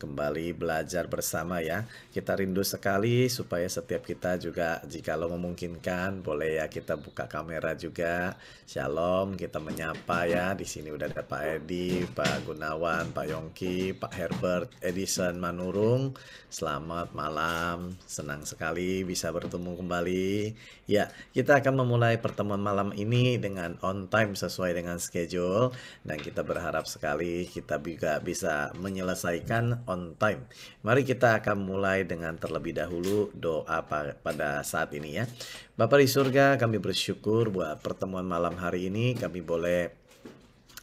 kembali belajar bersama ya. Kita rindu sekali supaya setiap kita juga jika lo memungkinkan boleh ya kita buka kamera juga. Shalom, kita menyapa ya. Di sini udah ada Pak Edi, Pak Gunawan, Pak Yongki, Pak Herbert, Edison Manurung. Selamat malam. Senang sekali bisa bertemu kembali. Ya, kita akan memulai pertemuan malam ini dengan on time sesuai dengan schedule dan kita berharap sekali kita juga bisa menyelesaikan on time. Mari kita akan mulai dengan terlebih dahulu doa pada saat ini ya. Bapak di surga kami bersyukur buat pertemuan malam hari ini kami boleh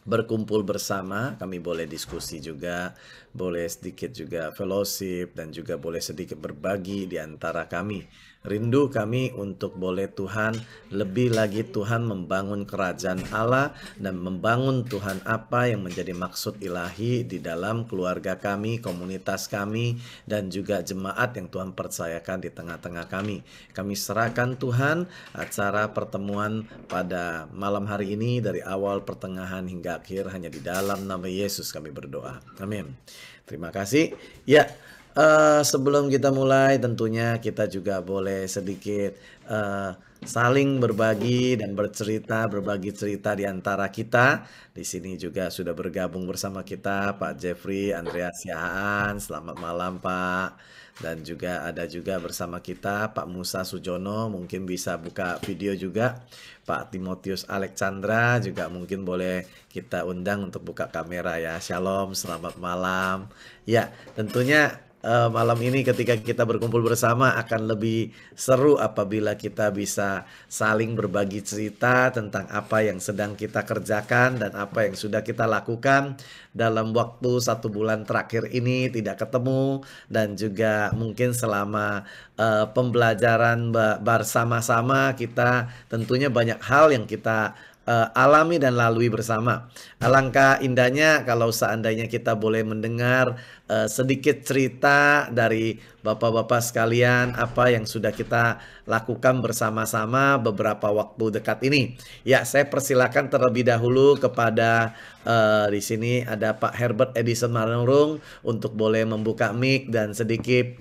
berkumpul bersama, kami boleh diskusi juga, boleh sedikit juga fellowship dan juga boleh sedikit berbagi di antara kami Rindu kami untuk boleh Tuhan lebih lagi Tuhan membangun kerajaan Allah dan membangun Tuhan apa yang menjadi maksud ilahi di dalam keluarga kami, komunitas kami dan juga jemaat yang Tuhan percayakan di tengah-tengah kami. Kami serahkan Tuhan acara pertemuan pada malam hari ini dari awal pertengahan hingga akhir hanya di dalam nama Yesus kami berdoa. Amin. Terima kasih. Ya, uh, sebelum kita mulai tentunya kita juga boleh sedikit uh, saling berbagi dan bercerita, berbagi cerita di antara kita. Di sini juga sudah bergabung bersama kita Pak Jeffrey Andreas Siahaan. Selamat malam Pak. Dan juga ada juga bersama kita Pak Musa Sujono, mungkin bisa buka video juga. Pak Timotius Alexandra juga mungkin boleh kita undang untuk buka kamera ya. Shalom, selamat malam. Ya, tentunya uh, malam ini ketika kita berkumpul bersama akan lebih seru apabila kita bisa saling berbagi cerita tentang apa yang sedang kita kerjakan dan apa yang sudah kita lakukan dalam waktu satu bulan terakhir ini tidak ketemu dan juga mungkin selama uh, pembelajaran bersama-sama kita tentunya banyak hal yang kita uh, alami dan lalui bersama. Alangkah indahnya kalau seandainya kita boleh mendengar uh, sedikit cerita dari Bapak-bapak sekalian, apa yang sudah kita lakukan bersama-sama beberapa waktu dekat ini. Ya, saya persilakan terlebih dahulu kepada uh, di sini ada Pak Herbert Edison Manurung untuk boleh membuka mic dan sedikit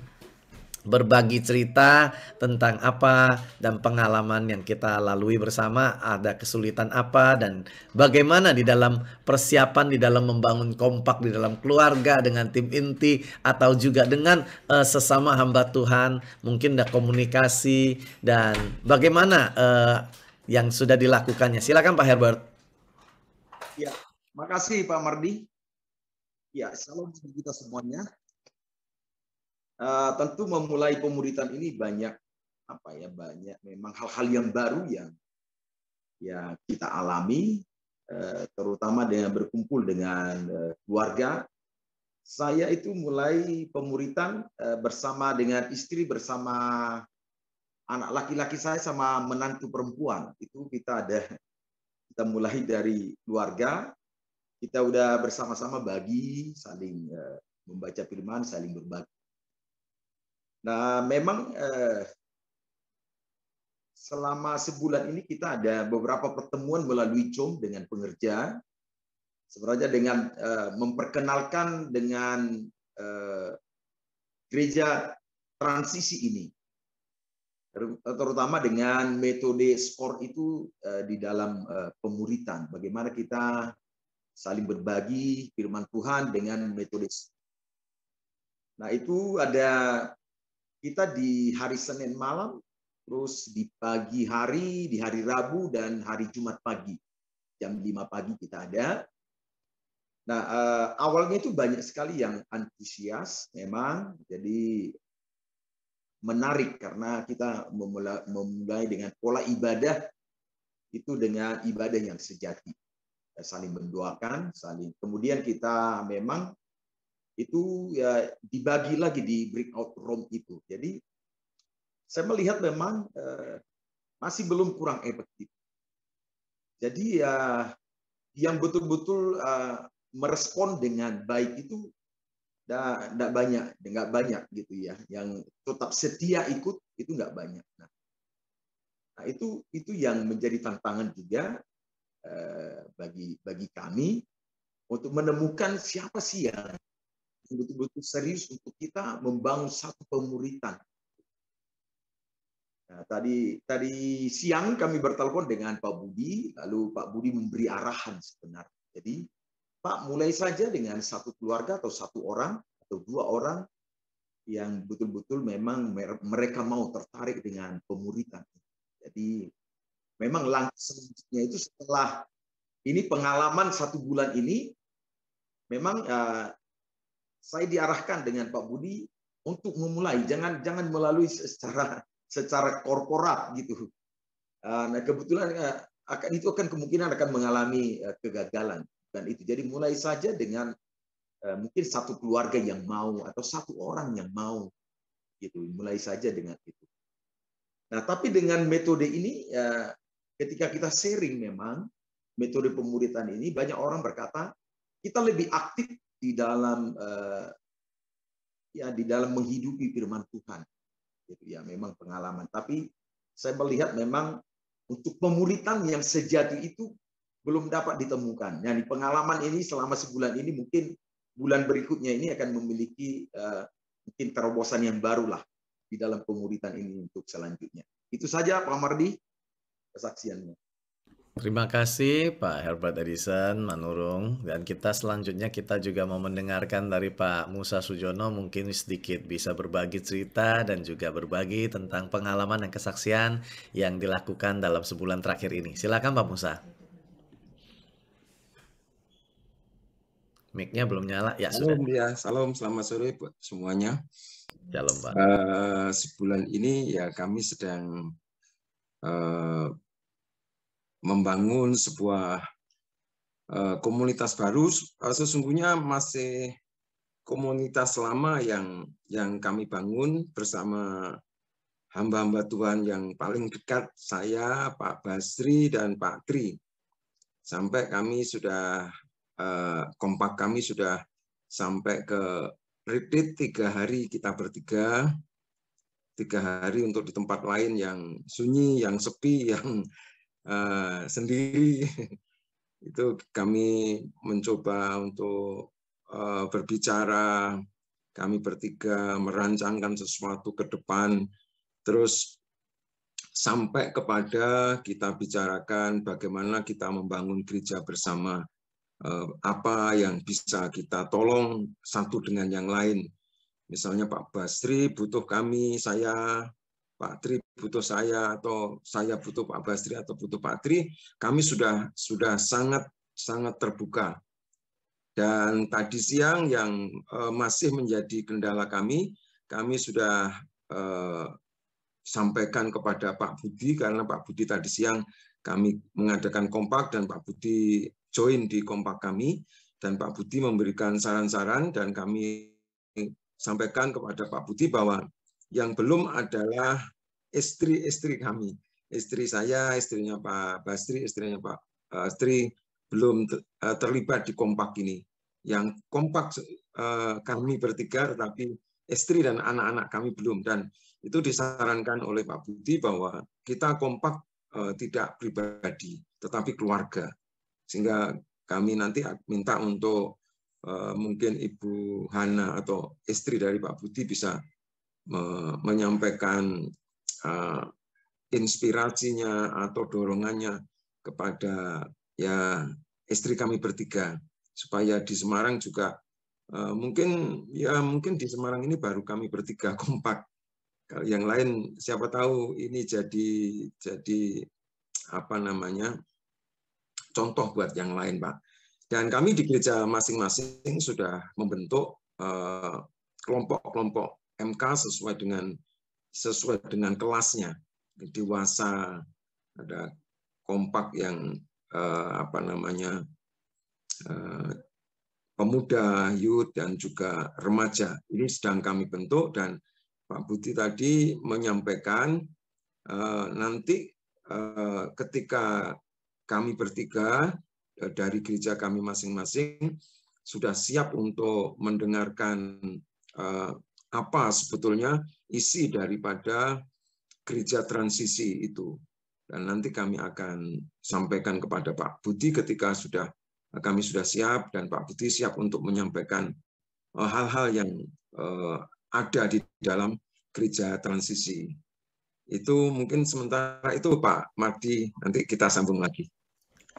berbagi cerita tentang apa dan pengalaman yang kita lalui bersama, ada kesulitan apa dan bagaimana di dalam persiapan di dalam membangun kompak di dalam keluarga dengan tim inti atau juga dengan uh, sesama hamba Tuhan, mungkin ada komunikasi dan bagaimana uh, yang sudah dilakukannya. Silakan Pak Herbert. Ya, makasih Pak Mardi. Ya, salam untuk kita semuanya. Eh, tentu memulai pemuritan ini banyak apa ya banyak memang hal-hal yang baru yang ya kita alami eh, terutama dengan berkumpul dengan eh, keluarga saya itu mulai pemuritan bersama dengan istri bersama anak laki-laki saya sama menantu perempuan itu kita ada kita mulai dari keluarga kita udah bersama-sama bagi saling membaca firman saling berbagi Nah, memang eh, selama sebulan ini kita ada beberapa pertemuan melalui Zoom dengan pengerja. Sebenarnya dengan eh, memperkenalkan dengan eh, gereja transisi ini. Terutama dengan metode skor itu eh, di dalam eh, pemuritan. Bagaimana kita saling berbagi firman Tuhan dengan metode skor. Nah, itu ada kita di hari Senin malam, terus di pagi hari, di hari Rabu, dan hari Jumat pagi. Jam 5 pagi kita ada. Nah, eh, awalnya itu banyak sekali yang antusias memang. Jadi menarik karena kita memulai, memulai dengan pola ibadah itu dengan ibadah yang sejati saling mendoakan, saling. Kemudian kita memang itu ya dibagi lagi di breakout room itu. Jadi saya melihat memang eh, masih belum kurang efektif. Jadi ya yang betul-betul eh, merespon dengan baik itu tidak banyak, nggak banyak gitu ya. Yang tetap setia ikut itu nggak banyak. Nah, nah itu itu yang menjadi tantangan juga eh, bagi bagi kami untuk menemukan siapa sih yang betul-betul serius untuk kita membangun satu pemuritan. Nah, tadi tadi siang kami bertelepon dengan Pak Budi, lalu Pak Budi memberi arahan sebenarnya. Jadi Pak mulai saja dengan satu keluarga atau satu orang atau dua orang yang betul-betul memang mereka mau tertarik dengan pemuritan. Jadi memang langkah selanjutnya itu setelah ini pengalaman satu bulan ini memang eh, saya diarahkan dengan Pak Budi untuk memulai, jangan jangan melalui secara secara korporat gitu. Ah, nah kebetulan ah, akan itu akan kemungkinan akan mengalami ah, kegagalan dan itu. Jadi mulai saja dengan mungkin satu keluarga yang mau atau satu orang yang mau gitu. Mulai saja dengan itu. Nah tapi dengan metode ini ketika kita sharing memang metode pemuritan ini banyak orang berkata kita lebih aktif di dalam uh, ya di dalam menghidupi firman Tuhan. Jadi gitu, ya memang pengalaman. Tapi saya melihat memang untuk pemuritan yang sejati itu belum dapat ditemukan. Nah, di pengalaman ini selama sebulan ini mungkin bulan berikutnya ini akan memiliki uh, mungkin terobosan yang barulah di dalam pemuritan ini untuk selanjutnya. Itu saja Pak Mardi kesaksiannya. Terima kasih Pak Herbert Edison Manurung dan kita selanjutnya kita juga mau mendengarkan dari Pak Musa Sujono mungkin sedikit bisa berbagi cerita dan juga berbagi tentang pengalaman dan kesaksian yang dilakukan dalam sebulan terakhir ini. Silakan Pak Musa. Mic-nya belum nyala ya Salam, sudah. Ya, salam selamat sore buat semuanya. Salam Pak. Uh, sebulan ini ya kami sedang uh, membangun sebuah eh, komunitas baru eh, sesungguhnya masih komunitas lama yang yang kami bangun bersama hamba-hamba Tuhan yang paling dekat saya Pak Basri dan Pak Tri sampai kami sudah eh, kompak kami sudah sampai ke retreat tiga hari kita bertiga tiga hari untuk di tempat lain yang sunyi yang sepi yang uh, sendiri. Itu kami mencoba untuk uh, berbicara, kami bertiga merancangkan sesuatu ke depan, terus sampai kepada kita bicarakan bagaimana kita membangun gereja bersama, eh, apa yang bisa kita tolong satu dengan yang lain. Misalnya Pak Basri butuh kami, saya Pak Tri butuh saya atau saya butuh Pak Basri atau butuh Pak Tri, kami sudah sudah sangat sangat terbuka. Dan tadi siang yang eh, masih menjadi kendala kami, kami sudah eh, sampaikan kepada Pak Budi karena Pak Budi tadi siang kami mengadakan kompak dan Pak Budi join di kompak kami dan Pak Budi memberikan saran-saran dan kami sampaikan kepada Pak Budi bahwa yang belum adalah istri-istri kami. Istri saya, istrinya Pak Basri, istrinya Pak Astri eh, belum eh, terlibat di kompak ini. Yang kompak eh, kami bertiga, tetapi istri dan anak-anak kami belum. Dan itu disarankan oleh Pak Budi bahwa kita kompak tidak pribadi, tetapi keluarga. Sehingga kami nanti minta untuk mungkin Ibu Hana atau istri dari Pak Budi bisa menyampaikan eh, inspirasinya atau dorongannya kepada ya istri kami bertiga supaya di Semarang juga eh, mungkin ya mungkin di Semarang ini baru kami bertiga kompak kalau yang lain siapa tahu ini jadi jadi apa namanya contoh buat yang lain pak dan kami di gereja masing-masing sudah membentuk eh, kelompok -kelompok MK sesuai dengan sesuai dengan kelasnya dewasa ada kompak yang eh, apa namanya eh, pemuda youth dan juga remaja ini sedang kami bentuk dan Pak Budi tadi menyampaikan eh, nanti eh, ketika kami bertiga eh, dari gereja kami masing-masing sudah siap untuk mendengarkan eh, apa sebetulnya isi daripada gereja transisi itu. Dan nanti kami akan sampaikan kepada Pak Budi ketika sudah kami sudah siap dan Pak Budi siap untuk menyampaikan eh, hal-hal yang eh, ada di dalam gereja transisi. Itu mungkin sementara itu Pak Mardi, nanti kita sambung lagi.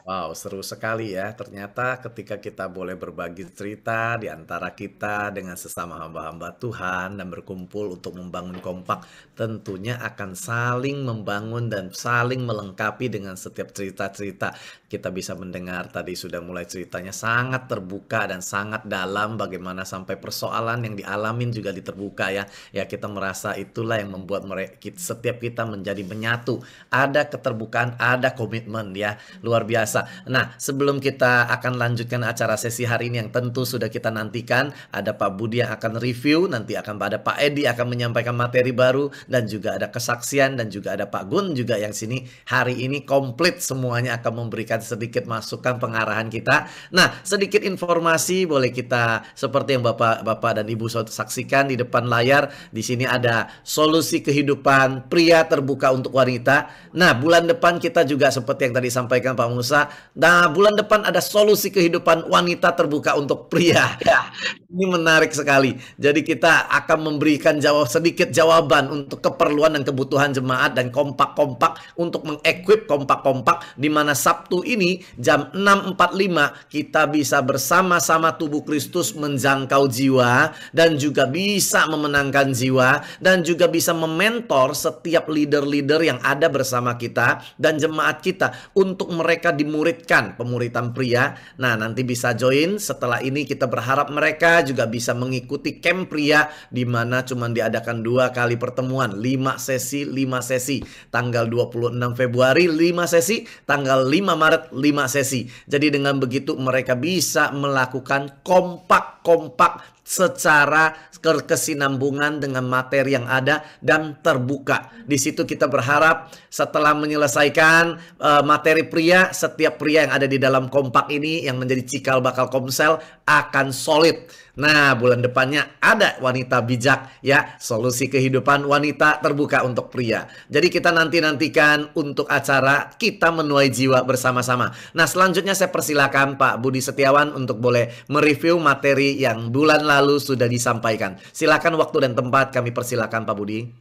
Wow, seru sekali ya. Ternyata ketika kita boleh berbagi cerita di antara kita dengan sesama hamba-hamba Tuhan dan berkumpul untuk membangun kompak, tentunya akan saling membangun dan saling melengkapi dengan setiap cerita-cerita. Kita bisa mendengar tadi sudah mulai ceritanya sangat terbuka dan sangat dalam bagaimana sampai persoalan yang dialamin juga diterbuka ya. Ya kita merasa itulah yang membuat mereka setiap kita menjadi menyatu. Ada keterbukaan, ada komitmen ya. Luar biasa biasa. Nah, sebelum kita akan lanjutkan acara sesi hari ini yang tentu sudah kita nantikan, ada Pak Budi yang akan review, nanti akan ada Pak Edi akan menyampaikan materi baru, dan juga ada kesaksian, dan juga ada Pak Gun juga yang sini hari ini komplit semuanya akan memberikan sedikit masukan pengarahan kita. Nah, sedikit informasi boleh kita seperti yang Bapak Bapak dan Ibu saksikan di depan layar, di sini ada solusi kehidupan pria terbuka untuk wanita. Nah, bulan depan kita juga seperti yang tadi sampaikan Pak Musa, Nah, bulan depan ada solusi kehidupan wanita terbuka untuk pria. Ya, ini menarik sekali. Jadi kita akan memberikan jawab sedikit jawaban untuk keperluan dan kebutuhan jemaat dan kompak-kompak untuk mengequip kompak-kompak di mana Sabtu ini jam 6.45 kita bisa bersama-sama tubuh Kristus menjangkau jiwa dan juga bisa memenangkan jiwa dan juga bisa mementor setiap leader-leader yang ada bersama kita dan jemaat kita untuk mereka dimulai dimuridkan, pemuritan pria. Nah, nanti bisa join. Setelah ini kita berharap mereka juga bisa mengikuti camp pria di mana cuma diadakan dua kali pertemuan, lima sesi, lima sesi. Tanggal 26 Februari lima sesi, tanggal 5 Maret lima sesi. Jadi dengan begitu mereka bisa melakukan kompak-kompak secara kesinambungan dengan materi yang ada dan terbuka. Di situ kita berharap setelah menyelesaikan uh, materi pria, setiap pria yang ada di dalam kompak ini yang menjadi cikal bakal Komsel akan solid. Nah, bulan depannya ada wanita bijak ya, solusi kehidupan wanita terbuka untuk pria. Jadi kita nanti-nantikan untuk acara kita menuai jiwa bersama-sama. Nah, selanjutnya saya persilakan Pak Budi Setiawan untuk boleh mereview materi yang bulan lalu lalu sudah disampaikan. Silakan waktu dan tempat kami persilakan Pak Budi.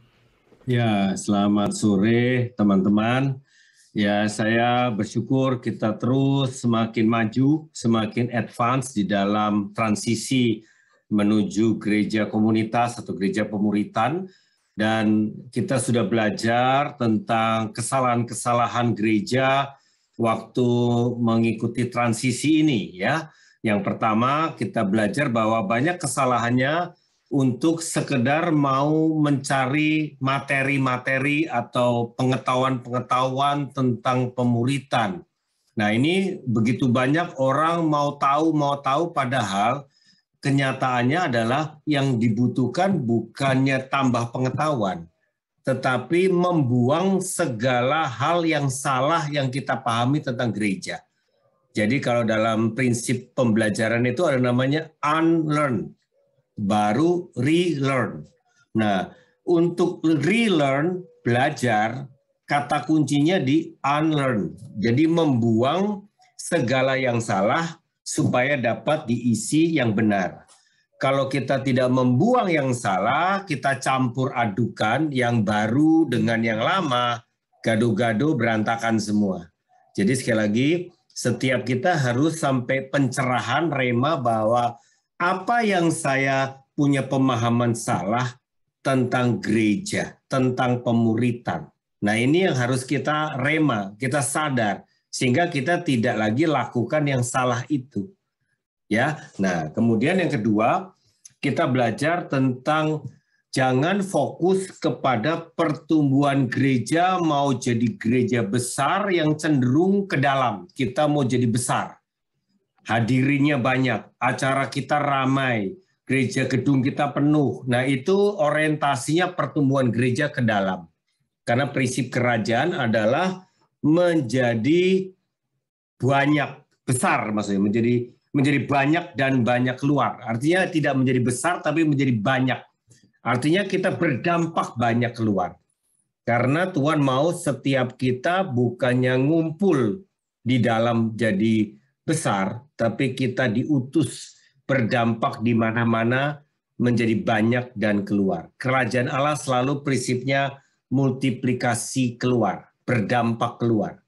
Ya, selamat sore teman-teman. Ya, saya bersyukur kita terus semakin maju, semakin advance di dalam transisi menuju gereja komunitas atau gereja pemuritan dan kita sudah belajar tentang kesalahan-kesalahan gereja waktu mengikuti transisi ini ya yang pertama, kita belajar bahwa banyak kesalahannya untuk sekedar mau mencari materi-materi atau pengetahuan-pengetahuan tentang pemuritan. Nah, ini begitu banyak orang mau tahu, mau tahu padahal kenyataannya adalah yang dibutuhkan bukannya tambah pengetahuan, tetapi membuang segala hal yang salah yang kita pahami tentang gereja. Jadi kalau dalam prinsip pembelajaran itu ada namanya unlearn, baru relearn. Nah, untuk relearn, belajar, kata kuncinya di unlearn. Jadi membuang segala yang salah supaya dapat diisi yang benar. Kalau kita tidak membuang yang salah, kita campur adukan yang baru dengan yang lama, gado-gado berantakan semua. Jadi sekali lagi, setiap kita harus sampai pencerahan rema bahwa apa yang saya punya pemahaman salah tentang gereja, tentang pemuritan. Nah, ini yang harus kita rema, kita sadar sehingga kita tidak lagi lakukan yang salah itu. Ya. Nah, kemudian yang kedua, kita belajar tentang jangan fokus kepada pertumbuhan gereja mau jadi gereja besar yang cenderung ke dalam. Kita mau jadi besar. Hadirinya banyak, acara kita ramai, gereja gedung kita penuh. Nah, itu orientasinya pertumbuhan gereja ke dalam. Karena prinsip kerajaan adalah menjadi banyak besar maksudnya menjadi menjadi banyak dan banyak keluar. Artinya tidak menjadi besar tapi menjadi banyak Artinya kita berdampak banyak keluar. Karena Tuhan mau setiap kita bukannya ngumpul di dalam jadi besar, tapi kita diutus berdampak di mana-mana menjadi banyak dan keluar. Kerajaan Allah selalu prinsipnya multiplikasi keluar, berdampak keluar.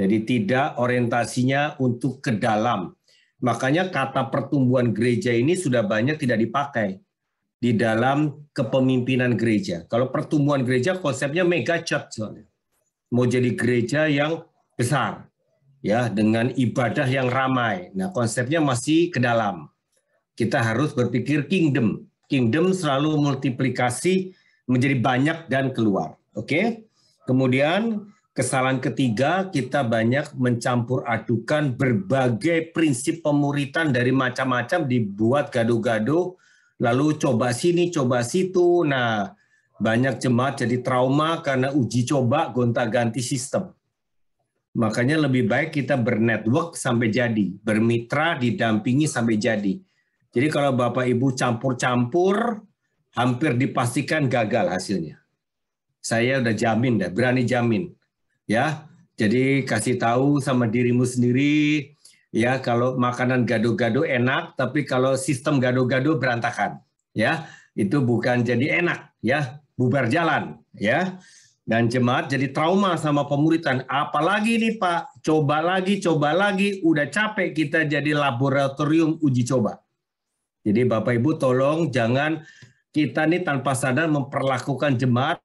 Jadi tidak orientasinya untuk ke dalam. Makanya kata pertumbuhan gereja ini sudah banyak tidak dipakai di dalam kepemimpinan gereja. Kalau pertumbuhan gereja konsepnya mega church Mau jadi gereja yang besar ya dengan ibadah yang ramai. Nah, konsepnya masih ke dalam. Kita harus berpikir kingdom. Kingdom selalu multiplikasi menjadi banyak dan keluar. Oke? Kemudian kesalahan ketiga kita banyak mencampur adukan berbagai prinsip pemuritan dari macam-macam dibuat gaduh-gaduh lalu coba sini, coba situ. Nah, banyak jemaat jadi trauma karena uji coba gonta-ganti sistem. Makanya lebih baik kita bernetwork sampai jadi, bermitra didampingi sampai jadi. Jadi kalau Bapak Ibu campur-campur, hampir dipastikan gagal hasilnya. Saya udah jamin berani jamin. Ya, jadi kasih tahu sama dirimu sendiri, ya kalau makanan gado-gado enak tapi kalau sistem gado-gado berantakan ya itu bukan jadi enak ya bubar jalan ya dan jemaat jadi trauma sama pemuritan apalagi ini Pak coba lagi coba lagi udah capek kita jadi laboratorium uji coba jadi Bapak Ibu tolong jangan kita nih tanpa sadar memperlakukan jemaat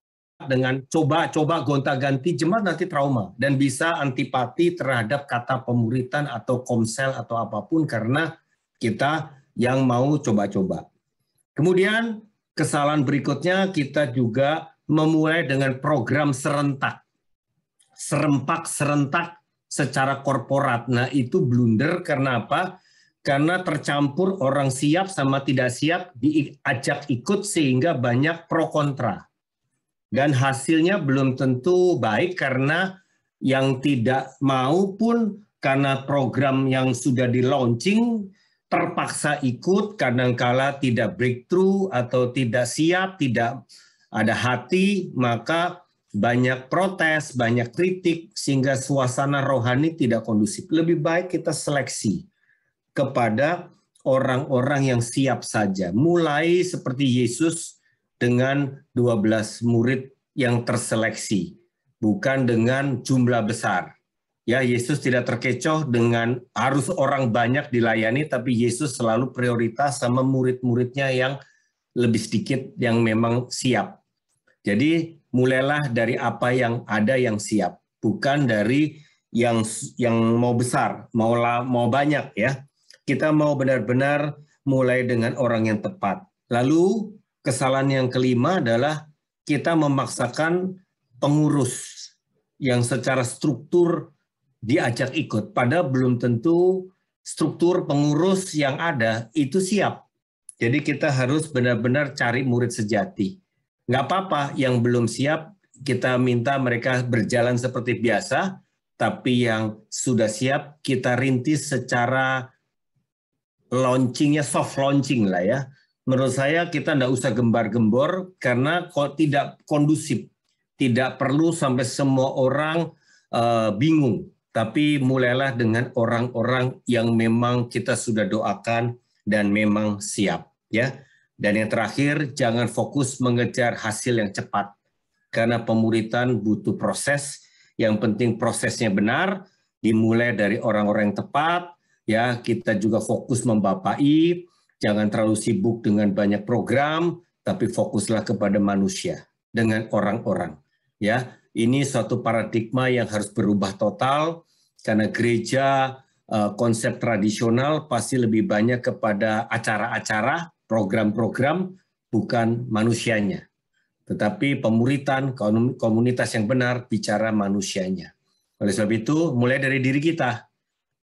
dengan coba-coba gonta-ganti jemaat nanti trauma dan bisa antipati terhadap kata pemuritan atau komsel atau apapun karena kita yang mau coba-coba. Kemudian kesalahan berikutnya kita juga memulai dengan program serentak. Serempak serentak secara korporat. Nah, itu blunder karena apa? Karena tercampur orang siap sama tidak siap diajak ikut sehingga banyak pro kontra dan hasilnya belum tentu baik karena yang tidak mau pun karena program yang sudah di launching terpaksa ikut kadangkala tidak breakthrough atau tidak siap, tidak ada hati, maka banyak protes, banyak kritik sehingga suasana rohani tidak kondusif. Lebih baik kita seleksi kepada orang-orang yang siap saja. Mulai seperti Yesus dengan 12 murid yang terseleksi, bukan dengan jumlah besar. Ya, Yesus tidak terkecoh dengan harus orang banyak dilayani, tapi Yesus selalu prioritas sama murid-muridnya yang lebih sedikit yang memang siap. Jadi mulailah dari apa yang ada yang siap, bukan dari yang yang mau besar, mau mau banyak ya. Kita mau benar-benar mulai dengan orang yang tepat. Lalu kesalahan yang kelima adalah kita memaksakan pengurus yang secara struktur diajak ikut. Pada belum tentu struktur pengurus yang ada itu siap. Jadi kita harus benar-benar cari murid sejati. Nggak apa-apa yang belum siap kita minta mereka berjalan seperti biasa, tapi yang sudah siap kita rintis secara launchingnya soft launching lah ya menurut saya kita tidak usah gembar-gembor karena kok tidak kondusif, tidak perlu sampai semua orang uh, bingung. Tapi mulailah dengan orang-orang yang memang kita sudah doakan dan memang siap, ya. Dan yang terakhir, jangan fokus mengejar hasil yang cepat karena pemuritan butuh proses. Yang penting prosesnya benar, dimulai dari orang-orang yang tepat, ya kita juga fokus membapai Jangan terlalu sibuk dengan banyak program, tapi fokuslah kepada manusia dengan orang-orang. Ya, ini suatu paradigma yang harus berubah total karena gereja eh, konsep tradisional pasti lebih banyak kepada acara-acara, program-program, bukan manusianya. Tetapi pemuritan komunitas yang benar bicara manusianya. Oleh sebab itu, mulai dari diri kita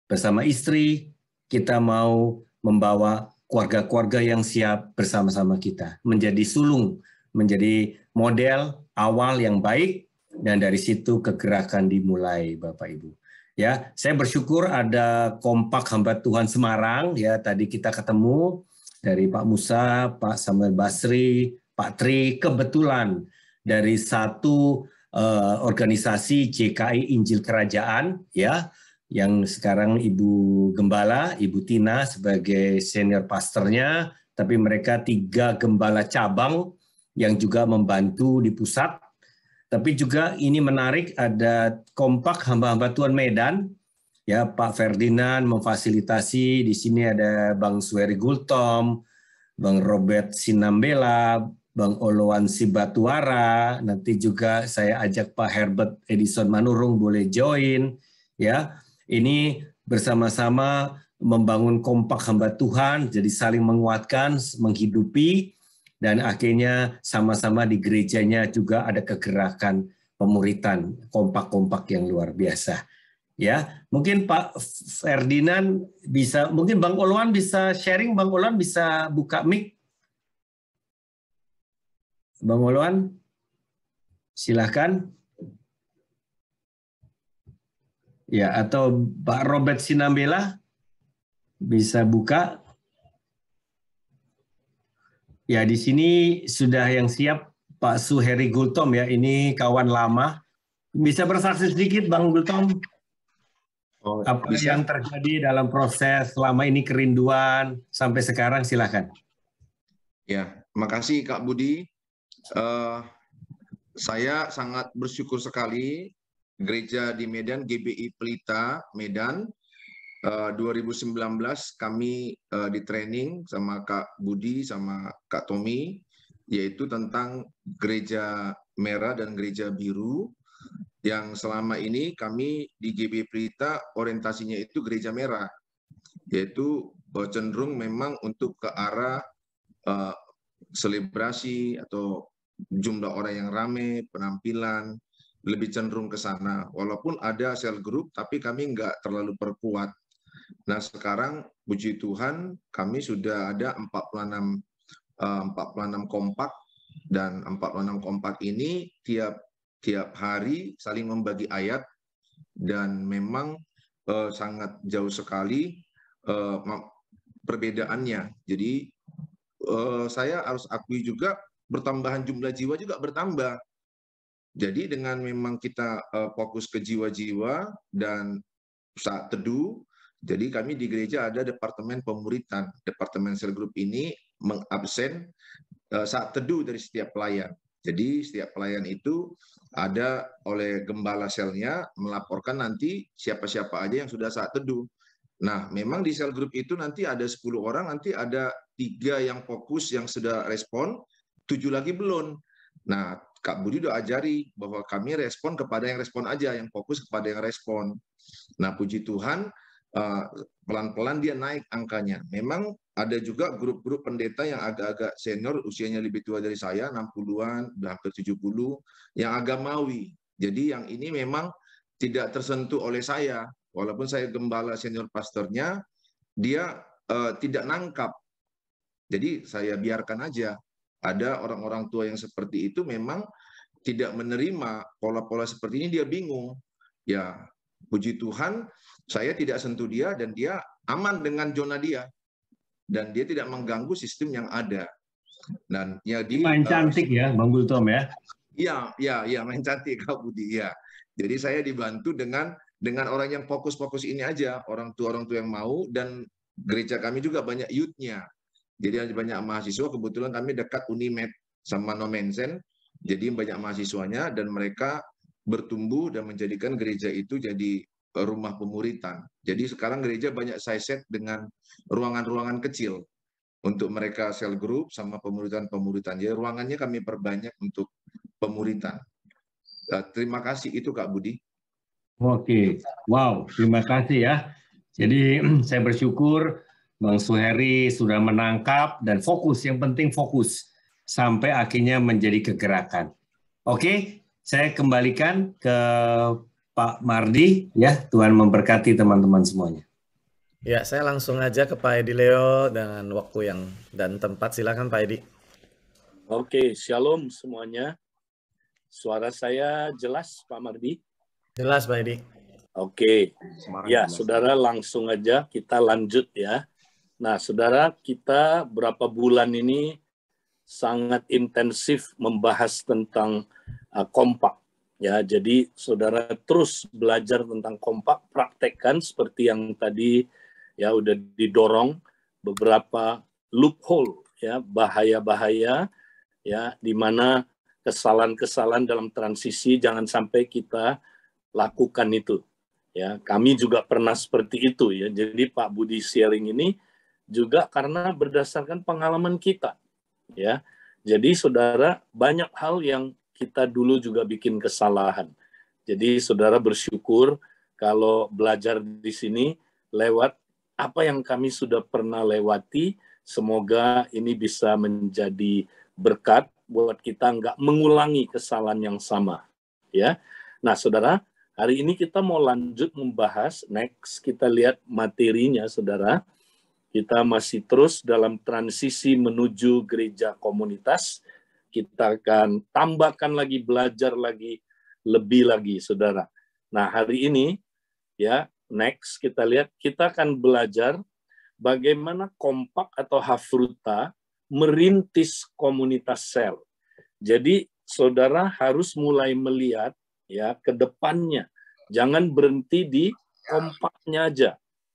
bersama istri, kita mau membawa keluarga-keluarga yang siap bersama-sama kita, menjadi sulung, menjadi model awal yang baik, dan dari situ kegerakan dimulai, Bapak Ibu. Ya, saya bersyukur ada kompak hamba Tuhan Semarang. Ya, tadi kita ketemu dari Pak Musa, Pak Samuel Basri, Pak Tri. Kebetulan dari satu uh, organisasi JKI Injil Kerajaan, ya, yang sekarang Ibu Gembala, Ibu Tina sebagai senior pasternya, tapi mereka tiga gembala cabang yang juga membantu di pusat. Tapi juga ini menarik ada kompak hamba-hamba Tuhan Medan, ya Pak Ferdinand memfasilitasi di sini ada Bang Sueri Gultom, Bang Robert Sinambela, Bang Oloan Sibatuara, nanti juga saya ajak Pak Herbert Edison Manurung boleh join, ya ini bersama-sama membangun kompak hamba Tuhan, jadi saling menguatkan, menghidupi, dan akhirnya sama-sama di gerejanya juga ada kegerakan pemuritan, kompak-kompak yang luar biasa. Ya, mungkin Pak Ferdinand bisa, mungkin Bang Olwan bisa sharing, Bang Olwan bisa buka mic. Bang Olwan, silahkan. Ya, atau Pak Robert Sinambela bisa buka. Ya, di sini sudah yang siap Pak Suheri Gultom ya, ini kawan lama. Bisa bersaksi sedikit Bang Gultom? Oh, apa bisa. yang terjadi dalam proses selama ini kerinduan sampai sekarang silahkan. Ya, makasih Kak Budi. Uh, saya sangat bersyukur sekali gereja di Medan GBI Pelita Medan uh, eh, 2019 kami uh, di training sama Kak Budi sama Kak Tommy yaitu tentang gereja merah dan gereja biru yang selama ini kami di GBI Pelita orientasinya itu gereja merah, yaitu eh, cenderung memang untuk ke arah uh, selebrasi atau jumlah orang yang rame, penampilan, lebih cenderung ke sana. Walaupun ada sel grup, tapi kami nggak terlalu perkuat. Nah sekarang puji Tuhan kami sudah ada 46 46 eh, kompak dan 46 kompak ini tiap tiap hari saling membagi ayat dan memang uh, sangat jauh sekali uh, perbedaannya. Jadi uh, saya harus akui juga bertambahan jumlah jiwa juga bertambah jadi dengan memang kita uh, fokus ke jiwa-jiwa dan saat teduh, jadi kami di gereja ada departemen pemuritan. Departemen sel grup ini mengabsen uh, saat teduh dari setiap pelayan. Jadi setiap pelayan itu ada oleh gembala selnya melaporkan nanti siapa-siapa aja yang sudah saat teduh. Nah, memang di sel grup itu nanti ada 10 orang, nanti ada tiga yang fokus yang sudah respon, tujuh lagi belum. Nah, Kak Budi udah ajari bahwa kami respon kepada yang respon aja, yang fokus kepada yang respon. Nah, puji Tuhan, eh, pelan-pelan dia naik angkanya. Memang ada juga grup-grup pendeta yang agak-agak senior, usianya lebih tua dari saya, 60-an, hampir 70, yang agak mawi. Jadi yang ini memang tidak tersentuh oleh saya. Walaupun saya gembala senior pastornya, dia uh, tidak nangkap. Jadi saya biarkan aja ada orang-orang tua yang seperti itu memang tidak menerima pola-pola seperti ini dia bingung. Ya, puji Tuhan saya tidak sentuh dia dan dia aman dengan zona dia. Dan dia tidak mengganggu sistem yang ada. Dan ya di main eh, cantik ya Bang Gultom ya. Iya, iya, iya main cantik Kak Budi ya. Jadi saya dibantu dengan dengan orang yang fokus-fokus ini aja, orang tua orang tua yang mau dan gereja kami juga banyak youth-nya. Jadi ada banyak mahasiswa, kebetulan kami dekat Unimed sama Nomensen, jadi banyak mahasiswanya dan mereka bertumbuh dan menjadikan gereja itu jadi rumah pemuritan. Jadi sekarang gereja banyak size set dengan ruangan-ruangan kecil untuk mereka sel group sama pemuritan-pemuritan. Jadi ruangannya kami perbanyak untuk pemuritan. Eh, terima kasih itu Kak Budi. Oke, wow, terima kasih ya. Jadi saya bersyukur Bang Suheri sudah menangkap dan fokus, yang penting fokus sampai akhirnya menjadi kegerakan. Oke, saya kembalikan ke Pak Mardi ya, Tuhan memberkati teman-teman semuanya. Ya, saya langsung aja ke Pak Edi Leo dengan waktu yang dan tempat. Silakan Pak Edi. Oke, shalom semuanya. Suara saya jelas Pak Mardi? Jelas Pak Edi. Oke. Ya, Saudara langsung aja kita lanjut ya Nah, saudara, kita berapa bulan ini sangat intensif membahas tentang uh, kompak. Ya, jadi saudara terus belajar tentang kompak, praktekkan seperti yang tadi ya udah didorong beberapa loophole ya bahaya-bahaya ya di mana kesalahan-kesalahan dalam transisi jangan sampai kita lakukan itu. Ya, kami juga pernah seperti itu ya. Jadi Pak Budi Sharing ini juga karena berdasarkan pengalaman kita ya. Jadi saudara banyak hal yang kita dulu juga bikin kesalahan. Jadi saudara bersyukur kalau belajar di sini lewat apa yang kami sudah pernah lewati, semoga ini bisa menjadi berkat buat kita nggak mengulangi kesalahan yang sama. Ya, nah saudara, hari ini kita mau lanjut membahas next kita lihat materinya saudara kita masih terus dalam transisi menuju gereja komunitas. Kita akan tambahkan lagi, belajar lagi, lebih lagi, saudara. Nah, hari ini, ya, next kita lihat, kita akan belajar bagaimana kompak atau hafruta merintis komunitas sel. Jadi, saudara harus mulai melihat ya ke depannya. Jangan berhenti di kompaknya aja.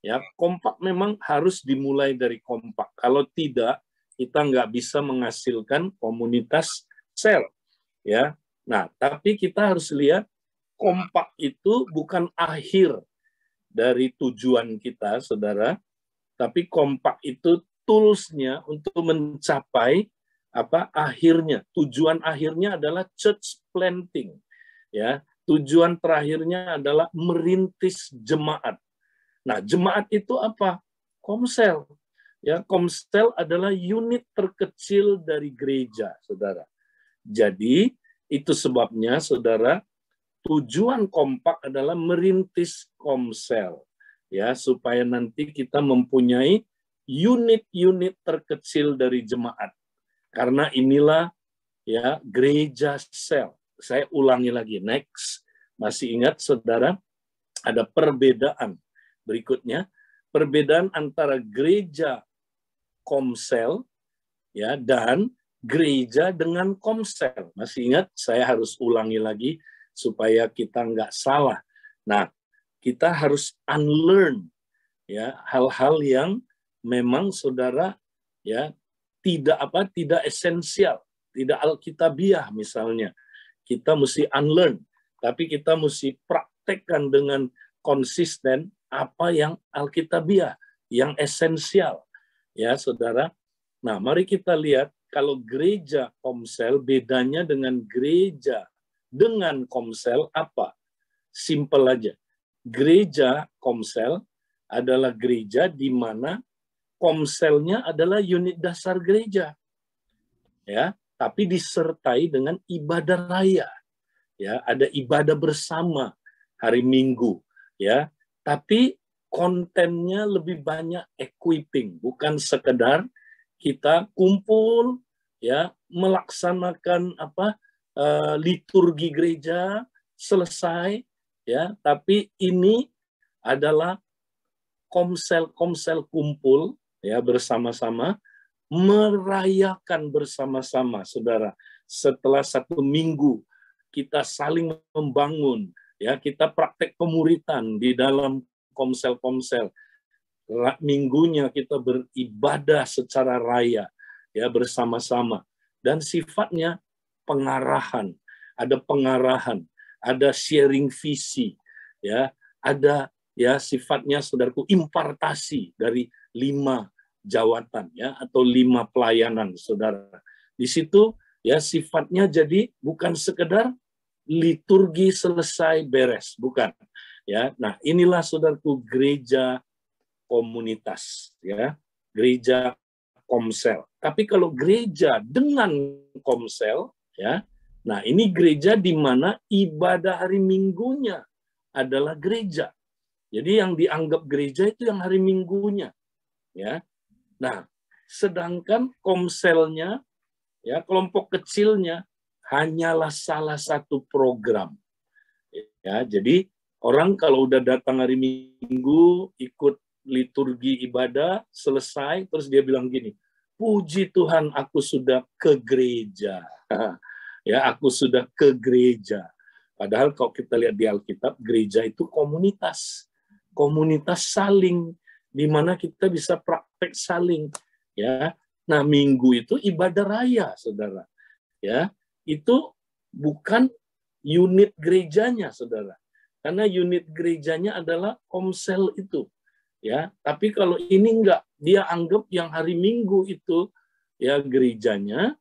Ya, kompak memang harus dimulai dari kompak. Kalau tidak, kita nggak bisa menghasilkan komunitas sel. Ya, nah tapi kita harus lihat kompak itu bukan akhir dari tujuan kita, saudara, tapi kompak itu toolsnya untuk mencapai apa akhirnya tujuan akhirnya adalah church planting ya tujuan terakhirnya adalah merintis jemaat Nah, jemaat itu apa? Komsel. Ya, komsel adalah unit terkecil dari gereja, Saudara. Jadi, itu sebabnya Saudara tujuan kompak adalah merintis komsel ya supaya nanti kita mempunyai unit-unit terkecil dari jemaat. Karena inilah ya gereja sel. Saya ulangi lagi next. Masih ingat Saudara ada perbedaan berikutnya perbedaan antara gereja komsel ya dan gereja dengan komsel. Masih ingat? Saya harus ulangi lagi supaya kita nggak salah. Nah, kita harus unlearn ya hal-hal yang memang saudara ya tidak apa tidak esensial, tidak alkitabiah misalnya. Kita mesti unlearn, tapi kita mesti praktekkan dengan konsisten apa yang alkitabiah, yang esensial. Ya, Saudara. Nah, mari kita lihat kalau gereja Komsel bedanya dengan gereja dengan Komsel apa? Simple aja. Gereja Komsel adalah gereja di mana Komselnya adalah unit dasar gereja. Ya, tapi disertai dengan ibadah raya. Ya, ada ibadah bersama hari Minggu, ya tapi kontennya lebih banyak equipping, bukan sekedar kita kumpul ya melaksanakan apa uh, liturgi gereja selesai ya, tapi ini adalah komsel-komsel kumpul ya bersama-sama merayakan bersama-sama saudara setelah satu minggu kita saling membangun ya kita praktek pemuritan di dalam komsel-komsel minggunya kita beribadah secara raya ya bersama-sama dan sifatnya pengarahan ada pengarahan ada sharing visi ya ada ya sifatnya saudaraku impartasi dari lima jawatan ya atau lima pelayanan saudara di situ ya sifatnya jadi bukan sekedar liturgi selesai beres, bukan. Ya, nah inilah saudaraku gereja komunitas, ya, gereja komsel. Tapi kalau gereja dengan komsel, ya, nah ini gereja di mana ibadah hari minggunya adalah gereja. Jadi yang dianggap gereja itu yang hari minggunya, ya. Nah, sedangkan komselnya, ya kelompok kecilnya hanyalah salah satu program. Ya, jadi orang kalau udah datang hari Minggu ikut liturgi ibadah selesai terus dia bilang gini, puji Tuhan aku sudah ke gereja. ya, aku sudah ke gereja. Padahal kalau kita lihat di Alkitab, gereja itu komunitas. Komunitas saling di mana kita bisa praktek saling ya. Nah, minggu itu ibadah raya, Saudara. Ya, itu bukan unit gerejanya, saudara. Karena unit gerejanya adalah komsel itu, ya. Tapi kalau ini enggak, dia anggap yang hari Minggu itu ya gerejanya,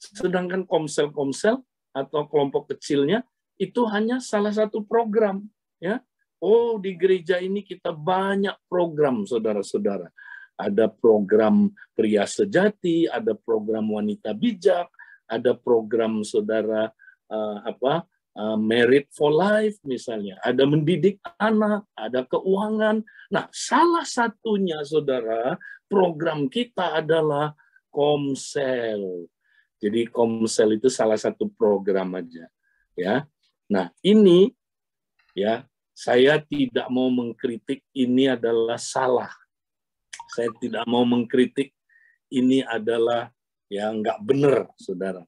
sedangkan komsel-komsel atau kelompok kecilnya itu hanya salah satu program, ya. Oh, di gereja ini kita banyak program, saudara-saudara. Ada program pria sejati, ada program wanita bijak, ada program saudara uh, apa uh, eh, Merit for Life misalnya, ada mendidik anak, ada keuangan. Nah, salah satunya saudara, program kita adalah Komsel. Jadi Komsel itu salah satu program aja, ya. Nah, ini ya, saya tidak mau mengkritik ini adalah salah. Saya tidak mau mengkritik ini adalah ya nggak benar saudara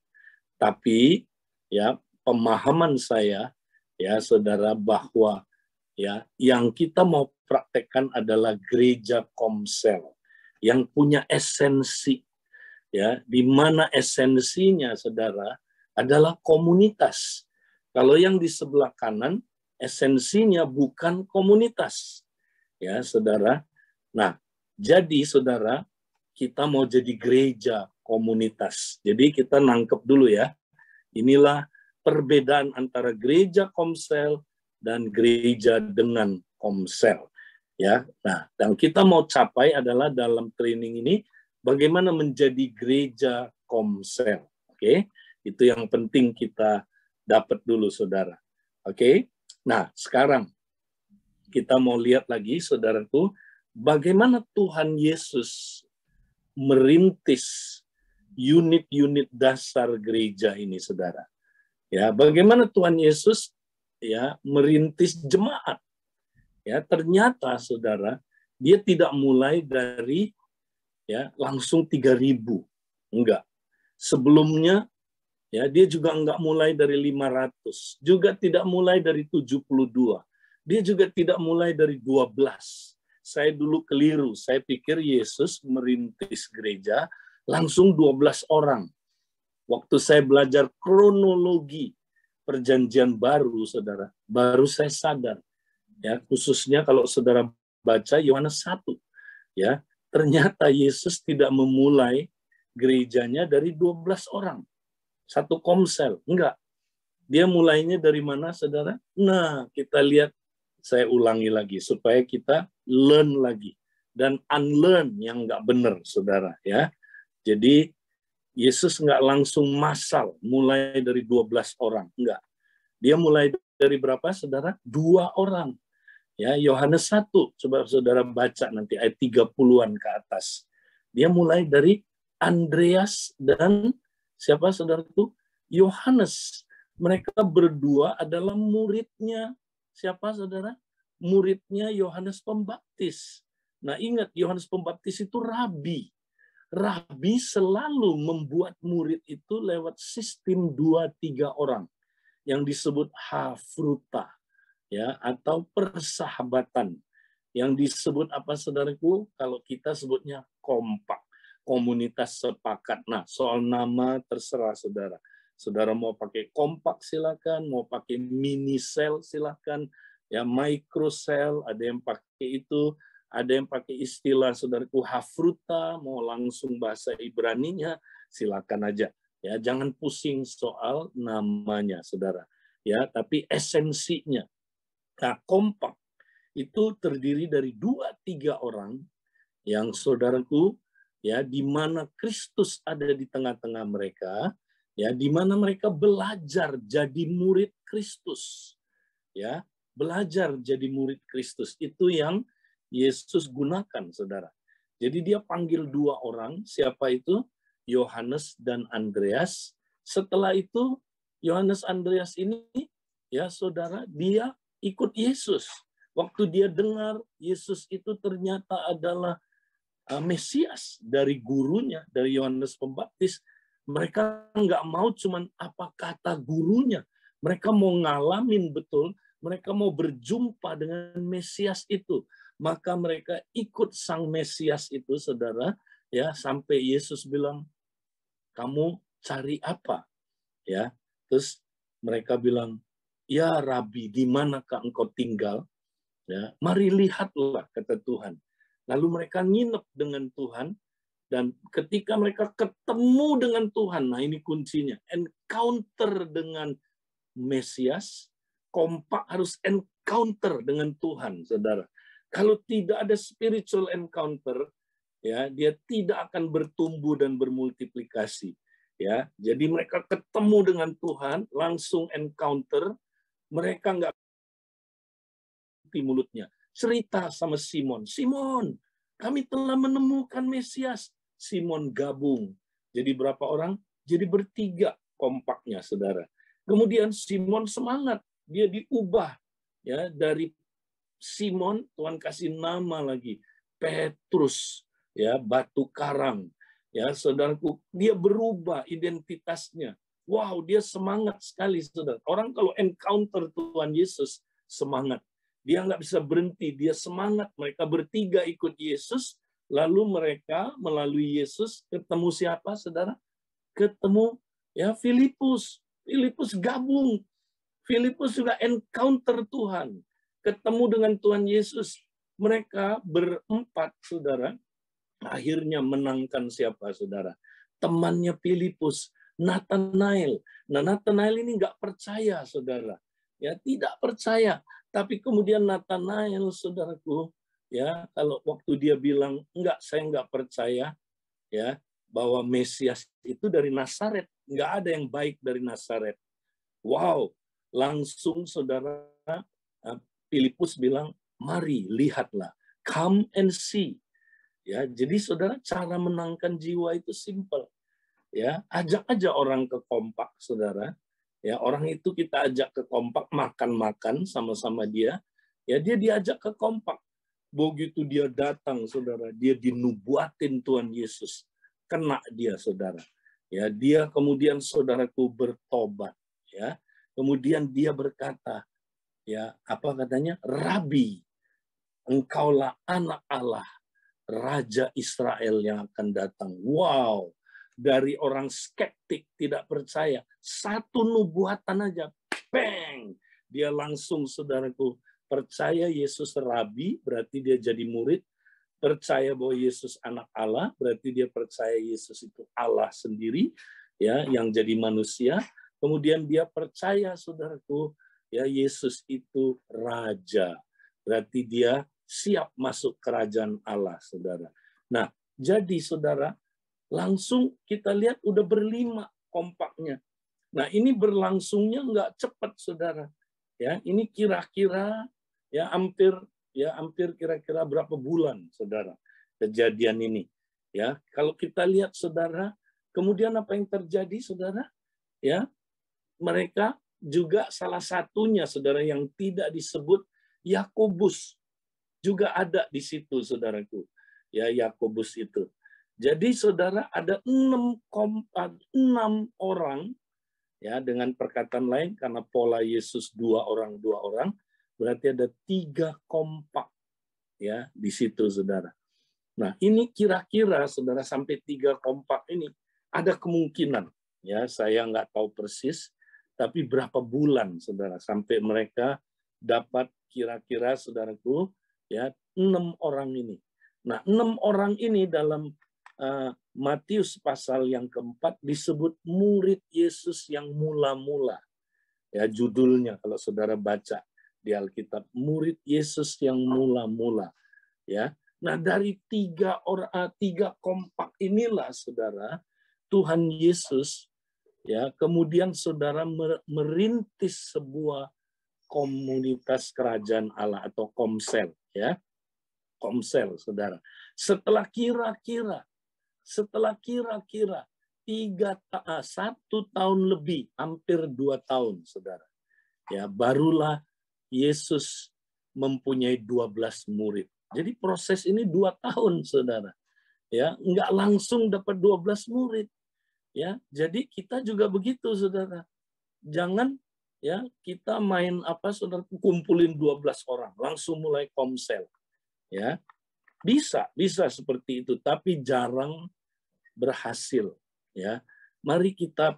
tapi ya pemahaman saya ya saudara bahwa ya yang kita mau praktekkan adalah gereja komsel yang punya esensi ya di mana esensinya saudara adalah komunitas kalau yang di sebelah kanan esensinya bukan komunitas ya saudara nah jadi saudara kita mau jadi gereja komunitas. Jadi kita nangkep dulu ya. Inilah perbedaan antara gereja komsel dan gereja dengan komsel. Ya. Nah, dan kita mau capai adalah dalam training ini bagaimana menjadi gereja komsel. Oke. Okay? Itu yang penting kita dapat dulu Saudara. Oke. Okay? Nah, sekarang kita mau lihat lagi Saudaraku bagaimana Tuhan Yesus merintis unit-unit dasar gereja ini, saudara. Ya, bagaimana Tuhan Yesus ya merintis jemaat. Ya, ternyata saudara, dia tidak mulai dari ya langsung 3000. Enggak. Sebelumnya ya dia juga enggak mulai dari 500, juga tidak mulai dari 72. Dia juga tidak mulai dari 12. Saya dulu keliru, saya pikir Yesus merintis gereja langsung 12 orang. Waktu saya belajar kronologi perjanjian baru, saudara, baru saya sadar. Ya, khususnya kalau saudara baca Yohanes 1, ya, ternyata Yesus tidak memulai gerejanya dari 12 orang. Satu komsel, enggak. Dia mulainya dari mana, saudara? Nah, kita lihat, saya ulangi lagi, supaya kita learn lagi. Dan unlearn yang enggak benar, saudara. ya jadi Yesus nggak langsung masal, mulai dari 12 orang, enggak. Dia mulai dari berapa saudara? Dua orang. Ya, Yohanes 1, coba saudara baca nanti ayat 30-an ke atas. Dia mulai dari Andreas dan siapa saudara itu? Yohanes. Mereka berdua adalah muridnya siapa saudara? Muridnya Yohanes Pembaptis. Nah ingat Yohanes Pembaptis itu rabi. Rabi selalu membuat murid itu lewat sistem dua tiga orang yang disebut hafruta ya atau persahabatan yang disebut apa saudaraku kalau kita sebutnya kompak komunitas sepakat nah soal nama terserah saudara saudara mau pakai kompak silakan mau pakai mini cell silakan ya micro sel ada yang pakai itu ada yang pakai istilah saudaraku hafruta, mau langsung bahasa Ibraninya, silakan aja. Ya, jangan pusing soal namanya, saudara. Ya, tapi esensinya. Nah, kompak itu terdiri dari dua tiga orang yang saudaraku ya di mana Kristus ada di tengah-tengah mereka ya di mana mereka belajar jadi murid Kristus ya belajar jadi murid Kristus itu yang Yesus gunakan, saudara. Jadi dia panggil dua orang, siapa itu? Yohanes dan Andreas. Setelah itu, Yohanes Andreas ini, ya saudara, dia ikut Yesus. Waktu dia dengar Yesus itu ternyata adalah eh, Mesias dari gurunya, dari Yohanes Pembaptis, mereka nggak mau cuman apa kata gurunya. Mereka mau ngalamin betul, mereka mau berjumpa dengan Mesias itu maka mereka ikut sang Mesias itu saudara ya sampai Yesus bilang kamu cari apa ya terus mereka bilang ya Rabi di manakah engkau tinggal ya mari lihatlah kata Tuhan lalu mereka nginep dengan Tuhan dan ketika mereka ketemu dengan Tuhan nah ini kuncinya encounter dengan Mesias kompak harus encounter dengan Tuhan saudara kalau tidak ada spiritual encounter, ya dia tidak akan bertumbuh dan bermultiplikasi. Ya, jadi mereka ketemu dengan Tuhan, langsung encounter, mereka nggak di mulutnya. Cerita sama Simon, Simon, kami telah menemukan Mesias. Simon gabung. Jadi berapa orang? Jadi bertiga kompaknya, saudara. Kemudian Simon semangat, dia diubah ya dari Simon, Tuhan kasih nama lagi, Petrus, ya batu karang. Ya, saudaraku, dia berubah identitasnya. Wow, dia semangat sekali, saudara. Orang kalau encounter Tuhan Yesus, semangat. Dia nggak bisa berhenti, dia semangat. Mereka bertiga ikut Yesus, lalu mereka melalui Yesus ketemu siapa, saudara? Ketemu ya Filipus. Filipus gabung. Filipus juga encounter Tuhan ketemu dengan Tuhan Yesus. Mereka berempat, saudara, akhirnya menangkan siapa, saudara? Temannya Filipus, Nathanael. Nah, Nathanael ini nggak percaya, saudara. Ya, tidak percaya. Tapi kemudian Nathanael, saudaraku, ya kalau waktu dia bilang enggak saya enggak percaya ya bahwa Mesias itu dari Nasaret enggak ada yang baik dari Nasaret wow langsung saudara Filipus bilang, mari lihatlah, come and see. Ya, jadi saudara cara menangkan jiwa itu simple. Ya, ajak aja orang ke kompak, saudara. Ya, orang itu kita ajak ke kompak makan-makan sama-sama dia. Ya, dia diajak ke kompak. Begitu dia datang, saudara, dia dinubuatin Tuhan Yesus. Kena dia, saudara. Ya, dia kemudian saudaraku bertobat. Ya, kemudian dia berkata, ya apa katanya Rabi engkaulah anak Allah Raja Israel yang akan datang wow dari orang skeptik tidak percaya satu nubuatan aja bang dia langsung saudaraku percaya Yesus Rabi berarti dia jadi murid percaya bahwa Yesus anak Allah berarti dia percaya Yesus itu Allah sendiri ya yang jadi manusia kemudian dia percaya saudaraku Ya, Yesus itu raja. Berarti dia siap masuk kerajaan Allah, Saudara. Nah, jadi Saudara, langsung kita lihat udah berlima kompaknya. Nah, ini berlangsungnya nggak cepat, Saudara. Ya, ini kira-kira ya hampir ya hampir kira-kira berapa bulan, Saudara, kejadian ini. Ya, kalau kita lihat Saudara, kemudian apa yang terjadi, Saudara? Ya, mereka juga salah satunya saudara yang tidak disebut Yakobus juga ada di situ saudaraku ya Yakobus itu. Jadi saudara ada enam enam orang ya dengan perkataan lain karena pola Yesus dua orang dua orang berarti ada tiga kompak ya di situ saudara. Nah ini kira-kira saudara sampai tiga kompak ini ada kemungkinan ya saya nggak tahu persis tapi berapa bulan, saudara, sampai mereka dapat kira-kira, saudaraku, ya enam orang ini. Nah, enam orang ini dalam uh, Matius pasal yang keempat disebut murid Yesus yang mula-mula. Ya, judulnya kalau saudara baca di Alkitab, murid Yesus yang mula-mula. Ya, nah dari tiga orang eh, tiga kompak inilah saudara Tuhan Yesus ya kemudian saudara merintis sebuah komunitas kerajaan Allah atau komsel ya komsel saudara setelah kira-kira setelah kira-kira tiga eh, satu tahun lebih hampir dua tahun saudara ya barulah Yesus mempunyai dua belas murid jadi proses ini dua tahun saudara ya nggak langsung dapat dua belas murid Ya, jadi kita juga begitu, saudara. Jangan ya kita main apa, saudara kumpulin 12 orang, langsung mulai komsel. Ya, bisa, bisa seperti itu, tapi jarang berhasil. Ya, mari kita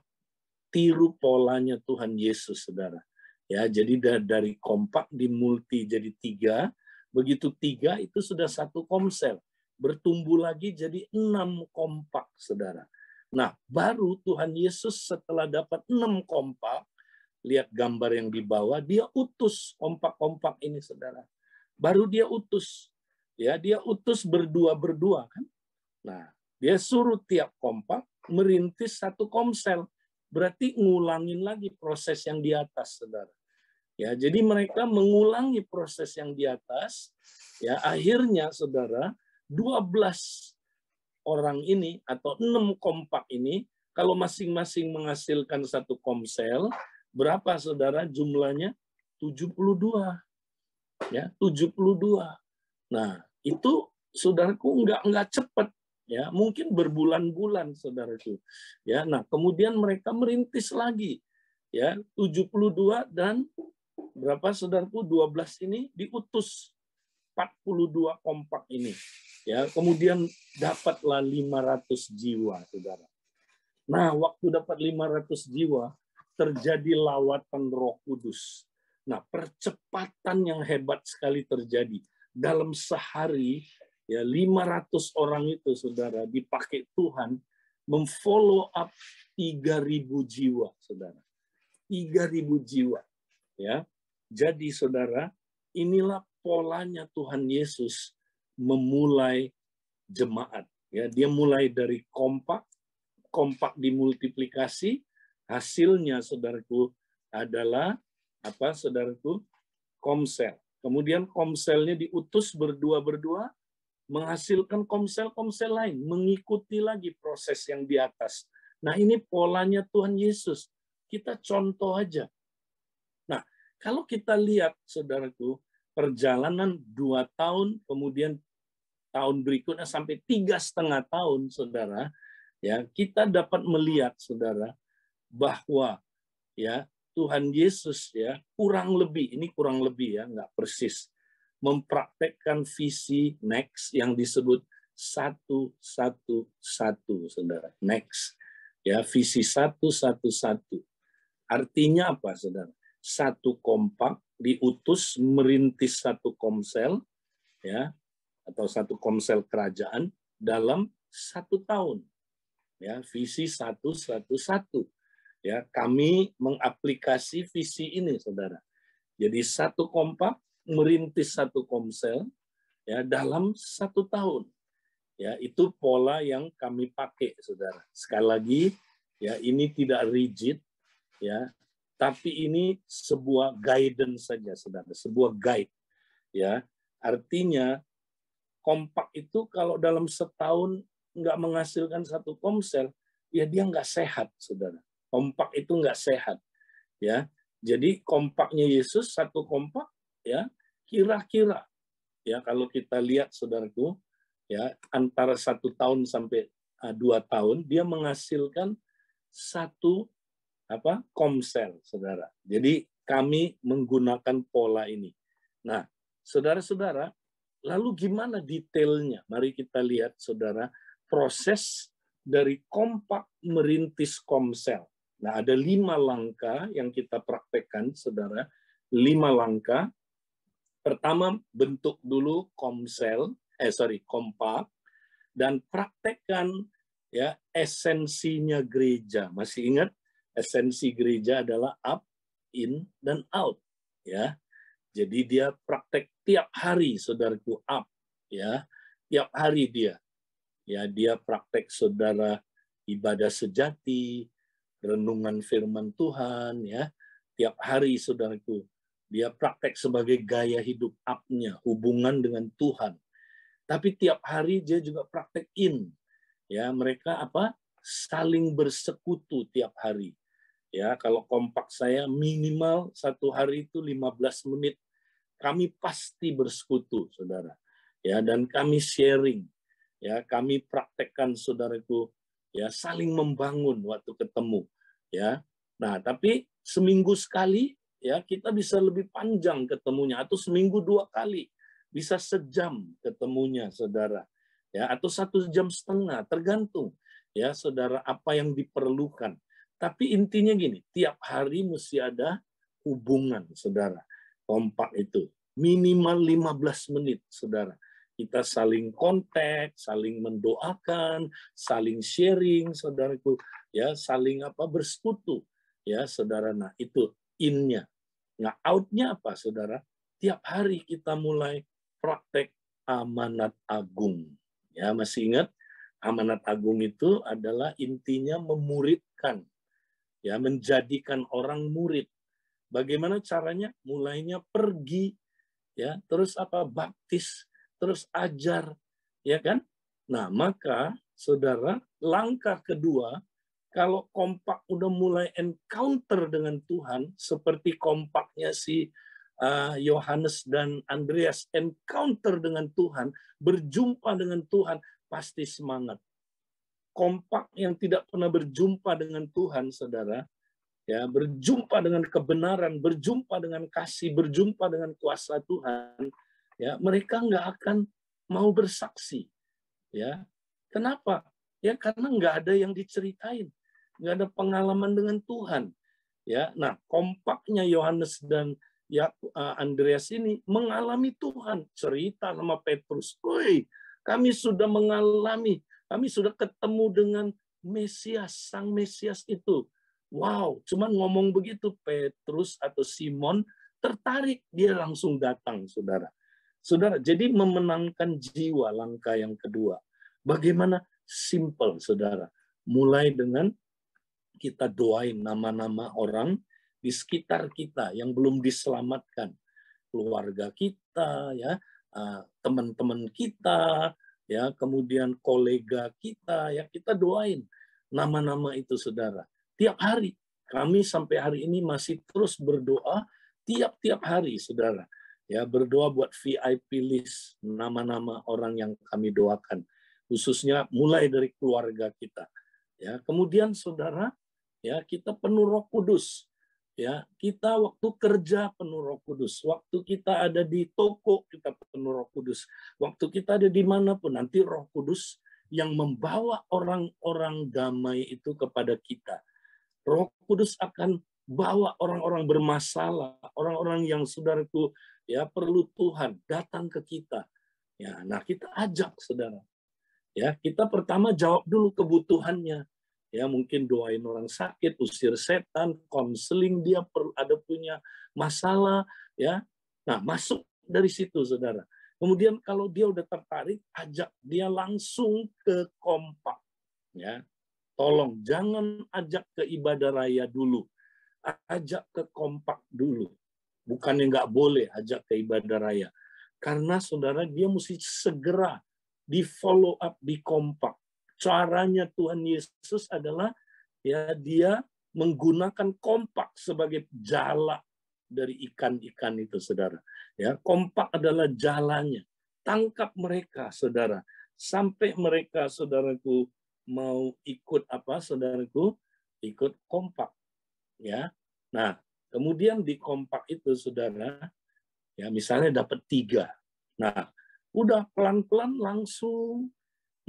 tiru polanya Tuhan Yesus, saudara. Ya, jadi dari kompak di multi jadi tiga, begitu tiga itu sudah satu komsel bertumbuh lagi jadi enam kompak saudara Nah, baru Tuhan Yesus setelah dapat enam kompak, lihat gambar yang di bawah, dia utus kompak-kompak ini, saudara. Baru dia utus, ya dia utus berdua-berdua kan. Nah, dia suruh tiap kompak merintis satu komsel, berarti ngulangin lagi proses yang di atas, saudara. Ya, jadi mereka mengulangi proses yang di atas. Ya, akhirnya saudara 12 orang ini atau enam kompak ini, kalau masing-masing menghasilkan satu komsel, berapa saudara jumlahnya? 72. Ya, 72. Nah, itu saudaraku nggak nggak cepat ya mungkin berbulan-bulan saudaraku ya nah kemudian mereka merintis lagi ya 72 dan berapa saudaraku 12 ini diutus 42 kompak ini ya kemudian dapatlah 500 jiwa saudara nah waktu dapat 500 jiwa terjadi lawatan Roh Kudus nah percepatan yang hebat sekali terjadi dalam sehari ya 500 orang itu saudara dipakai Tuhan memfollow up 3000 jiwa saudara 3000 jiwa ya jadi saudara inilah polanya Tuhan Yesus memulai jemaat. Ya, dia mulai dari kompak, kompak dimultiplikasi, hasilnya saudaraku adalah apa saudaraku komsel. Kemudian komselnya diutus berdua-berdua menghasilkan komsel-komsel lain, mengikuti lagi proses yang di atas. Nah, ini polanya Tuhan Yesus. Kita contoh aja. Nah, kalau kita lihat saudaraku, perjalanan dua tahun kemudian tahun berikutnya sampai tiga setengah tahun, saudara, ya kita dapat melihat, saudara, bahwa ya Tuhan Yesus ya kurang lebih ini kurang lebih ya nggak persis mempraktekkan visi next yang disebut satu satu satu saudara next ya visi satu satu satu artinya apa saudara satu kompak diutus merintis satu komsel ya atau satu komsel kerajaan dalam satu tahun. Ya, visi 111. Ya, kami mengaplikasi visi ini, saudara. Jadi satu kompak merintis satu komsel ya dalam satu tahun. Ya, itu pola yang kami pakai, saudara. Sekali lagi, ya ini tidak rigid, ya, tapi ini sebuah guidance saja, saudara. Sebuah guide, ya. Artinya kompak itu kalau dalam setahun nggak menghasilkan satu komsel, ya dia nggak sehat, saudara. Kompak itu nggak sehat, ya. Jadi kompaknya Yesus satu kompak, ya kira-kira, ya kalau kita lihat saudaraku, ya antara satu tahun sampai ah, dua tahun dia menghasilkan satu apa komsel, saudara. Jadi kami menggunakan pola ini. Nah, saudara-saudara, Lalu gimana detailnya? Mari kita lihat saudara proses dari kompak merintis komsel. Nah ada lima langkah yang kita praktekkan saudara. Lima langkah. Pertama bentuk dulu komsel, eh sorry kompak dan praktekkan ya esensinya gereja. Masih ingat esensi gereja adalah up, in, dan out. Ya, jadi dia praktek tiap hari saudaraku up ya tiap hari dia ya dia praktek saudara ibadah sejati renungan firman Tuhan ya tiap hari saudaraku dia praktek sebagai gaya hidup up-nya hubungan dengan Tuhan tapi tiap hari dia juga praktek in, ya mereka apa saling bersekutu tiap hari ya kalau kompak saya minimal satu hari itu 15 menit kami pasti bersekutu, saudara. Ya, dan kami sharing, ya, kami praktekkan, saudaraku, ya, saling membangun waktu ketemu, ya. Nah, tapi seminggu sekali, ya, kita bisa lebih panjang ketemunya, atau seminggu dua kali, bisa sejam ketemunya, saudara, ya, atau satu jam setengah, tergantung, ya, saudara, apa yang diperlukan. Tapi intinya gini, tiap hari mesti ada hubungan, saudara kompak itu. Minimal 15 menit, saudara. Kita saling kontak, saling mendoakan, saling sharing, saudaraku. Ya, saling apa bersekutu. Ya, saudara. Nah, itu innya. Nah, outnya apa, saudara? Tiap hari kita mulai praktek amanat agung. Ya, masih ingat? Amanat agung itu adalah intinya memuridkan, ya menjadikan orang murid Bagaimana caranya? Mulainya pergi, ya, terus apa? Baptis, terus ajar, ya kan? Nah, maka saudara, langkah kedua kalau kompak udah mulai encounter dengan Tuhan seperti kompaknya si eh, Yohanes uh, dan Andreas encounter dengan Tuhan, berjumpa dengan Tuhan, pasti semangat. Kompak yang tidak pernah berjumpa dengan Tuhan, saudara, ya berjumpa dengan kebenaran, berjumpa dengan kasih, berjumpa dengan kuasa Tuhan, ya mereka nggak akan mau bersaksi, ya kenapa? Ya karena nggak ada yang diceritain, nggak ada pengalaman dengan Tuhan, ya. Nah kompaknya Yohanes dan ya eh, Andreas ini mengalami Tuhan, cerita sama Petrus, woi kami sudah mengalami, kami sudah ketemu dengan Mesias, Sang Mesias itu Wow, cuman ngomong begitu Petrus atau Simon tertarik, dia langsung datang, Saudara. Saudara, jadi memenangkan jiwa langkah yang kedua. Bagaimana simple, Saudara. Mulai dengan kita doain nama-nama orang di sekitar kita yang belum diselamatkan, keluarga kita, ya, eh, teman-teman kita, ya, kemudian kolega kita, ya, kita doain nama-nama itu, saudara tiap hari. Kami sampai hari ini masih terus berdoa tiap-tiap hari, saudara. Ya, berdoa buat VIP list nama-nama orang yang kami doakan, khususnya mulai dari keluarga kita. Ya, kemudian saudara, ya kita penuh Roh Kudus. Ya, kita waktu kerja penuh Roh Kudus, waktu kita ada di toko kita penuh Roh Kudus, waktu kita ada di manapun nanti Roh Kudus yang membawa orang-orang damai itu kepada kita. Roh Kudus akan bawa orang-orang bermasalah, orang-orang yang saudaraku ya perlu Tuhan datang ke kita. Ya, nah kita ajak saudara. Ya, kita pertama jawab dulu kebutuhannya. Ya, mungkin doain orang sakit, usir setan, konseling dia perlu ada punya masalah, ya. Nah, masuk dari situ saudara. Kemudian kalau dia udah tertarik, ajak dia langsung ke kompak, ya. Tolong jangan ajak ke ibadah raya dulu. Ajak ke kompak dulu. Bukannya nggak boleh ajak ke ibadah raya. Karena saudara dia mesti segera di follow up, di kompak. Caranya Tuhan Yesus adalah ya dia menggunakan kompak sebagai jala dari ikan-ikan itu saudara. Ya, kompak adalah jalannya. Tangkap mereka saudara sampai mereka saudaraku mau ikut apa saudaraku ikut kompak ya nah kemudian di kompak itu saudara ya misalnya dapat tiga nah udah pelan-pelan langsung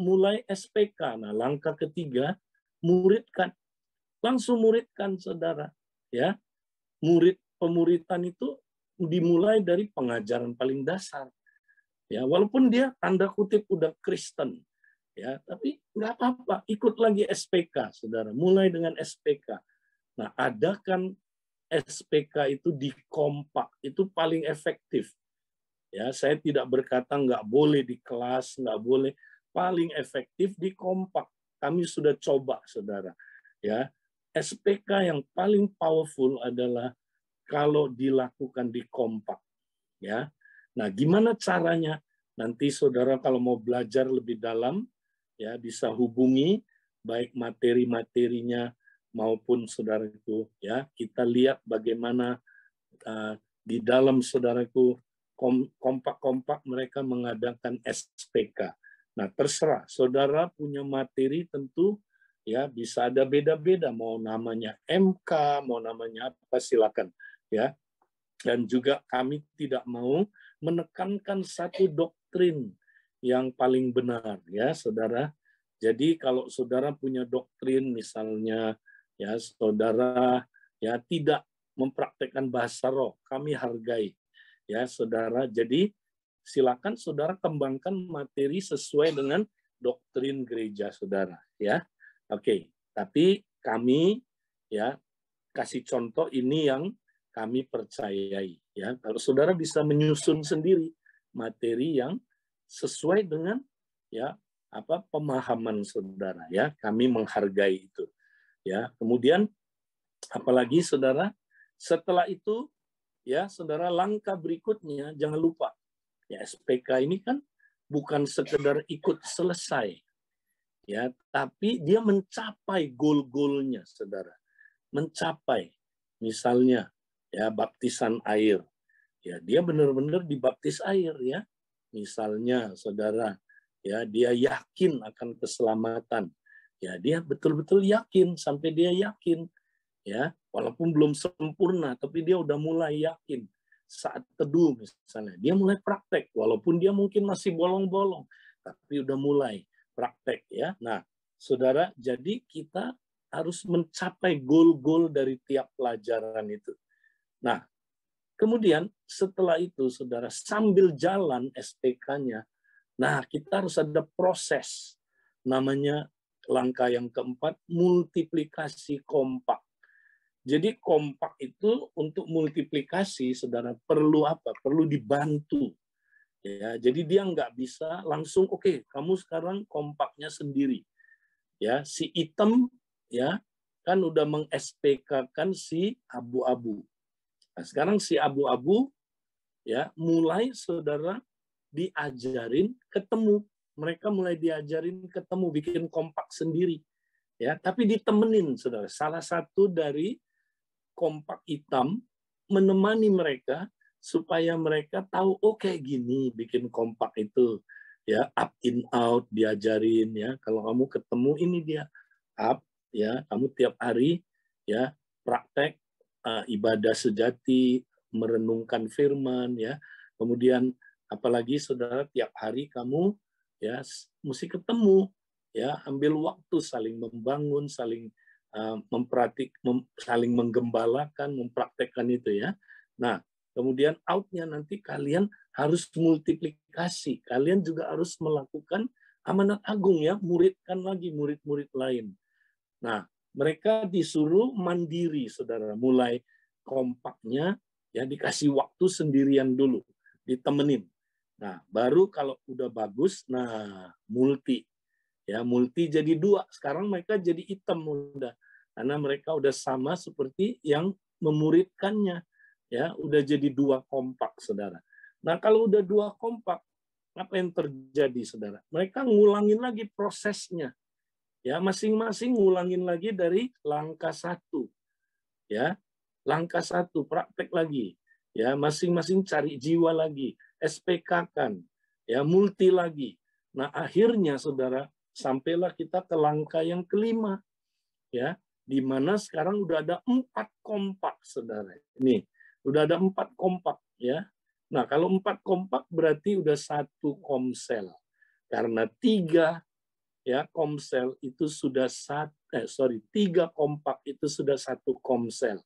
mulai SPK nah langkah ketiga muridkan langsung muridkan saudara ya murid pemuritan itu dimulai dari pengajaran paling dasar ya walaupun dia tanda kutip udah Kristen ya tapi nggak apa-apa ikut lagi SPK saudara mulai dengan SPK nah adakan SPK itu di kompak itu paling efektif ya saya tidak berkata nggak boleh di kelas nggak boleh paling efektif di kompak kami sudah coba saudara ya SPK yang paling powerful adalah kalau dilakukan di kompak ya nah gimana caranya nanti saudara kalau mau belajar lebih dalam ya bisa hubungi baik materi-materinya maupun saudaraku ya kita lihat bagaimana uh, di dalam saudaraku kompak-kompak mereka mengadakan SPK. Nah, terserah saudara punya materi tentu ya bisa ada beda-beda mau namanya MK, mau namanya apa silakan ya. Dan juga kami tidak mau menekankan satu doktrin yang paling benar ya saudara. Jadi kalau saudara punya doktrin misalnya ya saudara ya tidak mempraktekkan bahasa roh, kami hargai ya saudara. Jadi silakan saudara kembangkan materi sesuai dengan doktrin gereja saudara ya. Oke, tapi kami ya kasih contoh ini yang kami percayai ya. Kalau saudara bisa menyusun sendiri materi yang sesuai dengan ya apa pemahaman saudara ya kami menghargai itu ya kemudian apalagi saudara setelah itu ya saudara langkah berikutnya jangan lupa ya SPK ini kan bukan sekedar ikut selesai ya tapi dia mencapai gol-golnya saudara mencapai misalnya ya baptisan air ya dia benar-benar dibaptis air ya misalnya saudara ya dia yakin akan keselamatan ya dia betul-betul yakin sampai dia yakin ya walaupun belum sempurna tapi dia udah mulai yakin saat teduh misalnya dia mulai praktek walaupun dia mungkin masih bolong-bolong tapi udah mulai praktek ya nah saudara jadi kita harus mencapai goal-goal dari tiap pelajaran itu nah Kemudian setelah itu, saudara, sambil jalan SPK-nya, nah kita harus ada proses namanya langkah yang keempat, multiplikasi kompak. Jadi kompak itu untuk multiplikasi, saudara, perlu apa? Perlu dibantu. Ya, jadi dia nggak bisa langsung, oke, okay, kamu sekarang kompaknya sendiri. Ya, si item, ya, kan udah meng-SPK kan si abu-abu. Nah, sekarang si abu-abu ya mulai saudara diajarin ketemu. Mereka mulai diajarin ketemu, bikin kompak sendiri. Ya, tapi ditemenin saudara. Salah satu dari kompak hitam menemani mereka supaya mereka tahu oh gini bikin kompak itu ya up in out diajarin ya kalau kamu ketemu ini dia up ya kamu tiap hari ya praktek uh, ibadah sejati, merenungkan firman ya. Kemudian apalagi saudara tiap hari kamu ya mesti ketemu ya, ambil waktu saling membangun, saling uh, mem, saling menggembalakan, mempraktekkan itu ya. Nah, kemudian outnya nanti kalian harus multiplikasi. Kalian juga harus melakukan amanat agung ya, muridkan lagi murid-murid lain. Nah, mereka disuruh mandiri, saudara. Mulai kompaknya, ya dikasih waktu sendirian dulu, ditemenin. Nah, baru kalau udah bagus, nah multi. Ya, multi jadi dua. Sekarang mereka jadi hitam udah. Karena mereka udah sama seperti yang memuridkannya. Ya, udah jadi dua kompak, saudara. Nah, kalau udah dua kompak, apa yang terjadi, saudara? Mereka ngulangin lagi prosesnya. Ya, masing-masing ngulangin lagi dari langkah satu. Ya, langkah satu praktek lagi. Ya, masing-masing cari jiwa lagi, SPK kan, ya multi lagi. Nah, akhirnya saudara sampailah kita ke langkah yang kelima, ya, di mana sekarang udah ada empat kompak, saudara. Ini udah ada empat kompak, ya. Nah, kalau empat kompak berarti udah satu komsel, karena tiga ya komsel itu sudah satu eh, sorry tiga kompak itu sudah satu komsel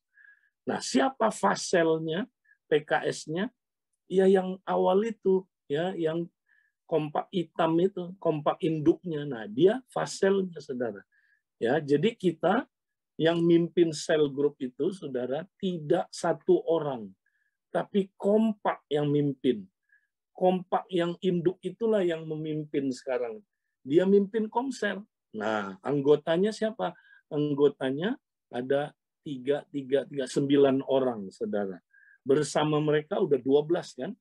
nah siapa faselnya PKS-nya ya yang awal itu ya yang kompak hitam itu kompak induknya nah dia faselnya saudara ya jadi kita yang mimpin sel grup itu saudara tidak satu orang tapi kompak yang mimpin kompak yang induk itulah yang memimpin sekarang dia mimpin Komsel. Nah, anggotanya siapa? Anggotanya ada tiga, tiga, tiga, sembilan orang, saudara. Bersama mereka udah dua belas kan?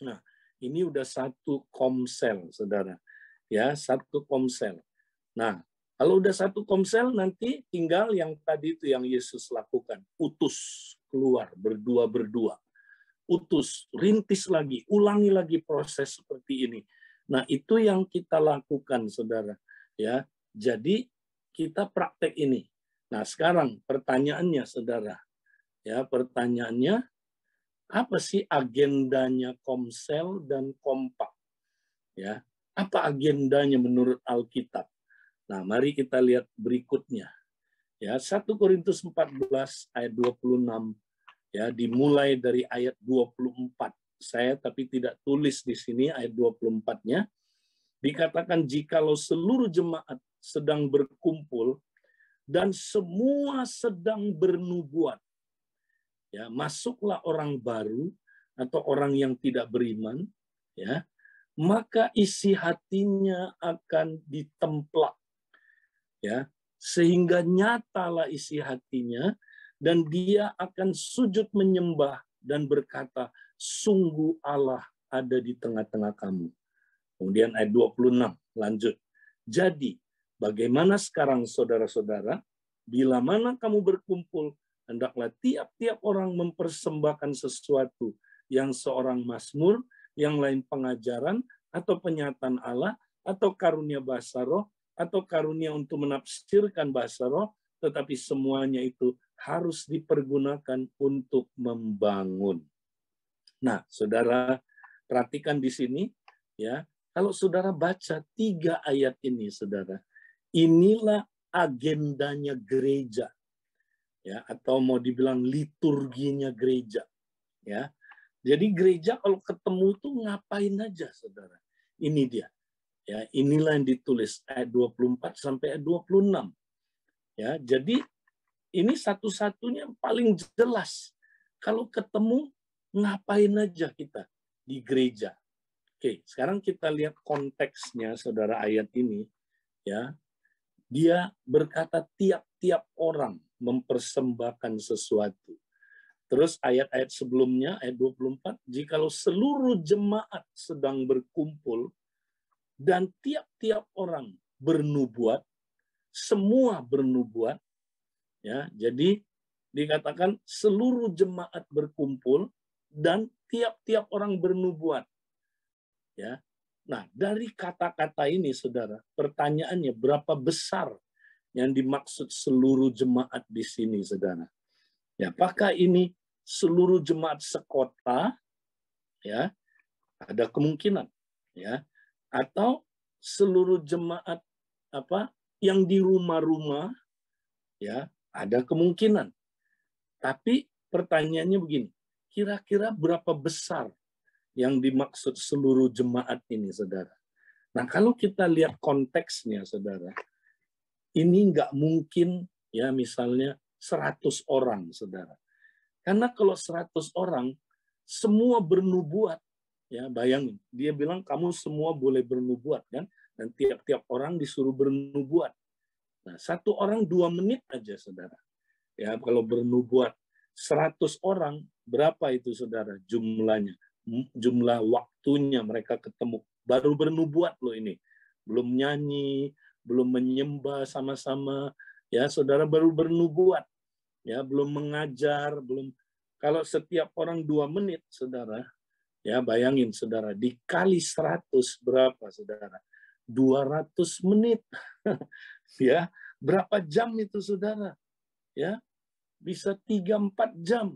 Nah, ini udah satu komsel, saudara. Ya, satu komsel. Nah, kalau udah satu komsel nanti tinggal yang tadi itu yang Yesus lakukan, utus keluar berdua-berdua. Utus, rintis lagi, ulangi lagi proses seperti ini Nah, itu yang kita lakukan, Saudara. Ya, jadi kita praktek ini. Nah, sekarang pertanyaannya, Saudara. Ya, pertanyaannya apa sih agendanya Komsel dan Kompak? Ya, apa agendanya menurut Alkitab? Nah, mari kita lihat berikutnya. Ya, 1 Korintus 14 ayat 26 ya dimulai dari ayat 24 saya tapi tidak tulis di sini ayat 24-nya. Dikatakan jikalau seluruh jemaat sedang berkumpul dan semua sedang bernubuat. Ya, masuklah orang baru atau orang yang tidak beriman, ya. Maka isi hatinya akan ditemplak. Ya, sehingga nyatalah isi hatinya dan dia akan sujud menyembah dan berkata, sungguh Allah ada di tengah-tengah kamu. Kemudian ayat 26 lanjut. Jadi, bagaimana sekarang saudara-saudara, bila mana kamu berkumpul, hendaklah tiap-tiap orang mempersembahkan sesuatu yang seorang masmur, yang lain pengajaran, atau penyataan Allah, atau karunia bahasa roh, atau karunia untuk menafsirkan bahasa roh, tetapi semuanya itu harus dipergunakan untuk membangun. Nah, saudara perhatikan di sini ya. Kalau saudara baca tiga ayat ini, saudara, inilah agendanya gereja, ya, atau mau dibilang liturginya gereja, ya. Jadi gereja kalau ketemu itu ngapain aja, saudara? Ini dia, ya. Inilah yang ditulis ayat 24 sampai ayat 26, ya. Jadi ini satu-satunya yang paling jelas. Kalau ketemu ngapain aja kita di gereja. Oke, sekarang kita lihat konteksnya saudara ayat ini ya. Dia berkata tiap-tiap orang mempersembahkan sesuatu. Terus ayat-ayat sebelumnya, ayat 24, jikalau seluruh jemaat sedang berkumpul dan tiap-tiap orang bernubuat, semua bernubuat, ya jadi dikatakan seluruh jemaat berkumpul dan tiap-tiap orang bernubuat. Ya. Nah, dari kata-kata ini Saudara, pertanyaannya berapa besar yang dimaksud seluruh jemaat di sini Saudara? Ya, apakah ini seluruh jemaat sekota? Ya. Ada kemungkinan, ya. Atau seluruh jemaat apa yang di rumah-rumah ya ada kemungkinan. Tapi pertanyaannya begini, kira-kira berapa besar yang dimaksud seluruh jemaat ini, saudara. Nah, kalau kita lihat konteksnya, saudara, ini nggak mungkin ya misalnya 100 orang, saudara. Karena kalau 100 orang, semua bernubuat. Ya, bayangin. Dia bilang kamu semua boleh bernubuat kan? Dan tiap-tiap orang disuruh bernubuat. Nah, satu orang dua menit aja, saudara. Ya, kalau bernubuat seratus orang Berapa itu saudara jumlahnya? Jumlah waktunya mereka ketemu. Baru bernubuat loh ini. Belum nyanyi, belum menyembah sama-sama. Ya, saudara baru bernubuat. Ya, belum mengajar, belum kalau setiap orang dua menit, saudara, ya bayangin saudara, dikali seratus berapa saudara? dua ratus menit. ya, berapa jam itu saudara? Ya, bisa tiga empat jam.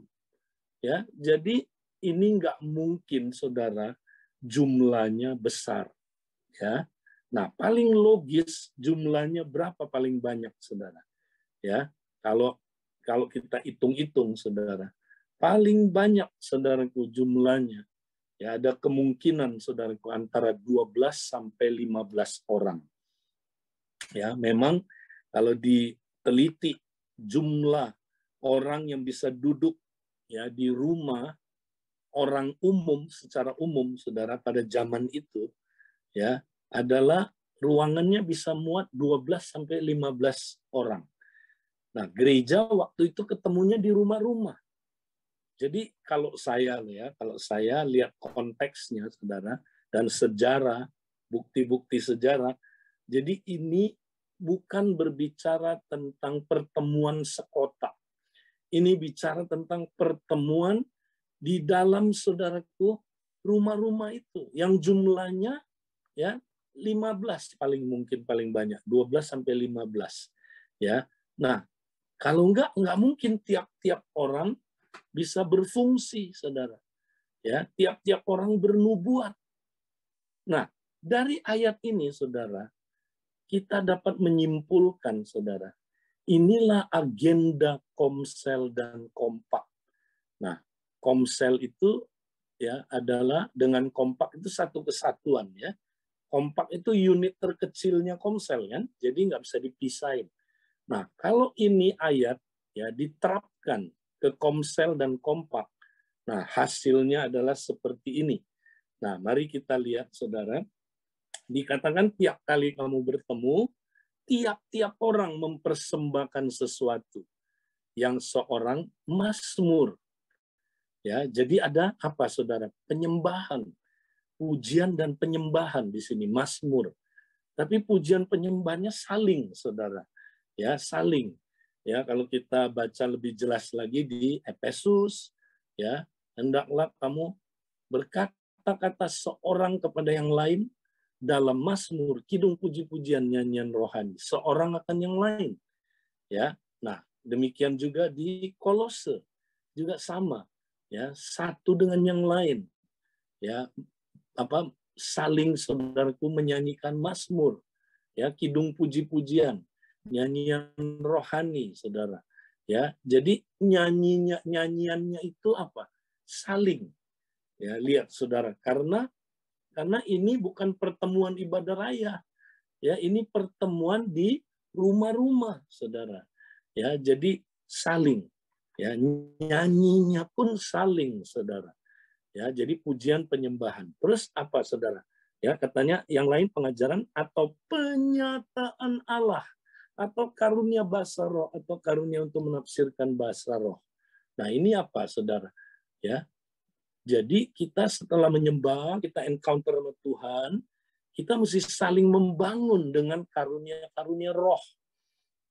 Ya, jadi ini nggak mungkin saudara jumlahnya besar. Ya, nah paling logis jumlahnya berapa paling banyak saudara. Ya, kalau kalau kita hitung-hitung saudara, paling banyak saudaraku jumlahnya ya ada kemungkinan saudaraku antara 12 sampai 15 orang. Ya, memang kalau diteliti jumlah orang yang bisa duduk ya di rumah orang umum secara umum saudara pada zaman itu ya adalah ruangannya bisa muat 12 sampai 15 orang. Nah, gereja waktu itu ketemunya di rumah-rumah. Jadi kalau saya ya, kalau saya lihat konteksnya Saudara dan sejarah, bukti-bukti sejarah, jadi ini bukan berbicara tentang pertemuan sekotak. Ini bicara tentang pertemuan di dalam saudaraku rumah-rumah itu yang jumlahnya ya 15 paling mungkin paling banyak 12 sampai 15 ya. Nah, kalau enggak enggak mungkin tiap-tiap orang bisa berfungsi, Saudara. Ya, tiap-tiap orang bernubuat. Nah, dari ayat ini Saudara, kita dapat menyimpulkan Saudara Inilah agenda Komsel dan Kompak. Nah, Komsel itu ya adalah dengan Kompak itu satu kesatuan ya. Kompak itu unit terkecilnya Komsel kan, jadi nggak bisa dipisahin. Nah, kalau ini ayat ya diterapkan ke Komsel dan Kompak, nah hasilnya adalah seperti ini. Nah, mari kita lihat saudara. Dikatakan tiap kali kamu bertemu, tiap-tiap orang mempersembahkan sesuatu yang seorang masmur. Ya, jadi ada apa Saudara? Penyembahan, pujian dan penyembahan di sini masmur. Tapi pujian penyembahnya saling Saudara. Ya, saling. Ya, kalau kita baca lebih jelas lagi di Efesus, ya, hendaklah kamu berkata-kata seorang kepada yang lain dalam Mazmur, kidung puji-pujian, nyanyian rohani, seorang akan yang lain. Ya, nah demikian juga di Kolose juga sama, ya satu dengan yang lain, ya apa saling saudaraku menyanyikan Mazmur, ya kidung puji-pujian, nyanyian rohani, saudara. Ya, jadi nyanyinya nyanyiannya itu apa? Saling. Ya, lihat saudara, karena karena ini bukan pertemuan ibadah raya. Ya, ini pertemuan di rumah-rumah, Saudara. Ya, jadi saling. Ya, nyanyinya pun saling, Saudara. Ya, jadi pujian penyembahan. Terus apa, Saudara? Ya, katanya yang lain pengajaran atau penyataan Allah atau karunia bahasa roh atau karunia untuk menafsirkan bahasa roh. Nah, ini apa Saudara? Ya, jadi kita setelah menyembah, kita encounter sama Tuhan, kita mesti saling membangun dengan karunia-karunia roh.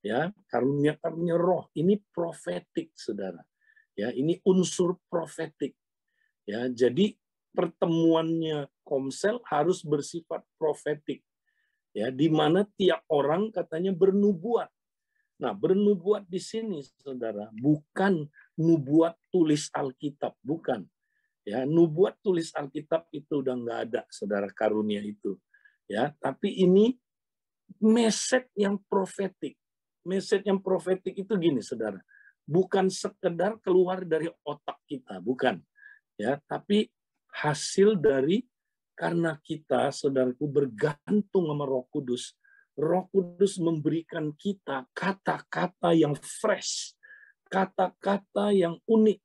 Ya, karunia-karunia roh ini profetik, Saudara. Ya, ini unsur profetik. Ya, jadi pertemuannya Komsel harus bersifat profetik. Ya, di mana tiap orang katanya bernubuat. Nah, bernubuat di sini Saudara, bukan nubuat tulis Alkitab, bukan Ya, nubuat tulis Alkitab itu udah nggak ada, saudara karunia itu. Ya, tapi ini meset yang profetik. Meset yang profetik itu gini, saudara. Bukan sekedar keluar dari otak kita, bukan. Ya, tapi hasil dari karena kita, saudaraku, bergantung sama Roh Kudus. Roh Kudus memberikan kita kata-kata yang fresh, kata-kata yang unik,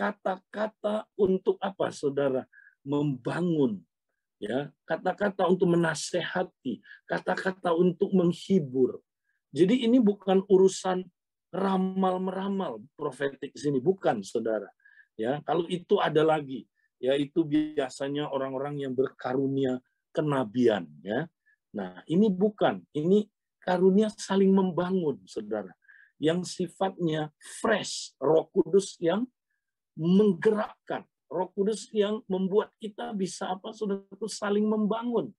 kata-kata untuk apa saudara membangun ya kata-kata untuk menasehati kata-kata untuk menghibur jadi ini bukan urusan ramal meramal profetik sini bukan saudara ya kalau itu ada lagi yaitu biasanya orang-orang yang berkarunia kenabian ya nah ini bukan ini karunia saling membangun saudara yang sifatnya fresh roh kudus yang menggerakkan. Roh Kudus yang membuat kita bisa apa, saudaraku, saling membangun.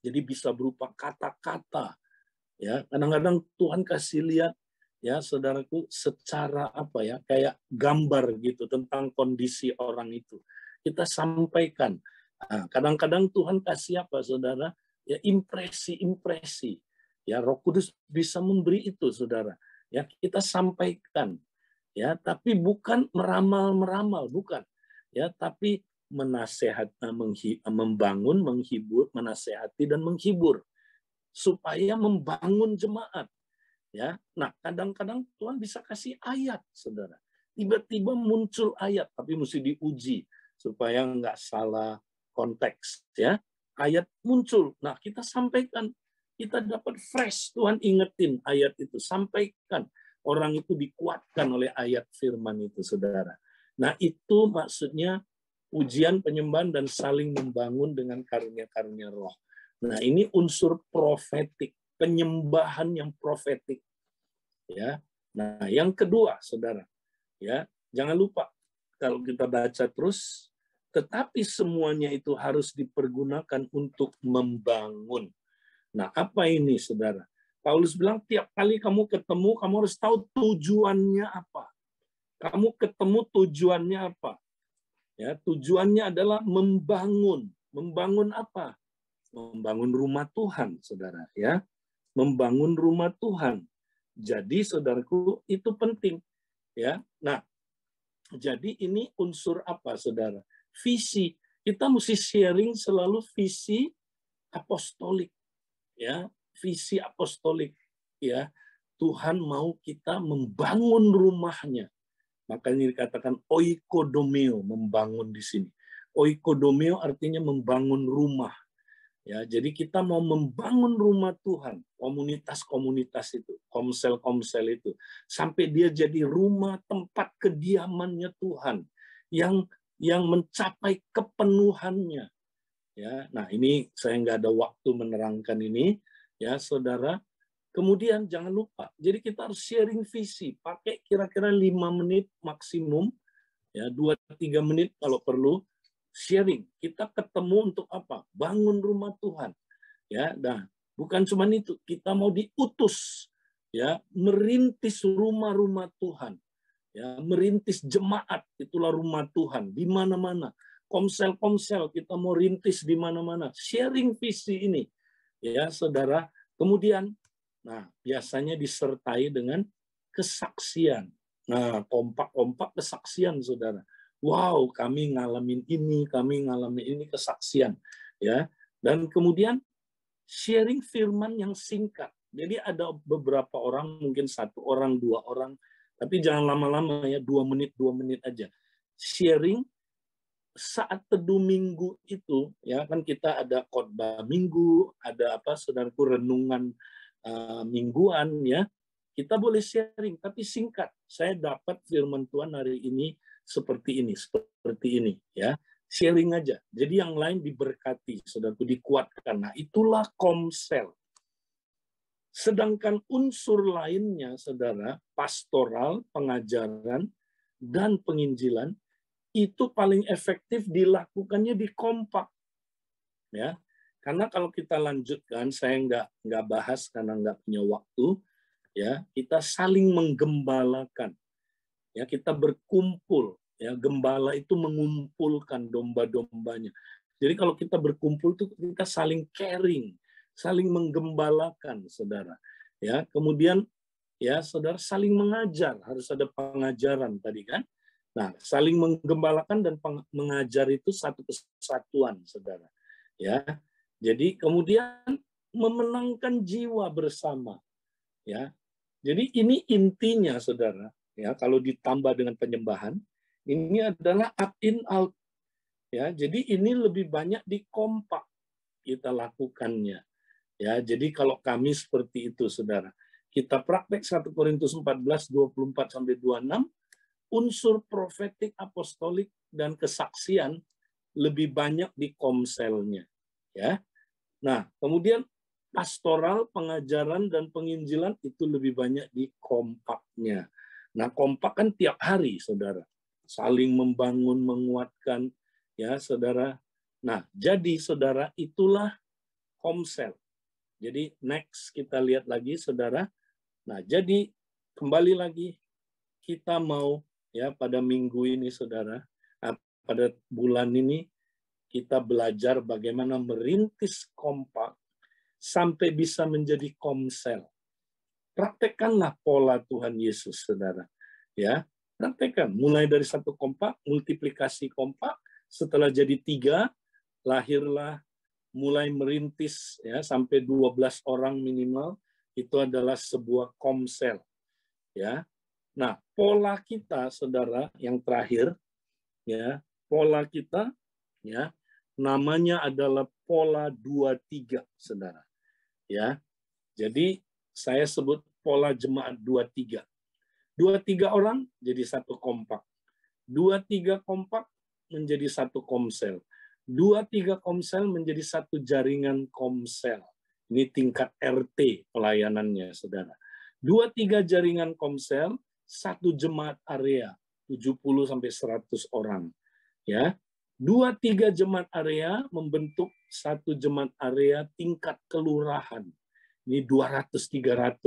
Jadi bisa berupa kata-kata. Ya, kadang-kadang Tuhan kasih lihat ya saudaraku secara apa ya kayak gambar gitu tentang kondisi orang itu kita sampaikan kadang nah, kadang-kadang Tuhan kasih apa saudara ya impresi-impresi ya Roh Kudus bisa memberi itu saudara ya kita sampaikan ya tapi bukan meramal-meramal bukan ya tapi menasehat eh, eh, membangun menghibur menasehati dan menghibur supaya membangun jemaat ya nah kadang-kadang Tuhan bisa kasih ayat saudara tiba-tiba muncul ayat tapi mesti diuji supaya nggak salah konteks ya ayat muncul nah kita sampaikan kita dapat fresh Tuhan ingetin ayat itu sampaikan Orang itu dikuatkan oleh ayat firman itu, saudara. Nah, itu maksudnya ujian penyembahan dan saling membangun dengan karunia-karunia roh. Nah, ini unsur profetik, penyembahan yang profetik. Ya. Nah, yang kedua, Saudara, ya, jangan lupa kalau kita baca terus tetapi semuanya itu harus dipergunakan untuk membangun. Nah, apa ini Saudara? Paulus bilang tiap kali kamu ketemu, kamu harus tahu tujuannya apa. Kamu ketemu tujuannya apa? Ya, tujuannya adalah membangun. Membangun apa? Membangun rumah Tuhan, Saudara, ya. Membangun rumah Tuhan. Jadi Saudaraku, itu penting, ya. Nah, jadi ini unsur apa, Saudara? Visi. Kita mesti sharing selalu visi apostolik, ya visi apostolik ya Tuhan mau kita membangun rumahnya makanya dikatakan oikodomeo membangun di sini oikodomeo artinya membangun rumah ya jadi kita mau membangun rumah Tuhan komunitas-komunitas itu komsel-komsel itu sampai dia jadi rumah tempat kediamannya Tuhan yang yang mencapai kepenuhannya ya nah ini saya nggak ada waktu menerangkan ini Ya, Saudara. Kemudian jangan lupa, jadi kita harus sharing visi, pakai kira-kira 5 menit maksimum, ya dua tiga menit kalau perlu, sharing. Kita ketemu untuk apa? Bangun rumah Tuhan. Ya, nah, bukan cuma itu, kita mau diutus ya merintis rumah-rumah Tuhan. Ya, merintis jemaat itulah rumah Tuhan di mana-mana. Komsel-komsel kita mau rintis di mana-mana. Sharing visi ini ya saudara kemudian nah biasanya disertai dengan kesaksian nah kompak-kompak kesaksian saudara wow kami ngalamin ini kami ngalamin ini kesaksian ya dan kemudian sharing firman yang singkat jadi ada beberapa orang mungkin satu orang dua orang tapi jangan lama-lama ya dua menit dua menit aja sharing saat teduh minggu itu ya kan kita ada khotbah minggu, ada apa saudaraku renungan uh, mingguan ya. Kita boleh sharing tapi singkat. Saya dapat firman Tuhan hari ini seperti ini, seperti ini ya. Sharing aja. Jadi yang lain diberkati, saudaraku dikuatkan. Nah, itulah komsel. Sedangkan unsur lainnya, saudara, pastoral, pengajaran, dan penginjilan itu paling efektif dilakukannya di kompak. Ya, karena kalau kita lanjutkan, saya nggak nggak bahas karena nggak punya waktu. Ya, kita saling menggembalakan. Ya, kita berkumpul. Ya, gembala itu mengumpulkan domba-dombanya. Jadi kalau kita berkumpul itu kita saling caring, saling menggembalakan, saudara. Ya, kemudian ya saudara saling mengajar harus ada pengajaran tadi kan Nah, saling menggembalakan dan mengajar itu satu kesatuan, saudara. Ya, jadi kemudian memenangkan jiwa bersama. Ya, jadi ini intinya, saudara. Ya, kalau ditambah dengan penyembahan, ini adalah up in out. Ya, jadi ini lebih banyak di kompak kita lakukannya. Ya, jadi kalau kami seperti itu, saudara. Kita praktek 1 Korintus 14, 24 sampai 26, unsur profetik apostolik dan kesaksian lebih banyak di komselnya ya nah kemudian pastoral pengajaran dan penginjilan itu lebih banyak di kompaknya nah kompak kan tiap hari saudara saling membangun menguatkan ya saudara nah jadi saudara itulah komsel jadi next kita lihat lagi saudara nah jadi kembali lagi kita mau ya pada minggu ini saudara ah, pada bulan ini kita belajar bagaimana merintis kompak sampai bisa menjadi komsel praktekkanlah pola Tuhan Yesus saudara ya praktekkan mulai dari satu kompak multiplikasi kompak setelah jadi tiga lahirlah mulai merintis ya sampai 12 orang minimal itu adalah sebuah komsel ya Nah, pola kita Saudara yang terakhir ya, pola kita ya, namanya adalah pola dua tiga Saudara. Ya. Jadi saya sebut pola jemaat dua tiga. Dua tiga orang jadi satu kompak. Dua tiga kompak menjadi satu komsel. tiga komsel menjadi satu jaringan komsel. Ini tingkat RT pelayanannya, saudara. tiga jaringan komsel satu jemaat area 70 sampai 100 orang. Ya. Dua tiga jemaat area membentuk satu jemaat area tingkat kelurahan. Ini 200 300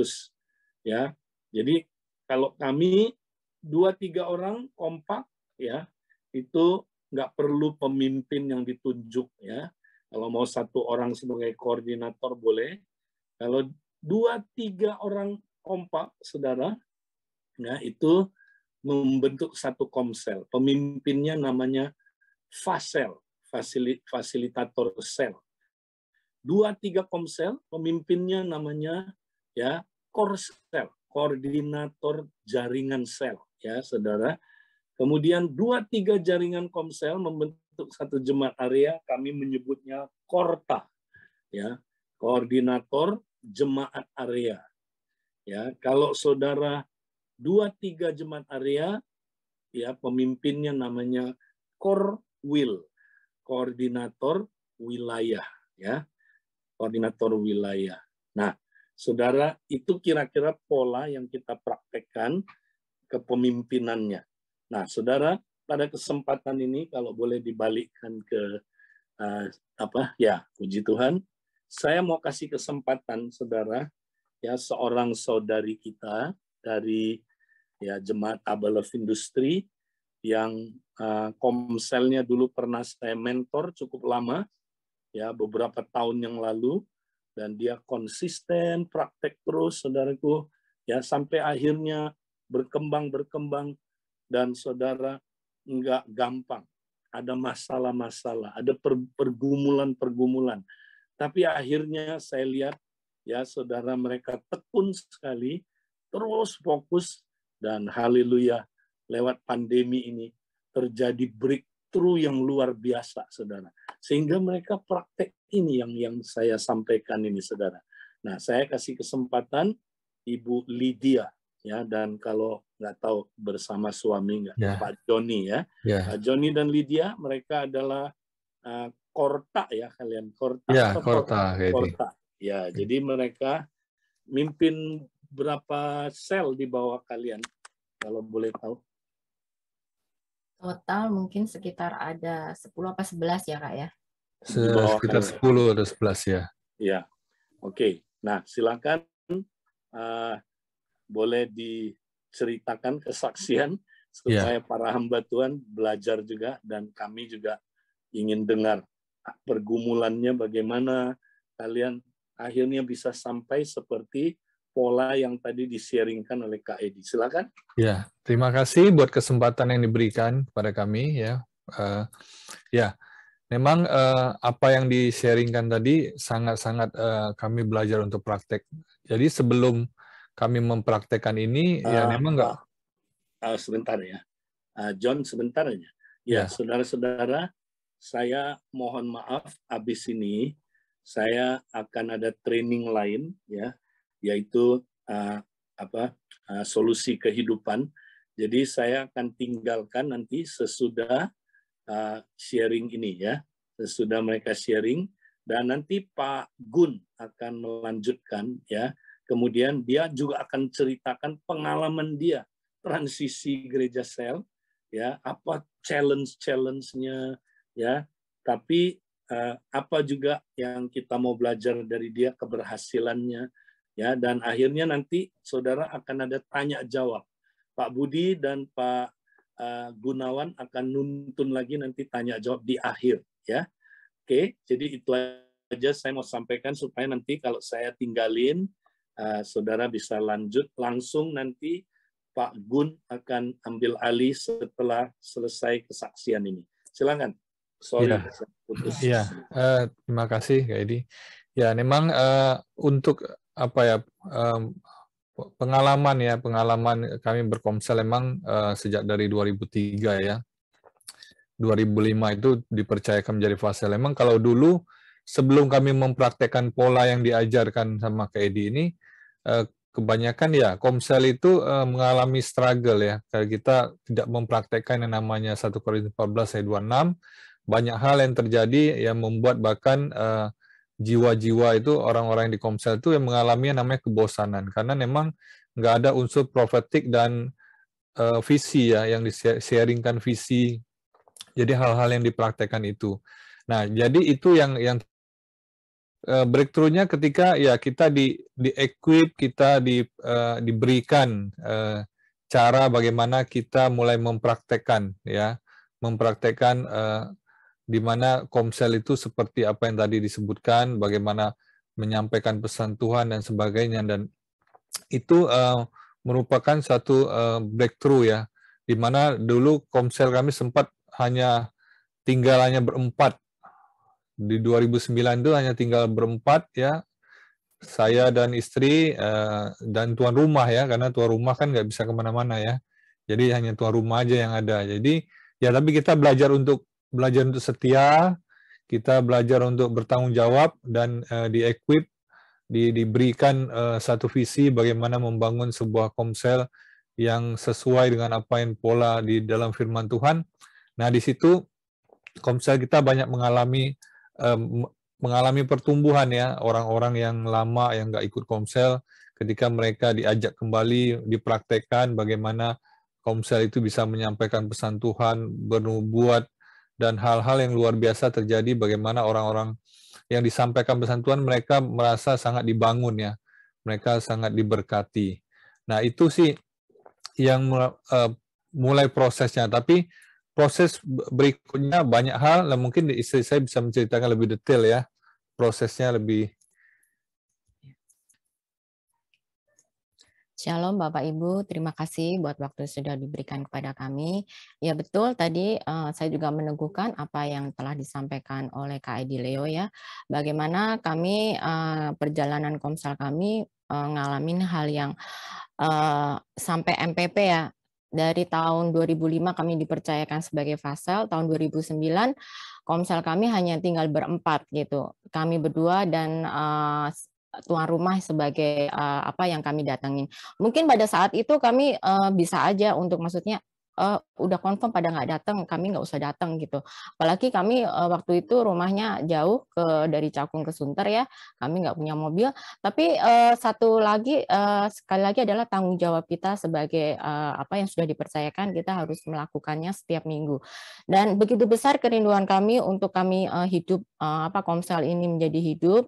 ya. Jadi kalau kami dua tiga orang kompak ya itu nggak perlu pemimpin yang ditunjuk ya. Kalau mau satu orang sebagai koordinator boleh. Kalau dua tiga orang kompak saudara ya, itu membentuk satu komsel. Pemimpinnya namanya Fasel, fasilitator sel. Dua tiga komsel, pemimpinnya namanya ya Korsel, koordinator jaringan sel ya saudara. Kemudian dua tiga jaringan komsel membentuk satu jemaat area, kami menyebutnya korta ya koordinator jemaat area. Ya, kalau saudara dua tiga jemaat area ya pemimpinnya namanya core Will koordinator wilayah ya koordinator wilayah nah saudara itu kira-kira pola yang kita praktekkan kepemimpinannya nah saudara pada kesempatan ini kalau boleh dibalikkan ke uh, apa ya puji Tuhan saya mau kasih kesempatan saudara ya seorang saudari kita dari ya jemaat Tabel of Industry yang eh, komselnya dulu pernah saya mentor cukup lama ya beberapa tahun yang lalu dan dia konsisten praktek terus saudaraku ya sampai akhirnya berkembang berkembang dan saudara nggak gampang ada masalah-masalah ada pergumulan-pergumulan tapi akhirnya saya lihat ya saudara mereka tekun sekali terus fokus dan haleluya lewat pandemi ini terjadi breakthrough yang luar biasa saudara sehingga mereka praktek ini yang yang saya sampaikan ini saudara nah saya kasih kesempatan ibu Lydia ya dan kalau nggak tahu bersama suami nggak yeah. Pak Joni ya yeah. Pak Joni dan Lydia mereka adalah uh, korta ya kalian korta yeah, korta korta, gitu. korta. ya jadi mereka mimpin berapa sel di bawah kalian kalau boleh tahu? Total mungkin sekitar ada 10 apa 11 ya Kak ya? Sekitar 10 atau 11 ya. Iya. Oke. Okay. Nah, silakan uh, boleh diceritakan kesaksian supaya ya. para hamba Tuhan belajar juga dan kami juga ingin dengar pergumulannya bagaimana kalian akhirnya bisa sampai seperti pola yang tadi disharingkan oleh Kak Edi. Silakan. Ya, terima kasih buat kesempatan yang diberikan kepada kami ya. Uh, ya, memang uh, apa yang disharingkan tadi sangat-sangat uh, kami belajar untuk praktek. Jadi sebelum kami mempraktekkan ini, uh, ya ah, memang enggak. Uh, ah, uh, ah, sebentar ya, uh, John sebentar ya. Ya, saudara-saudara, saya mohon maaf abis ini saya akan ada training lain ya yaitu uh, apa uh, solusi kehidupan. Jadi saya akan tinggalkan nanti sesudah uh, sharing ini ya, sesudah mereka sharing dan nanti Pak Gun akan melanjutkan ya. Kemudian dia juga akan ceritakan pengalaman dia transisi gereja sel ya, apa challenge-challenge-nya ya. Tapi apa juga yang kita mau belajar dari dia keberhasilannya ya dan akhirnya nanti saudara akan ada tanya jawab Pak Budi dan Pak eh, Gunawan akan nuntun lagi nanti tanya jawab di akhir ya oke jadi itu aja saya mau sampaikan supaya nanti kalau saya tinggalin eh, saudara bisa lanjut langsung nanti Pak Gun akan ambil alih setelah selesai kesaksian ini. Silakan. Sorry, ya. putus. Ya. Uh, terima kasih, Kak Edi. Ya, memang uh, untuk apa ya um, pengalaman ya pengalaman kami berkomsel memang uh, sejak dari 2003 ya 2005 itu dipercayakan menjadi fase memang kalau dulu sebelum kami mempraktekkan pola yang diajarkan sama KED ini uh, kebanyakan ya komsel itu uh, mengalami struggle ya kalau kita tidak mempraktekkan yang namanya 1 Korintus 14 ayat 26 banyak hal yang terjadi yang membuat bahkan uh, jiwa-jiwa itu orang-orang yang di Komsel itu yang mengalami yang namanya kebosanan karena memang nggak ada unsur profetik dan uh, visi ya yang disharingkan visi. Jadi hal-hal yang dipraktekkan itu. Nah, jadi itu yang yang uh, breakthroughnya ketika ya kita di di equip, kita di uh, diberikan uh, cara bagaimana kita mulai mempraktekkan ya, mempraktekkan uh, di mana komsel itu seperti apa yang tadi disebutkan, bagaimana menyampaikan pesan Tuhan dan sebagainya dan itu uh, merupakan satu uh, breakthrough ya, di mana dulu komsel kami sempat hanya tinggal hanya berempat di 2009 itu hanya tinggal berempat ya saya dan istri uh, dan tuan rumah ya karena tuan rumah kan nggak bisa kemana-mana ya jadi hanya tuan rumah aja yang ada jadi ya tapi kita belajar untuk belajar untuk setia, kita belajar untuk bertanggung jawab dan uh, di-equip, di, diberikan uh, satu visi bagaimana membangun sebuah komsel yang sesuai dengan apa yang pola di dalam firman Tuhan. Nah, di situ komsel kita banyak mengalami um, mengalami pertumbuhan ya orang-orang yang lama yang nggak ikut komsel ketika mereka diajak kembali dipraktekkan bagaimana komsel itu bisa menyampaikan pesan Tuhan bernubuat dan hal-hal yang luar biasa terjadi bagaimana orang-orang yang disampaikan pesan Tuhan mereka merasa sangat dibangun ya. Mereka sangat diberkati. Nah, itu sih yang eh, mulai prosesnya tapi proses berikutnya banyak hal lah mungkin istri saya bisa menceritakan lebih detail ya prosesnya lebih Shalom Bapak Ibu, terima kasih buat waktu sudah diberikan kepada kami. Ya betul tadi uh, saya juga meneguhkan apa yang telah disampaikan oleh KID Leo ya. Bagaimana kami uh, perjalanan Komsel kami uh, ngalamin hal yang uh, sampai MPP ya. Dari tahun 2005 kami dipercayakan sebagai fasel, tahun 2009 Komsel kami hanya tinggal berempat gitu. Kami berdua dan uh, tuan rumah sebagai uh, apa yang kami datangin. Mungkin pada saat itu kami uh, bisa aja untuk maksudnya uh, udah konfirm pada nggak datang, kami nggak usah datang gitu. Apalagi kami uh, waktu itu rumahnya jauh ke dari Cakung ke Sunter ya, kami nggak punya mobil. Tapi uh, satu lagi uh, sekali lagi adalah tanggung jawab kita sebagai uh, apa yang sudah dipercayakan kita harus melakukannya setiap minggu. Dan begitu besar kerinduan kami untuk kami uh, hidup uh, apa Komsel ini menjadi hidup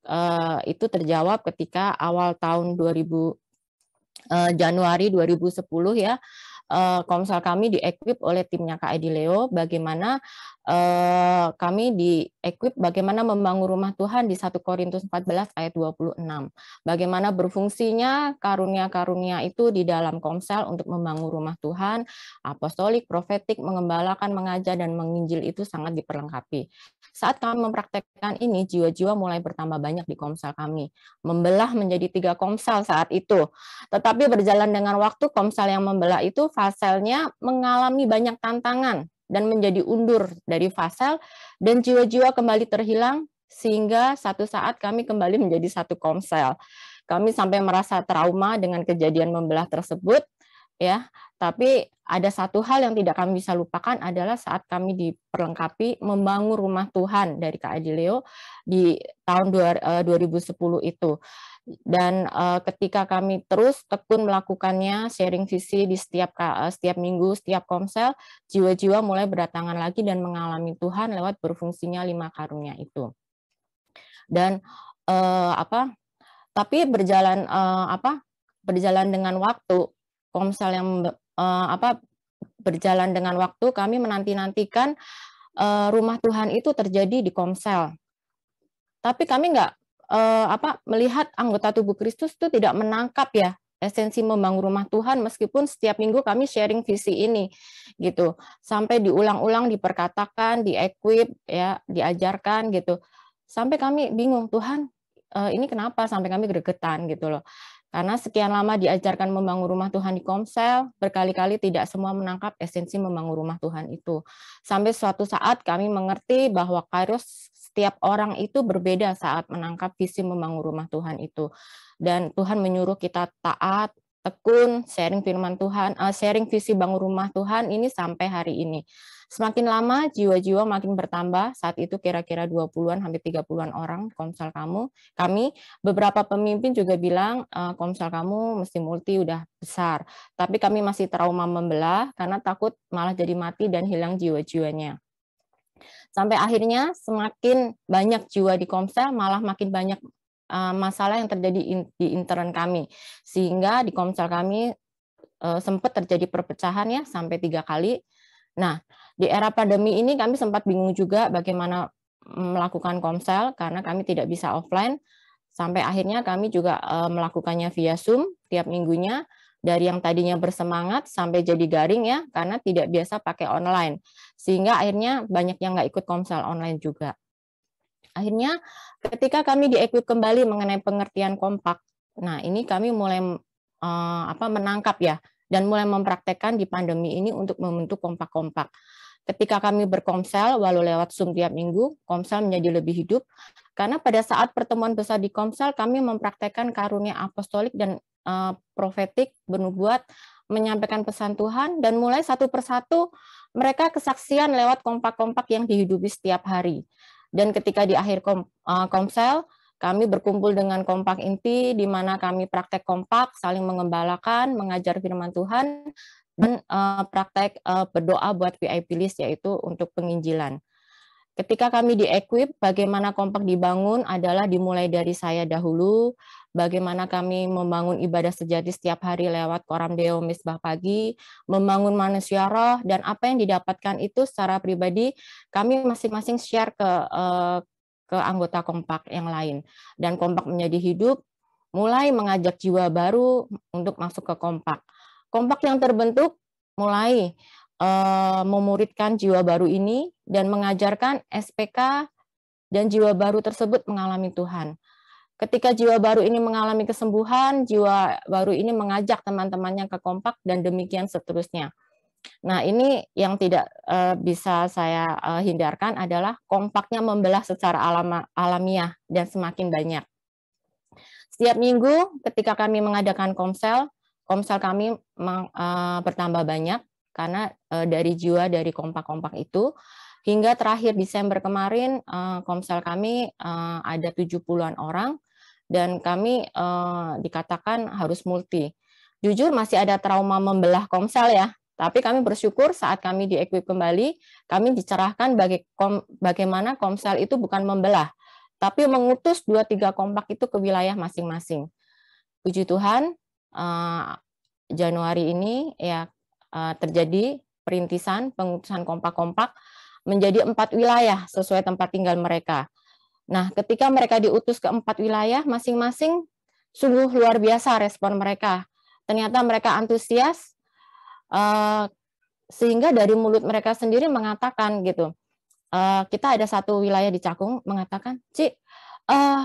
Eh, itu terjawab ketika awal tahun 2000 uh, eh, Januari 2010 ya uh, Komsel kami diequip oleh timnya Kak Edi Leo bagaimana Eh, kami di equip bagaimana membangun rumah Tuhan di 1 Korintus 14 ayat 26. Bagaimana berfungsinya karunia-karunia itu di dalam komsel untuk membangun rumah Tuhan, apostolik, profetik, mengembalakan, mengajar, dan menginjil itu sangat diperlengkapi. Saat kami mempraktekkan ini, jiwa-jiwa mulai bertambah banyak di komsel kami. Membelah menjadi tiga komsel saat itu. Tetapi berjalan dengan waktu, komsel yang membelah itu faselnya mengalami banyak tantangan dan menjadi undur dari Fasel dan jiwa-jiwa kembali terhilang sehingga satu saat kami kembali menjadi satu komsel. Kami sampai merasa trauma dengan kejadian membelah tersebut ya. Tapi ada satu hal yang tidak kami bisa lupakan adalah saat kami diperlengkapi membangun rumah Tuhan dari Kak Adileo di tahun 2010 eh, itu dan uh, ketika kami terus tekun melakukannya sharing visi di setiap uh, setiap minggu setiap komsel jiwa-jiwa mulai berdatangan lagi dan mengalami Tuhan lewat berfungsinya lima karunia itu dan uh, apa tapi berjalan uh, apa berjalan dengan waktu komsel yang uh, apa berjalan dengan waktu kami menanti-nantikan uh, rumah Tuhan itu terjadi di komsel tapi kami nggak eh, apa melihat anggota tubuh Kristus itu tidak menangkap ya esensi membangun rumah Tuhan meskipun setiap minggu kami sharing visi ini gitu sampai diulang-ulang diperkatakan di ya diajarkan gitu sampai kami bingung Tuhan eh, ini kenapa sampai kami gregetan gitu loh karena sekian lama diajarkan membangun rumah Tuhan di Komsel, berkali-kali tidak semua menangkap esensi membangun rumah Tuhan itu. Sampai suatu saat kami mengerti bahwa Kairos setiap orang itu berbeda saat menangkap visi membangun rumah Tuhan itu. Dan Tuhan menyuruh kita taat, tekun, sharing firman Tuhan, uh, sharing visi bangun rumah Tuhan ini sampai hari ini. Semakin lama jiwa-jiwa makin bertambah, saat itu kira-kira 20-an hampir 30-an orang komsel kamu. Kami beberapa pemimpin juga bilang e, komsel kamu mesti multi udah besar. Tapi kami masih trauma membelah karena takut malah jadi mati dan hilang jiwa-jiwanya. Sampai akhirnya semakin banyak jiwa di Komsel, malah makin banyak eh, masalah yang terjadi di intern kami. Sehingga di Komsel kami eh, sempat terjadi perpecahan ya sampai tiga kali. Nah, di era pandemi ini kami sempat bingung juga bagaimana mm, melakukan Komsel karena kami tidak bisa offline. Sampai akhirnya kami juga eh, melakukannya via Zoom tiap minggunya dari yang tadinya bersemangat sampai jadi garing ya karena tidak biasa pakai online sehingga akhirnya banyak yang nggak ikut komsel online juga akhirnya ketika kami diekut kembali mengenai pengertian kompak nah ini kami mulai uh, apa menangkap ya dan mulai mempraktekkan di pandemi ini untuk membentuk kompak-kompak. Ketika kami berkomsel, walau lewat Zoom tiap minggu, komsel menjadi lebih hidup. Karena pada saat pertemuan besar di komsel, kami mempraktekkan karunia apostolik dan uh, profetik, bernubuat, menyampaikan pesan Tuhan, dan mulai satu persatu mereka kesaksian lewat kompak-kompak yang dihidupi setiap hari. Dan ketika di akhir kom, uh, komsel, kami berkumpul dengan kompak inti, di mana kami praktek kompak, saling mengembalakan, mengajar firman Tuhan, dan uh, praktek uh, berdoa buat VIP list, yaitu untuk penginjilan. Ketika kami di bagaimana kompak dibangun adalah dimulai dari saya dahulu, bagaimana kami membangun ibadah sejati setiap hari lewat koram Deo Misbah Pagi, membangun manusia roh, dan apa yang didapatkan itu secara pribadi kami masing-masing share ke eh, ke anggota kompak yang lain. Dan kompak menjadi hidup mulai mengajak jiwa baru untuk masuk ke kompak. Kompak yang terbentuk mulai eh, memuridkan jiwa baru ini dan mengajarkan SPK dan jiwa baru tersebut mengalami Tuhan. Ketika jiwa baru ini mengalami kesembuhan, jiwa baru ini mengajak teman-temannya ke kompak dan demikian seterusnya. Nah, ini yang tidak uh, bisa saya uh, hindarkan adalah kompaknya membelah secara alama, alamiah dan semakin banyak. Setiap minggu ketika kami mengadakan komsel, komsel kami meng, uh, bertambah banyak karena uh, dari jiwa dari kompak-kompak itu hingga terakhir Desember kemarin uh, komsel kami uh, ada 70-an orang dan kami uh, dikatakan harus multi. Jujur masih ada trauma membelah Komsel ya, tapi kami bersyukur saat kami diequip kembali, kami dicerahkan baga bagaimana Komsel itu bukan membelah, tapi mengutus dua tiga kompak itu ke wilayah masing-masing. Puji Tuhan, uh, Januari ini ya uh, terjadi perintisan pengutusan kompak-kompak menjadi empat wilayah sesuai tempat tinggal mereka Nah, ketika mereka diutus ke empat wilayah, masing-masing sungguh luar biasa respon mereka. Ternyata mereka antusias, eh, sehingga dari mulut mereka sendiri mengatakan gitu. Eh, kita ada satu wilayah di Cakung mengatakan, cik eh,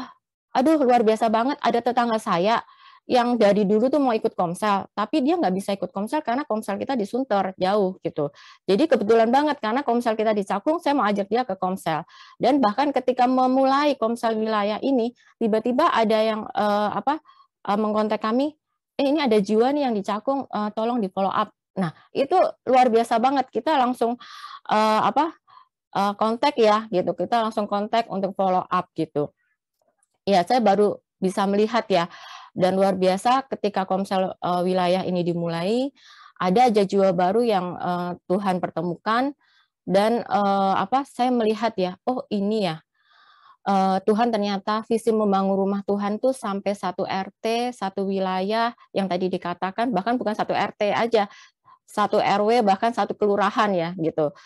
aduh luar biasa banget, ada tetangga saya yang dari dulu tuh mau ikut komsel, tapi dia nggak bisa ikut komsel karena komsel kita di Sunter jauh gitu. Jadi kebetulan banget karena komsel kita di Cakung, saya mau ajak dia ke komsel. Dan bahkan ketika memulai komsel wilayah ini, tiba-tiba ada yang eh, apa eh, mengkontak kami, eh ini ada jiwa nih yang di Cakung, eh, tolong di follow up. Nah itu luar biasa banget kita langsung eh, apa eh, kontak ya gitu, kita langsung kontak untuk follow up gitu. Ya saya baru bisa melihat ya dan luar biasa ketika Komsel uh, wilayah ini dimulai, ada aja jiwa baru yang uh, Tuhan pertemukan dan uh, apa saya melihat ya, oh ini ya. Tuhan ternyata visi membangun rumah Tuhan tuh sampai satu RT, satu wilayah yang tadi dikatakan bahkan bukan satu RT aja, satu RW bahkan satu kelurahan ya gitu.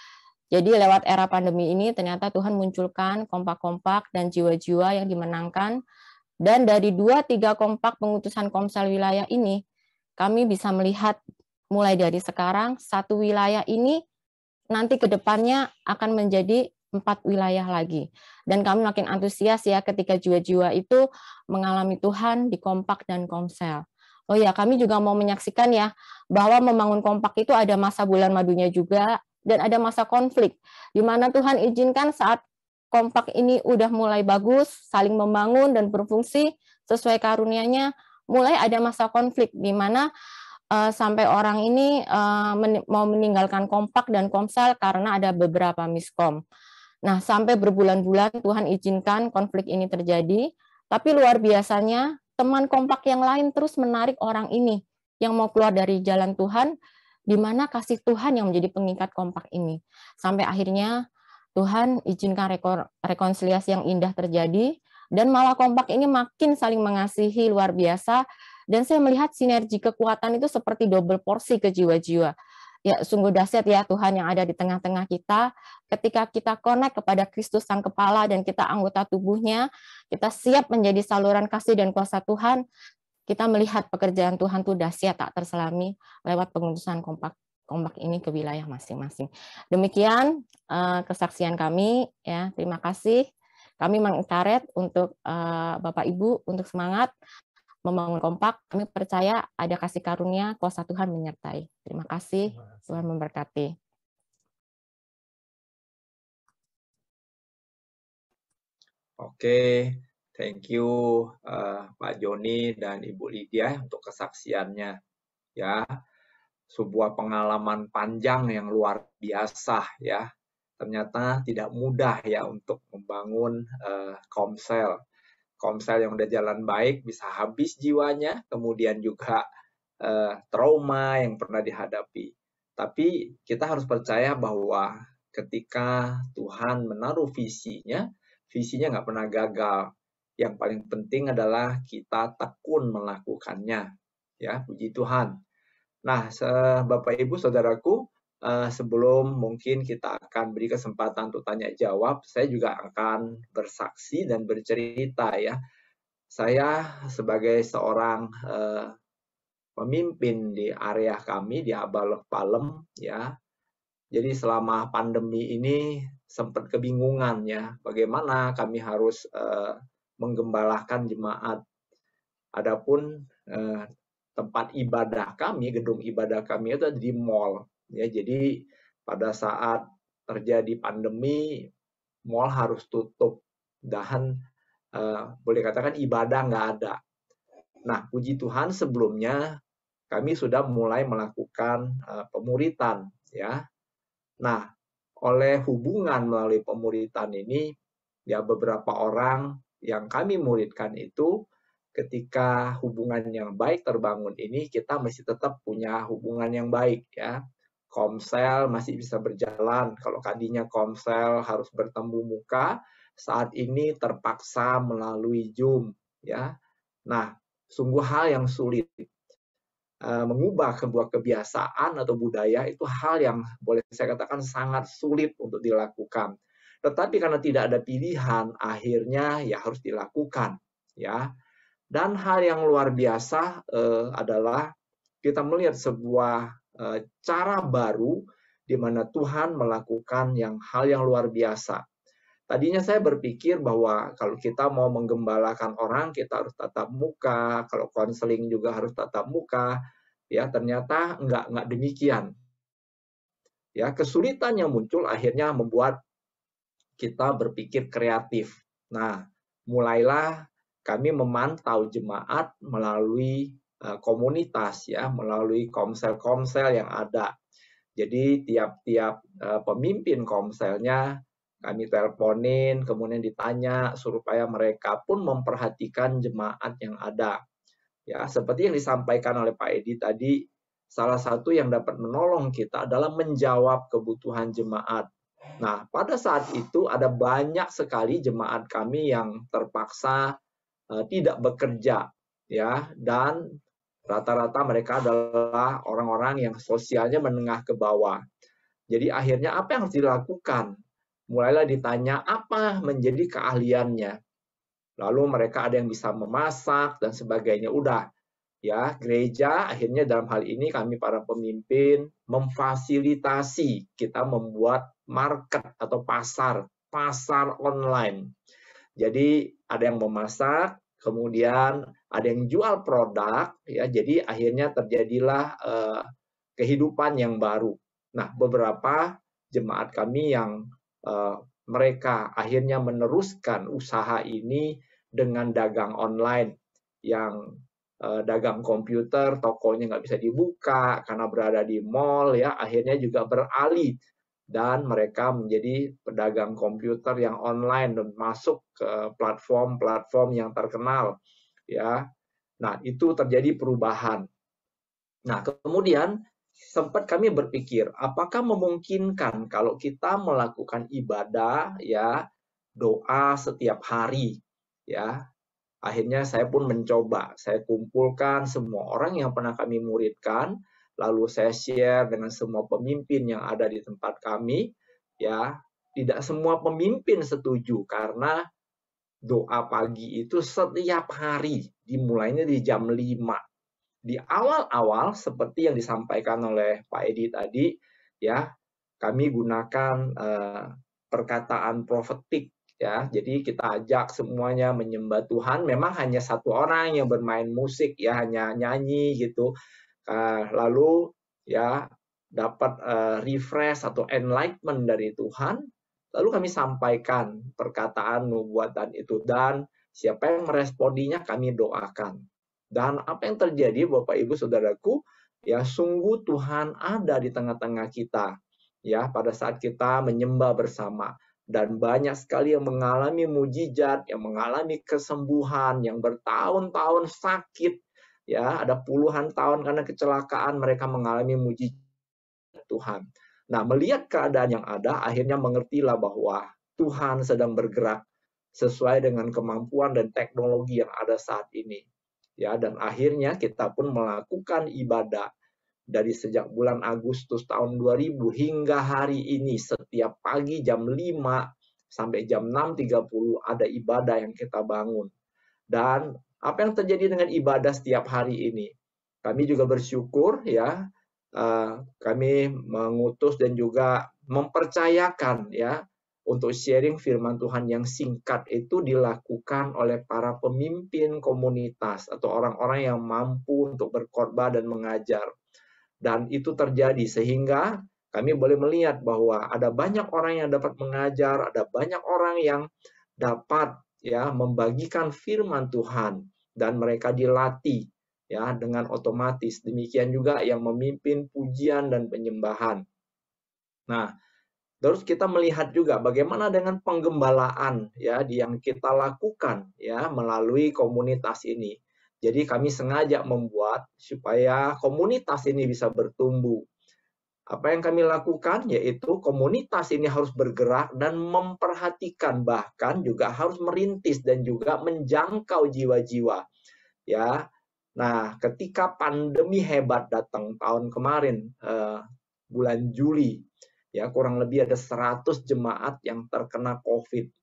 Jadi lewat era pandemi ini ternyata Tuhan munculkan kompak-kompak dan jiwa-jiwa yang dimenangkan dan dari dua tiga kompak pengutusan Komsel wilayah ini, kami bisa melihat mulai dari sekarang satu wilayah ini nanti ke depannya akan menjadi empat wilayah lagi. Dan kami makin antusias ya ketika jiwa-jiwa itu mengalami Tuhan di kompak dan komsel. Oh ya, kami juga mau menyaksikan ya bahwa membangun kompak itu ada masa bulan madunya juga dan ada masa konflik di mana Tuhan izinkan saat kompak ini udah mulai bagus, saling membangun dan berfungsi sesuai karunianya, mulai ada masa konflik di mana uh, sampai orang ini uh, eh, men mau meninggalkan kompak dan komsel karena ada beberapa miskom. Nah, sampai berbulan-bulan Tuhan izinkan konflik ini terjadi, tapi luar biasanya teman kompak yang lain terus menarik orang ini yang mau keluar dari jalan Tuhan, di mana kasih Tuhan yang menjadi pengikat kompak ini. Sampai akhirnya Tuhan izinkan rekor, rekonsiliasi yang indah terjadi dan malah kompak ini makin saling mengasihi luar biasa dan saya melihat sinergi kekuatan itu seperti double porsi ke jiwa-jiwa. Ya, sungguh dahsyat ya Tuhan yang ada di tengah-tengah kita. Ketika kita connect kepada Kristus Sang Kepala dan kita anggota tubuhnya, kita siap menjadi saluran kasih dan kuasa Tuhan, kita melihat pekerjaan Tuhan itu dahsyat tak terselami lewat pengurusan kompak ombak ini ke wilayah masing-masing. Demikian uh, kesaksian kami ya. Terima kasih. Kami mengkaret untuk uh, Bapak Ibu untuk semangat membangun kompak. Kami percaya ada kasih karunia kuasa Tuhan menyertai. Terima kasih. Tuhan memberkati. Oke, okay. thank you uh, Pak Joni dan Ibu Lydia untuk kesaksiannya. Ya, sebuah pengalaman panjang yang luar biasa ya. Ternyata tidak mudah ya untuk membangun uh, Komsel. Komsel yang udah jalan baik bisa habis jiwanya, kemudian juga uh, trauma yang pernah dihadapi. Tapi kita harus percaya bahwa ketika Tuhan menaruh visinya, visinya nggak pernah gagal. Yang paling penting adalah kita tekun melakukannya. Ya, puji Tuhan. Nah, Bapak Ibu saudaraku, eh, sebelum mungkin kita akan beri kesempatan untuk tanya jawab, saya juga akan bersaksi dan bercerita ya. Saya sebagai seorang eh, pemimpin di area kami di Abalok Palem ya. Jadi selama pandemi ini sempat kebingungan ya, bagaimana kami harus eh, menggembalakan jemaat. Adapun tempat ibadah kami, gedung ibadah kami itu di mall. Ya, jadi pada saat terjadi pandemi, mall harus tutup, dahan eh, boleh katakan ibadah nggak ada. Nah, puji Tuhan sebelumnya kami sudah mulai melakukan eh, pemuritan, ya. Nah, oleh hubungan melalui pemuritan ini, ya beberapa orang yang kami muridkan itu ketika hubungan yang baik terbangun ini kita masih tetap punya hubungan yang baik ya. Komsel masih bisa berjalan. Kalau tadinya komsel harus bertemu muka, saat ini terpaksa melalui Zoom ya. Nah, sungguh hal yang sulit. E, mengubah sebuah kebiasaan atau budaya itu hal yang boleh saya katakan sangat sulit untuk dilakukan. Tetapi karena tidak ada pilihan, akhirnya ya harus dilakukan ya. Dan hal yang luar biasa eh, adalah kita melihat sebuah eh, cara baru di mana Tuhan melakukan yang hal yang luar biasa. Tadinya saya berpikir bahwa kalau kita mau menggembalakan orang kita harus tatap muka, kalau konseling juga harus tatap muka. Ya, ternyata enggak enggak demikian. Ya, kesulitan yang muncul akhirnya membuat kita berpikir kreatif. Nah, mulailah kami memantau jemaat melalui eh, komunitas ya, melalui komsel-komsel yang ada. Jadi tiap-tiap eh, pemimpin komselnya kami teleponin, kemudian ditanya supaya mereka pun memperhatikan jemaat yang ada. Ya, seperti yang disampaikan oleh Pak Edi tadi, salah satu yang dapat menolong kita adalah menjawab kebutuhan jemaat. Nah, pada saat itu ada banyak sekali jemaat kami yang terpaksa Eh, tidak bekerja ya dan rata-rata mereka adalah orang-orang yang sosialnya menengah ke bawah. Jadi akhirnya apa yang harus dilakukan? Mulailah ditanya apa menjadi keahliannya. Lalu mereka ada yang bisa memasak dan sebagainya. Udah, ya gereja akhirnya dalam hal ini kami para pemimpin memfasilitasi kita membuat market atau pasar pasar online jadi ada yang memasak, kemudian ada yang jual produk ya. Jadi akhirnya terjadilah eh, kehidupan yang baru. Nah, beberapa jemaat kami yang eh, mereka akhirnya meneruskan usaha ini dengan dagang online yang eh, dagang komputer, tokonya nggak bisa dibuka karena berada di mall ya, akhirnya juga beralih dan mereka menjadi pedagang komputer yang online dan masuk ke platform-platform yang terkenal ya. Nah, itu terjadi perubahan. Nah, kemudian sempat kami berpikir apakah memungkinkan kalau kita melakukan ibadah ya doa setiap hari ya. Akhirnya saya pun mencoba, saya kumpulkan semua orang yang pernah kami muridkan lalu saya share dengan semua pemimpin yang ada di tempat kami ya tidak semua pemimpin setuju karena doa pagi itu setiap hari dimulainya di jam 5 di awal-awal seperti yang disampaikan oleh Pak Edi tadi ya kami gunakan eh, perkataan profetik ya. Jadi kita ajak semuanya menyembah Tuhan. Memang hanya satu orang yang bermain musik ya, hanya nyanyi gitu. Ah, lalu ya dapat eh, refresh atau enlightenment dari Tuhan, lalu kami sampaikan perkataan nubuatan itu dan siapa yang meresponinya kami doakan. Dan apa yang terjadi Bapak Ibu Saudaraku, ya sungguh Tuhan ada di tengah-tengah kita ya pada saat kita menyembah bersama dan banyak sekali yang mengalami mujizat, yang mengalami kesembuhan, yang bertahun-tahun sakit, ya ada puluhan tahun karena kecelakaan mereka mengalami mujizat Tuhan. Nah, melihat keadaan yang ada akhirnya mengertilah bahwa Tuhan sedang bergerak sesuai dengan kemampuan dan teknologi yang ada saat ini. Ya, dan akhirnya kita pun melakukan ibadah dari sejak bulan Agustus tahun 2000 hingga hari ini setiap pagi jam 5 sampai jam 6.30 ada ibadah yang kita bangun. Dan apa yang terjadi dengan ibadah setiap hari ini. Kami juga bersyukur ya eh, kami mengutus dan juga mempercayakan ya untuk sharing firman Tuhan yang singkat itu dilakukan oleh para pemimpin komunitas atau orang-orang yang mampu untuk berkorban dan mengajar. Dan itu terjadi sehingga kami boleh melihat bahwa ada banyak orang yang dapat mengajar, ada banyak orang yang dapat ya membagikan firman Tuhan dan mereka dilatih ya dengan otomatis. Demikian juga yang memimpin pujian dan penyembahan. Nah, terus kita melihat juga bagaimana dengan penggembalaan ya yang kita lakukan ya melalui komunitas ini. Jadi kami sengaja membuat supaya komunitas ini bisa bertumbuh apa yang kami lakukan yaitu komunitas ini harus bergerak dan memperhatikan bahkan juga harus merintis dan juga menjangkau jiwa-jiwa ya nah ketika pandemi hebat datang tahun kemarin eh, bulan Juli ya kurang lebih ada 100 jemaat yang terkena covid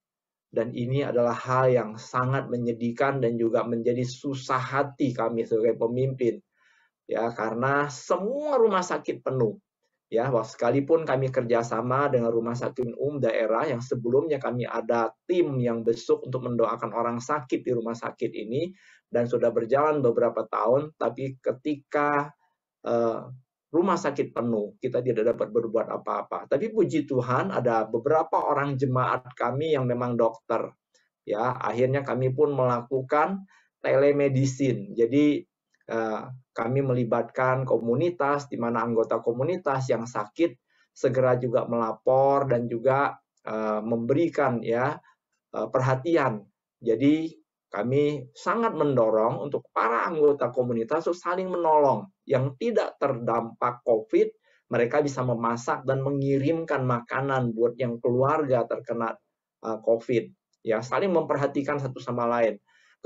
dan ini adalah hal yang sangat menyedihkan dan juga menjadi susah hati kami sebagai pemimpin ya karena semua rumah sakit penuh ya sekalipun kami kerjasama dengan rumah sakit umum daerah yang sebelumnya kami ada tim yang besuk untuk mendoakan orang sakit di rumah sakit ini dan sudah berjalan beberapa tahun tapi ketika uh, rumah sakit penuh kita tidak dapat berbuat apa-apa tapi puji Tuhan ada beberapa orang jemaat kami yang memang dokter ya akhirnya kami pun melakukan telemedicine jadi uh, kami melibatkan komunitas di mana anggota komunitas yang sakit segera juga melapor dan juga eh, memberikan ya eh, perhatian. Jadi kami sangat mendorong untuk para anggota komunitas untuk saling menolong. Yang tidak terdampak COVID, mereka bisa memasak dan mengirimkan makanan buat yang keluarga terkena uh, COVID. Ya, saling memperhatikan satu sama lain.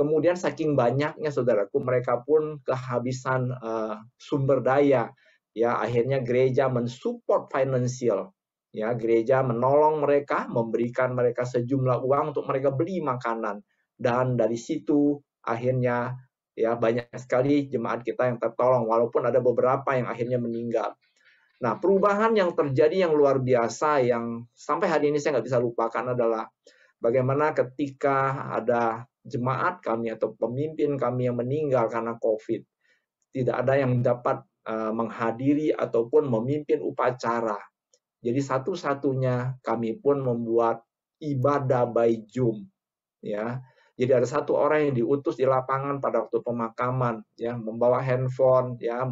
Kemudian saking banyaknya saudaraku mereka pun kehabisan uh, sumber daya ya akhirnya gereja mensupport financial ya gereja menolong mereka memberikan mereka sejumlah uang untuk mereka beli makanan dan dari situ akhirnya ya banyak sekali jemaat kita yang tertolong walaupun ada beberapa yang akhirnya meninggal nah perubahan yang terjadi yang luar biasa yang sampai hari ini saya nggak bisa lupakan adalah bagaimana ketika ada jemaat kami atau pemimpin kami yang meninggal karena COVID. Tidak ada yang dapat eh, menghadiri ataupun memimpin upacara. Jadi satu-satunya kami pun membuat ibadah by Zoom. Ya. Jadi ada satu orang yang diutus di lapangan pada waktu pemakaman, ya, membawa handphone, ya,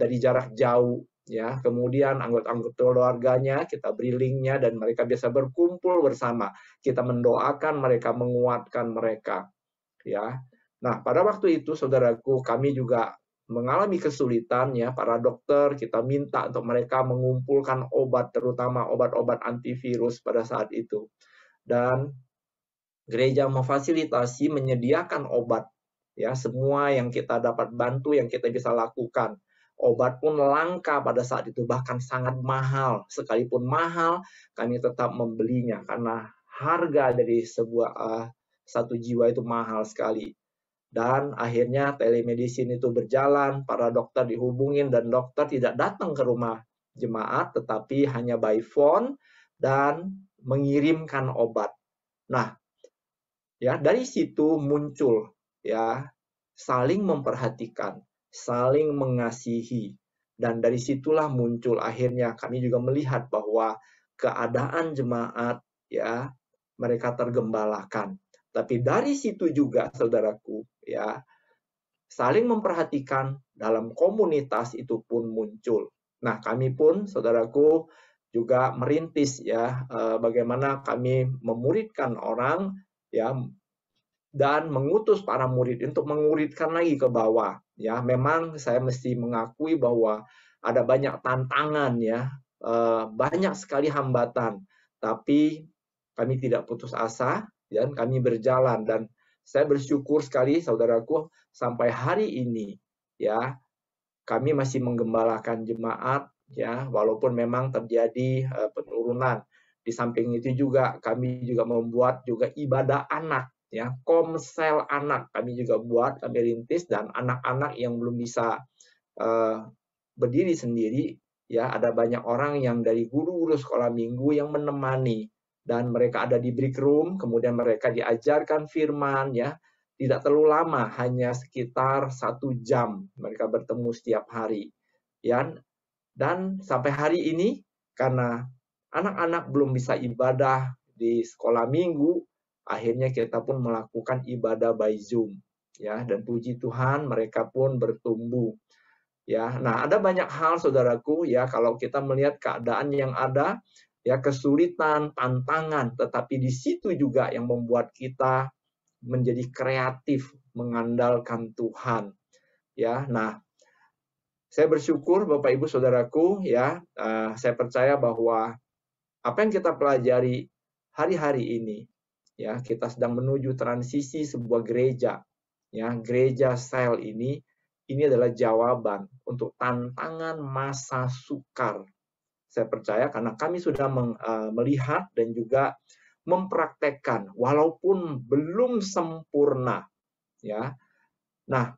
dari jarak jauh, ya kemudian anggota-anggota keluarganya kita beri linknya dan mereka biasa berkumpul bersama kita mendoakan mereka menguatkan mereka ya nah pada waktu itu saudaraku kami juga mengalami kesulitan ya para dokter kita minta untuk mereka mengumpulkan obat terutama obat-obat antivirus pada saat itu dan gereja memfasilitasi menyediakan obat ya semua yang kita dapat bantu yang kita bisa lakukan Obat pun langka pada saat itu, bahkan sangat mahal. Sekalipun mahal, kami tetap membelinya karena harga dari sebuah uh, satu jiwa itu mahal sekali. Dan akhirnya telemedicine itu berjalan, para dokter dihubungin dan dokter tidak datang ke rumah jemaat, tetapi hanya by phone dan mengirimkan obat. Nah, ya dari situ muncul ya saling memperhatikan saling mengasihi. Dan dari situlah muncul akhirnya kami juga melihat bahwa keadaan jemaat ya mereka tergembalakan. Tapi dari situ juga saudaraku ya saling memperhatikan dalam komunitas itu pun muncul. Nah, kami pun saudaraku juga merintis ya eh, bagaimana kami memuridkan orang ya dan mengutus para murid untuk menguridkan lagi ke bawah. Ya, memang saya mesti mengakui bahwa ada banyak tantangan ya, eh, banyak sekali hambatan, tapi kami tidak putus asa dan kami berjalan dan saya bersyukur sekali saudaraku sampai hari ini ya kami masih menggembalakan jemaat ya walaupun memang terjadi eh, penurunan di samping itu juga kami juga membuat juga ibadah anak ya komsel anak kami juga buat kami rintis dan anak-anak yang belum bisa uh, berdiri sendiri ya ada banyak orang yang dari guru-guru sekolah minggu yang menemani dan mereka ada di break room kemudian mereka diajarkan firman ya tidak terlalu lama hanya sekitar satu jam mereka bertemu setiap hari ya dan sampai hari ini karena anak-anak belum bisa ibadah di sekolah minggu akhirnya kita pun melakukan ibadah by Zoom ya dan puji Tuhan mereka pun bertumbuh ya nah ada banyak hal saudaraku ya kalau kita melihat keadaan yang ada ya kesulitan tantangan tetapi di situ juga yang membuat kita menjadi kreatif mengandalkan Tuhan ya nah saya bersyukur Bapak Ibu Saudaraku ya uh, saya percaya bahwa apa yang kita pelajari hari-hari ini ya kita sedang menuju transisi sebuah gereja ya gereja sel ini ini adalah jawaban untuk tantangan masa sukar saya percaya karena kami sudah meng, uh, melihat dan juga mempraktekkan walaupun belum sempurna ya nah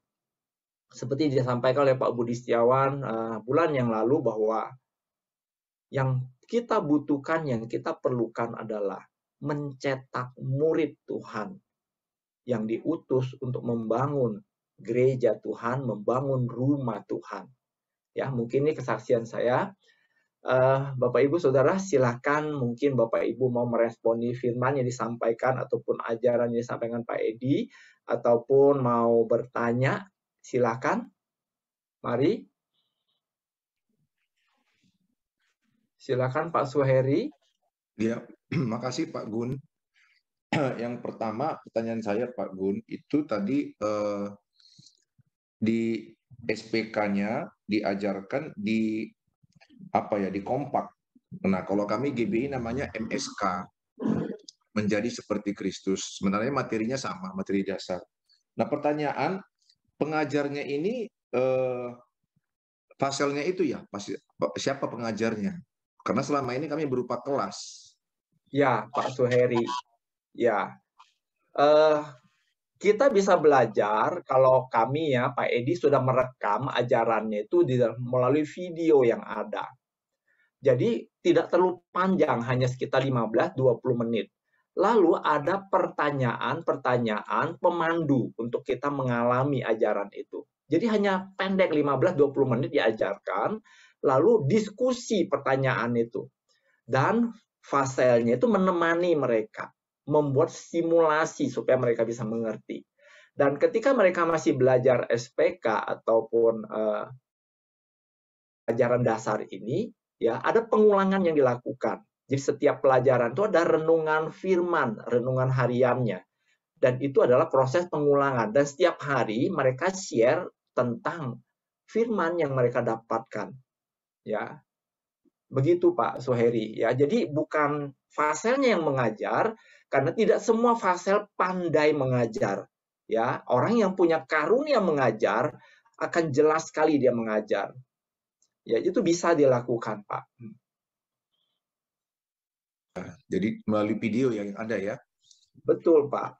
seperti disampaikan oleh Pak Budi Setiawan uh, bulan yang lalu bahwa yang kita butuhkan, yang kita perlukan adalah mencetak murid Tuhan yang diutus untuk membangun gereja Tuhan, membangun rumah Tuhan. Ya, mungkin ini kesaksian saya. Uh, Bapak Ibu Saudara, silakan mungkin Bapak Ibu mau meresponi firman yang disampaikan ataupun ajaran yang disampaikan Pak Edi ataupun mau bertanya, silakan. Mari. Silakan Pak Suheri. Ya, Makasih Pak Gun. Yang pertama pertanyaan saya Pak Gun itu tadi eh, di SPK-nya diajarkan di apa ya di kompak. Nah kalau kami GBI namanya MSK menjadi seperti Kristus. Sebenarnya materinya sama materi dasar. Nah pertanyaan pengajarnya ini eh, faselnya itu ya pasti siapa pengajarnya? Karena selama ini kami berupa kelas Ya, Pak Suheri. Ya. Uh, kita bisa belajar kalau kami ya Pak Edi sudah merekam ajarannya itu di, melalui video yang ada. Jadi tidak terlalu panjang, hanya sekitar 15-20 menit. Lalu ada pertanyaan-pertanyaan pemandu untuk kita mengalami ajaran itu. Jadi hanya pendek 15-20 menit diajarkan, lalu diskusi pertanyaan itu. Dan faselnya itu menemani mereka, membuat simulasi supaya mereka bisa mengerti. Dan ketika mereka masih belajar SPK ataupun eh, pelajaran dasar ini, ya ada pengulangan yang dilakukan. Jadi setiap pelajaran itu ada renungan firman, renungan hariannya. Dan itu adalah proses pengulangan. Dan setiap hari mereka share tentang firman yang mereka dapatkan. Ya, Begitu Pak Soheri ya. Jadi bukan faselnya yang mengajar karena tidak semua fasel pandai mengajar ya. Orang yang punya karunia mengajar akan jelas sekali dia mengajar. Ya, itu bisa dilakukan, Pak. Hmm. Nah, jadi melalui video yang ada ya. Betul, Pak.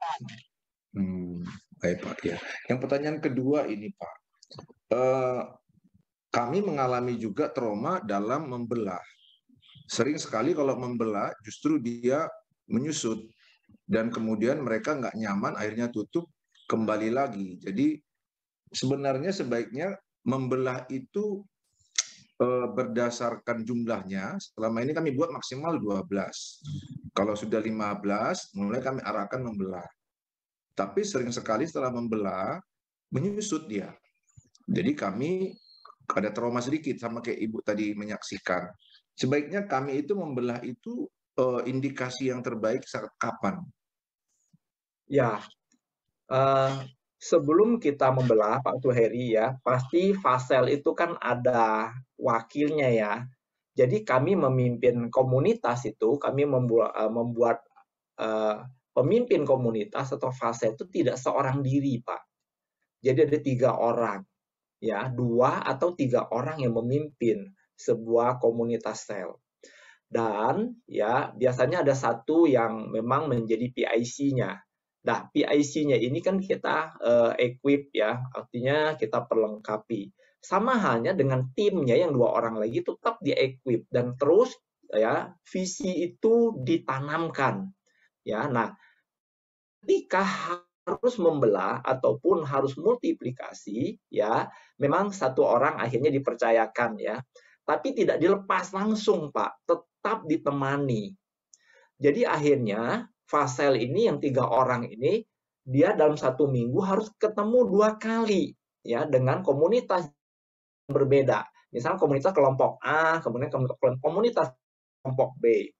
Hmm, baik Pak ya. Yang pertanyaan kedua ini Pak, uh, kami mengalami juga trauma dalam membelah. Sering sekali kalau membelah justru dia menyusut dan kemudian mereka nggak nyaman akhirnya tutup kembali lagi. Jadi sebenarnya sebaiknya membelah itu e, berdasarkan jumlahnya. Selama ini kami buat maksimal 12. Kalau sudah 15 mulai kami arahkan membelah. Tapi sering sekali setelah membelah menyusut dia. Jadi kami ada trauma sedikit sama kayak ibu tadi menyaksikan. Sebaiknya kami itu membelah itu uh, indikasi yang terbaik saat kapan? Ya, uh, sebelum kita membelah Pak Tuheri ya, pasti Fasel itu kan ada wakilnya ya. Jadi kami memimpin komunitas itu, kami membuat, uh, membuat uh, pemimpin komunitas atau fasel itu tidak seorang diri Pak. Jadi ada tiga orang ya dua atau tiga orang yang memimpin sebuah komunitas sel dan ya biasanya ada satu yang memang menjadi PIC-nya. Nah, PIC-nya ini kan kita uh, equip ya, artinya kita perlengkapi. Sama halnya dengan timnya yang dua orang lagi tetap di equip dan terus ya visi itu ditanamkan. Ya, nah ketika harus membelah ataupun harus multiplikasi ya memang satu orang akhirnya dipercayakan ya tapi tidak dilepas langsung Pak tetap ditemani jadi akhirnya Fasel ini yang tiga orang ini dia dalam satu minggu harus ketemu dua kali ya dengan komunitas yang berbeda misalnya komunitas kelompok A kemudian komunitas kelompok B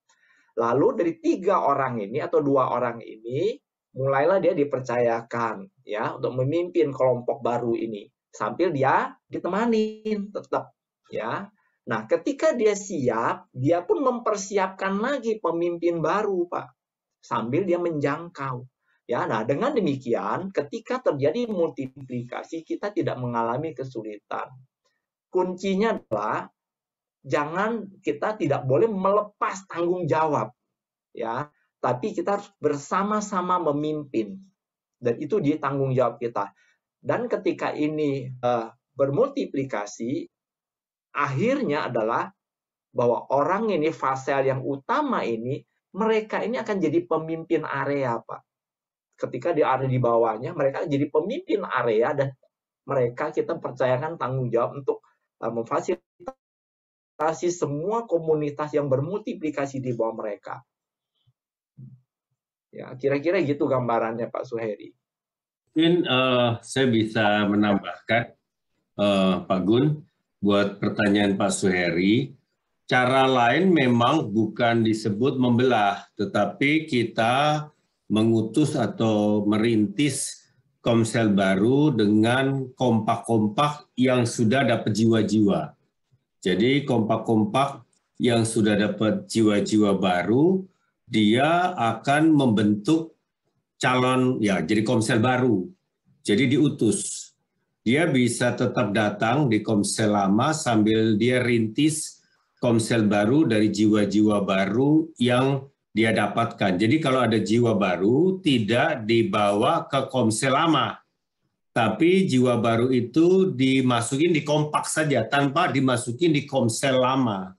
lalu dari tiga orang ini atau dua orang ini mulailah dia dipercayakan ya untuk memimpin kelompok baru ini sambil dia ditemani tetap ya. Nah, ketika dia siap, dia pun mempersiapkan lagi pemimpin baru, Pak. Sambil dia menjangkau. Ya, nah dengan demikian ketika terjadi multiplikasi kita tidak mengalami kesulitan. Kuncinya adalah jangan kita tidak boleh melepas tanggung jawab. Ya, tapi kita harus bersama-sama memimpin dan itu di tanggung jawab kita. Dan ketika ini uh, bermultiplikasi, akhirnya adalah bahwa orang ini fasel yang utama ini mereka ini akan jadi pemimpin area pak. Ketika di area di bawahnya mereka jadi pemimpin area dan mereka kita percayakan tanggung jawab untuk uh, memfasilitasi semua komunitas yang bermultiplikasi di bawah mereka Ya, kira-kira gitu gambarannya Pak Suheri. Mungkin uh, saya bisa menambahkan uh, Pak Gun buat pertanyaan Pak Suheri. Cara lain memang bukan disebut membelah, tetapi kita mengutus atau merintis komsel baru dengan kompak-kompak yang sudah dapat jiwa-jiwa. Jadi kompak-kompak yang sudah dapat jiwa-jiwa baru dia akan membentuk calon ya jadi komsel baru. Jadi diutus. Dia bisa tetap datang di komsel lama sambil dia rintis komsel baru dari jiwa-jiwa baru yang dia dapatkan. Jadi kalau ada jiwa baru tidak dibawa ke komsel lama. Tapi jiwa baru itu dimasukin di kompak saja tanpa dimasukin di komsel lama.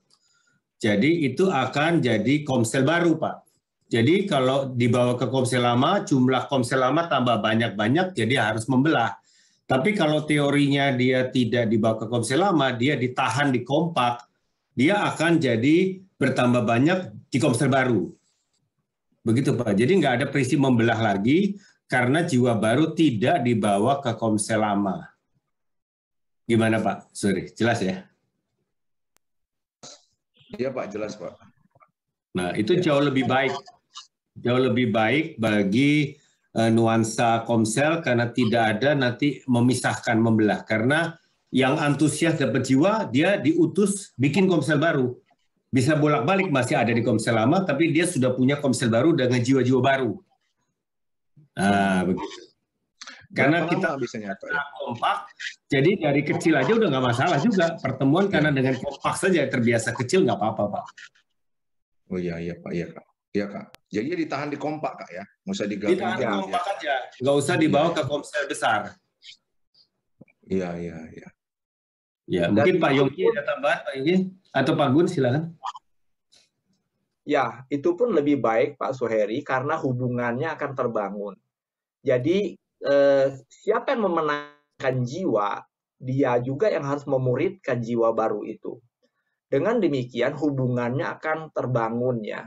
Jadi itu akan jadi komsel baru, Pak. Jadi kalau dibawa ke komsel lama, jumlah komsel lama tambah banyak-banyak, jadi ya harus membelah. Tapi kalau teorinya dia tidak dibawa ke komsel lama, dia ditahan di kompak, dia akan jadi bertambah banyak di komsel baru. Begitu Pak. Jadi nggak ada prinsip membelah lagi karena jiwa baru tidak dibawa ke komsel lama. Gimana Pak? Sorry, jelas ya? Iya Pak, jelas Pak. Nah itu jauh iya. lebih baik, jauh lebih baik bagi eh, nuansa komsel karena tidak ada nanti memisahkan membelah karena yang antusias dan berjiwa dia diutus bikin komsel baru bisa bolak-balik masih ada di komsel lama tapi dia sudah punya komsel baru dengan jiwa-jiwa baru. Nah, begitu karena kita bisa ya? kompak jadi dari kecil aja udah nggak masalah juga pertemuan karena dengan kompak saja terbiasa kecil nggak apa-apa pak oh iya iya pak iya kak iya kak jadi ditahan di kompak kak ya nggak usah digabung ditahan di kompak ya. aja nggak usah dibawa ke komsel besar iya iya iya ya mungkin pak Yogi ada tambahan pak Yogi atau pak Gun silakan Ya, itu pun lebih baik Pak Suheri karena hubungannya akan terbangun. Jadi Eh, siapa yang memenangkan jiwa, dia juga yang harus memuridkan jiwa baru itu. Dengan demikian hubungannya akan terbangun ya.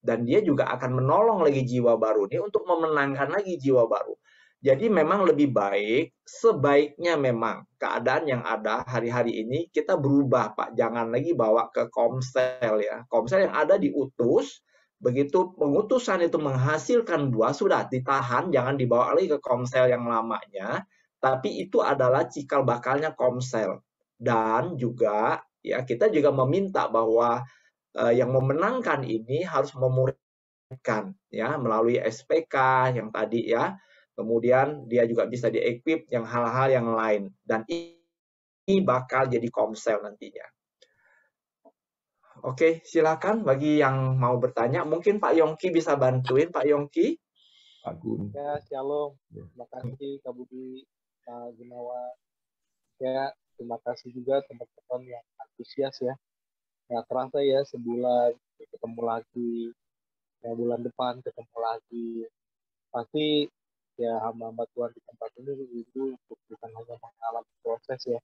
Dan dia juga akan menolong lagi jiwa baru ini untuk memenangkan lagi jiwa baru. Jadi memang lebih baik, sebaiknya memang keadaan yang ada hari-hari ini kita berubah Pak. Jangan lagi bawa ke komsel ya. Komsel yang ada diutus, begitu pengutusan itu menghasilkan buah sudah ditahan jangan dibawa lagi ke komsel yang lamanya tapi itu adalah cikal bakalnya komsel dan juga ya kita juga meminta bahwa eh, yang memenangkan ini harus memuridkan ya melalui SPK yang tadi ya kemudian dia juga bisa diequip yang hal-hal yang lain dan ini bakal jadi komsel nantinya Oke, silakan bagi yang mau bertanya. Mungkin Pak Yongki bisa bantuin. Pak Yongki. Pak Gun. Ya, shalom. Ya. Terima kasih Kak Budi, Pak Gunawa. Ya, terima kasih juga teman-teman yang antusias ya. Ya terasa ya, sebulan ketemu lagi. Ya, bulan depan ketemu lagi. Pasti ya hamba-hamba Tuhan di tempat ini itu bukan hanya mengalami proses ya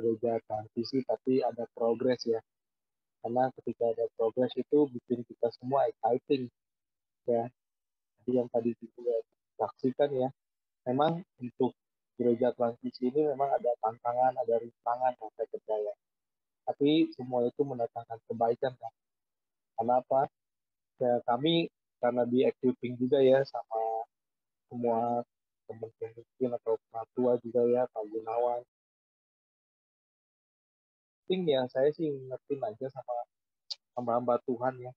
gereja transisi tapi ada progres ya karena ketika ada progres itu bikin kita semua exciting ya jadi yang tadi juga saksikan ya memang untuk gereja transisi ini memang ada tantangan ada rintangan yang saya percaya tapi semua itu mendatangkan kebaikan ya. kan kenapa ya kami karena di equipping juga ya sama semua teman-teman atau penatua juga ya Pak Gunawan penting yang saya sih ngertiin aja sama hamba-hamba Tuhan ya.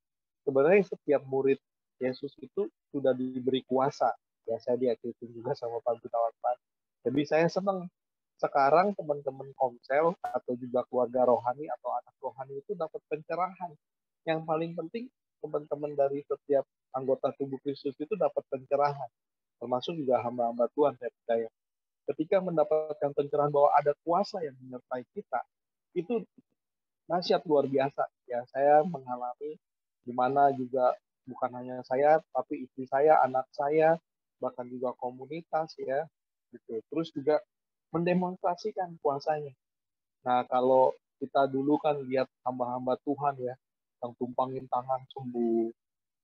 Sebenarnya setiap murid Yesus itu sudah diberi kuasa. Ya saya diakui juga sama Pak Gunawan Pan. Jadi saya senang sekarang teman-teman komsel atau juga keluarga rohani atau anak rohani itu dapat pencerahan. Yang paling penting teman-teman dari setiap anggota tubuh Kristus itu dapat pencerahan. Termasuk juga hamba-hamba Tuhan saya percaya. Ketika mendapatkan pencerahan bahwa ada kuasa yang menyertai kita, itu nasihat luar biasa ya saya mengalami dimana juga bukan hanya saya tapi istri saya anak saya bahkan juga komunitas ya gitu terus juga mendemonstrasikan kuasanya nah kalau kita dulu kan lihat hamba-hamba Tuhan ya yang tumpangin tangan sembuh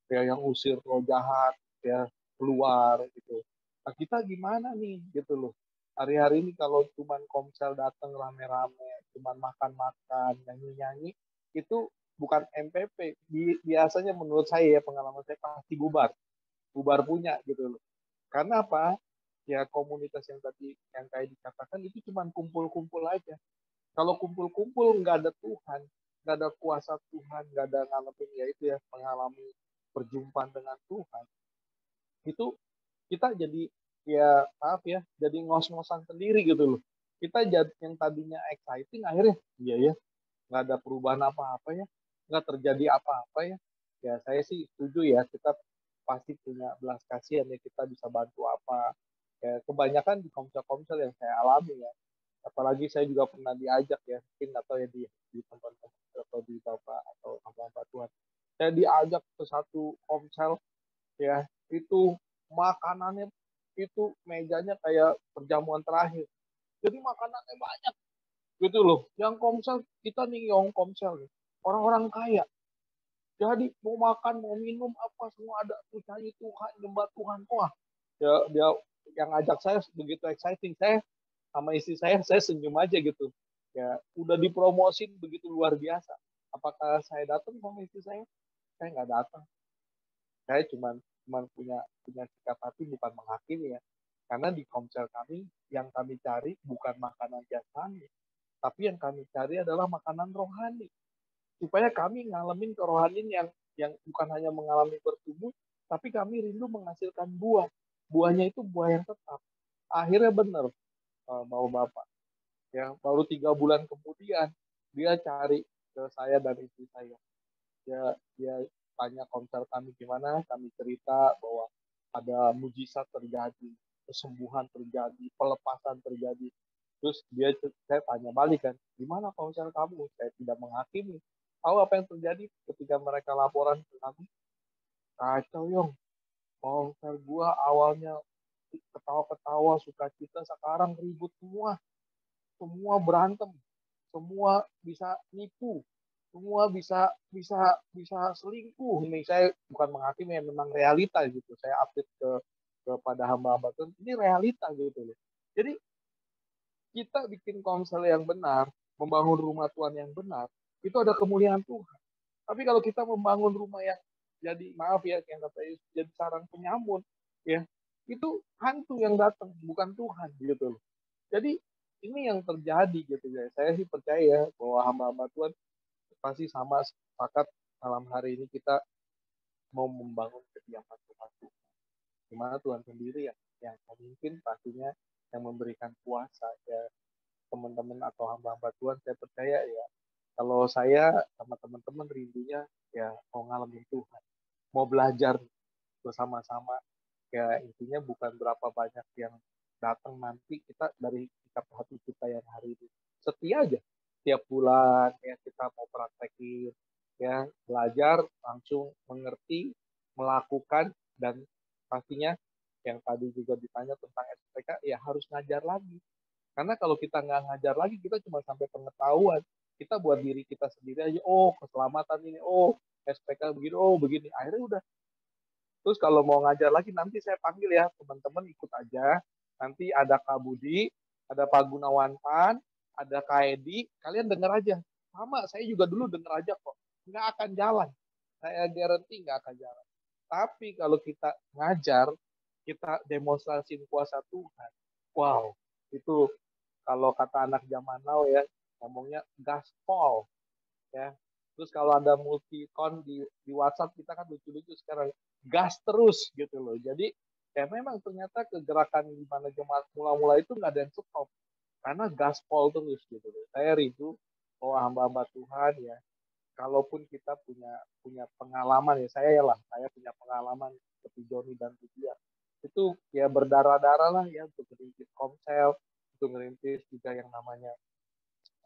ya yang usir roh jahat ya keluar gitu nah kita gimana nih gitu loh hari-hari ini kalau cuman komsel datang rame-rame cuman makan-makan nyanyi-nyanyi itu bukan MPP biasanya menurut saya ya pengalaman saya pasti bubar bubar punya gitu loh karena apa ya komunitas yang tadi yang kayak dikatakan itu cuman kumpul-kumpul aja kalau kumpul-kumpul nggak ada Tuhan nggak ada kuasa Tuhan nggak ada ngalamin ya itu ya mengalami perjumpaan dengan Tuhan itu kita jadi ya maaf ya jadi ngos-ngosan sendiri gitu loh kita jad yang tadinya exciting akhirnya iya ya nggak ada perubahan apa-apa ya nggak terjadi apa-apa ya ya saya sih setuju ya kita pasti punya belas kasihan ya kita bisa bantu apa ya kebanyakan di komsel-komsel yang saya alami ya apalagi saya juga pernah diajak ya mungkin atau ya di di tempat-tempat atau di bapak atau apa-apa Tuhan saya diajak ke satu komsel ya itu makanannya itu mejanya kayak perjamuan terakhir. Jadi makanannya banyak gitu loh. Yang komsel kita nih yang komsel orang-orang kaya. Jadi mau makan mau minum apa semua ada tuh itu, Tuhan nyembah Tuhan wah ya dia yang ngajak saya begitu exciting saya sama istri saya saya senyum aja gitu ya udah dipromosin begitu luar biasa apakah saya datang sama istri saya saya nggak datang saya cuman cuma punya punya sikap hati bukan menghakimi ya karena di komsel kami yang kami cari bukan makanan jasmani tapi yang kami cari adalah makanan rohani supaya kami ngalamin kerohanian yang yang bukan hanya mengalami bertumbuh tapi kami rindu menghasilkan buah buahnya itu buah yang tetap akhirnya benar eh, mau bapak ya baru tiga bulan kemudian dia cari ke saya dan istri saya ya, dia dia tanya konser kami gimana, kami cerita bahwa ada mujizat terjadi, kesembuhan terjadi, pelepasan terjadi. Terus dia saya tanya balik kan, gimana konser kamu? Saya tidak menghakimi. Tahu apa yang terjadi ketika mereka laporan ke kami? Kacau yong. Konser gua awalnya ketawa-ketawa, suka cita sekarang ribut semua. Semua berantem. Semua bisa nipu semua bisa bisa bisa selingkuh nih saya bukan menghakimi ya memang realita gitu saya update ke kepada hamba-hamba Tuhan ini realita gitu loh jadi kita bikin konsel yang benar membangun rumah Tuhan yang benar itu ada kemuliaan Tuhan tapi kalau kita membangun rumah yang jadi maaf ya yang kata jadi sarang penyamun ya itu hantu yang datang bukan Tuhan gitu loh jadi ini yang terjadi gitu ya saya sih percaya bahwa hamba-hamba Tuhan pasti sama sepakat malam hari ini kita mau membangun kediaman Tuhan. Gimana Tuhan sendiri ya, yang yang mungkin pastinya yang memberikan kuasa ya teman-teman atau hamba-hamba Tuhan saya percaya ya kalau saya sama teman-teman rindunya ya mau ngalamin Tuhan mau belajar bersama-sama ya intinya bukan berapa banyak yang datang nanti kita dari sikap hati kita yang hari ini setia aja tiap bulan ya kita mau praktekin ya belajar langsung mengerti melakukan dan pastinya yang tadi juga ditanya tentang SPK ya harus ngajar lagi karena kalau kita nggak ngajar lagi kita cuma sampai pengetahuan kita buat diri kita sendiri aja oh keselamatan ini oh SPK begini oh begini akhirnya udah terus kalau mau ngajar lagi nanti saya panggil ya teman-teman ikut aja nanti ada Kak Budi ada Pak Gunawan Pan ada Kak kalian dengar aja. Sama, saya juga dulu dengar aja kok. Nggak akan jalan. Saya garanti nggak akan jalan. Tapi kalau kita ngajar, kita demonstrasi kuasa Tuhan. Wow, itu kalau kata anak zaman now ya, ngomongnya gaspol. Ya, Terus kalau ada multikon di, di WhatsApp kita kan lucu-lucu sekarang gas terus gitu loh. Jadi ya memang ternyata kegerakan di mana jemaat mula-mula itu nggak ada yang stop karena gaspol terus gitu saya rindu oh hamba-hamba Tuhan ya kalaupun kita punya punya pengalaman ya saya ya lah saya punya pengalaman seperti Joni dan Tudia itu ya berdarah-darah lah ya untuk merintis komsel untuk merintis juga yang namanya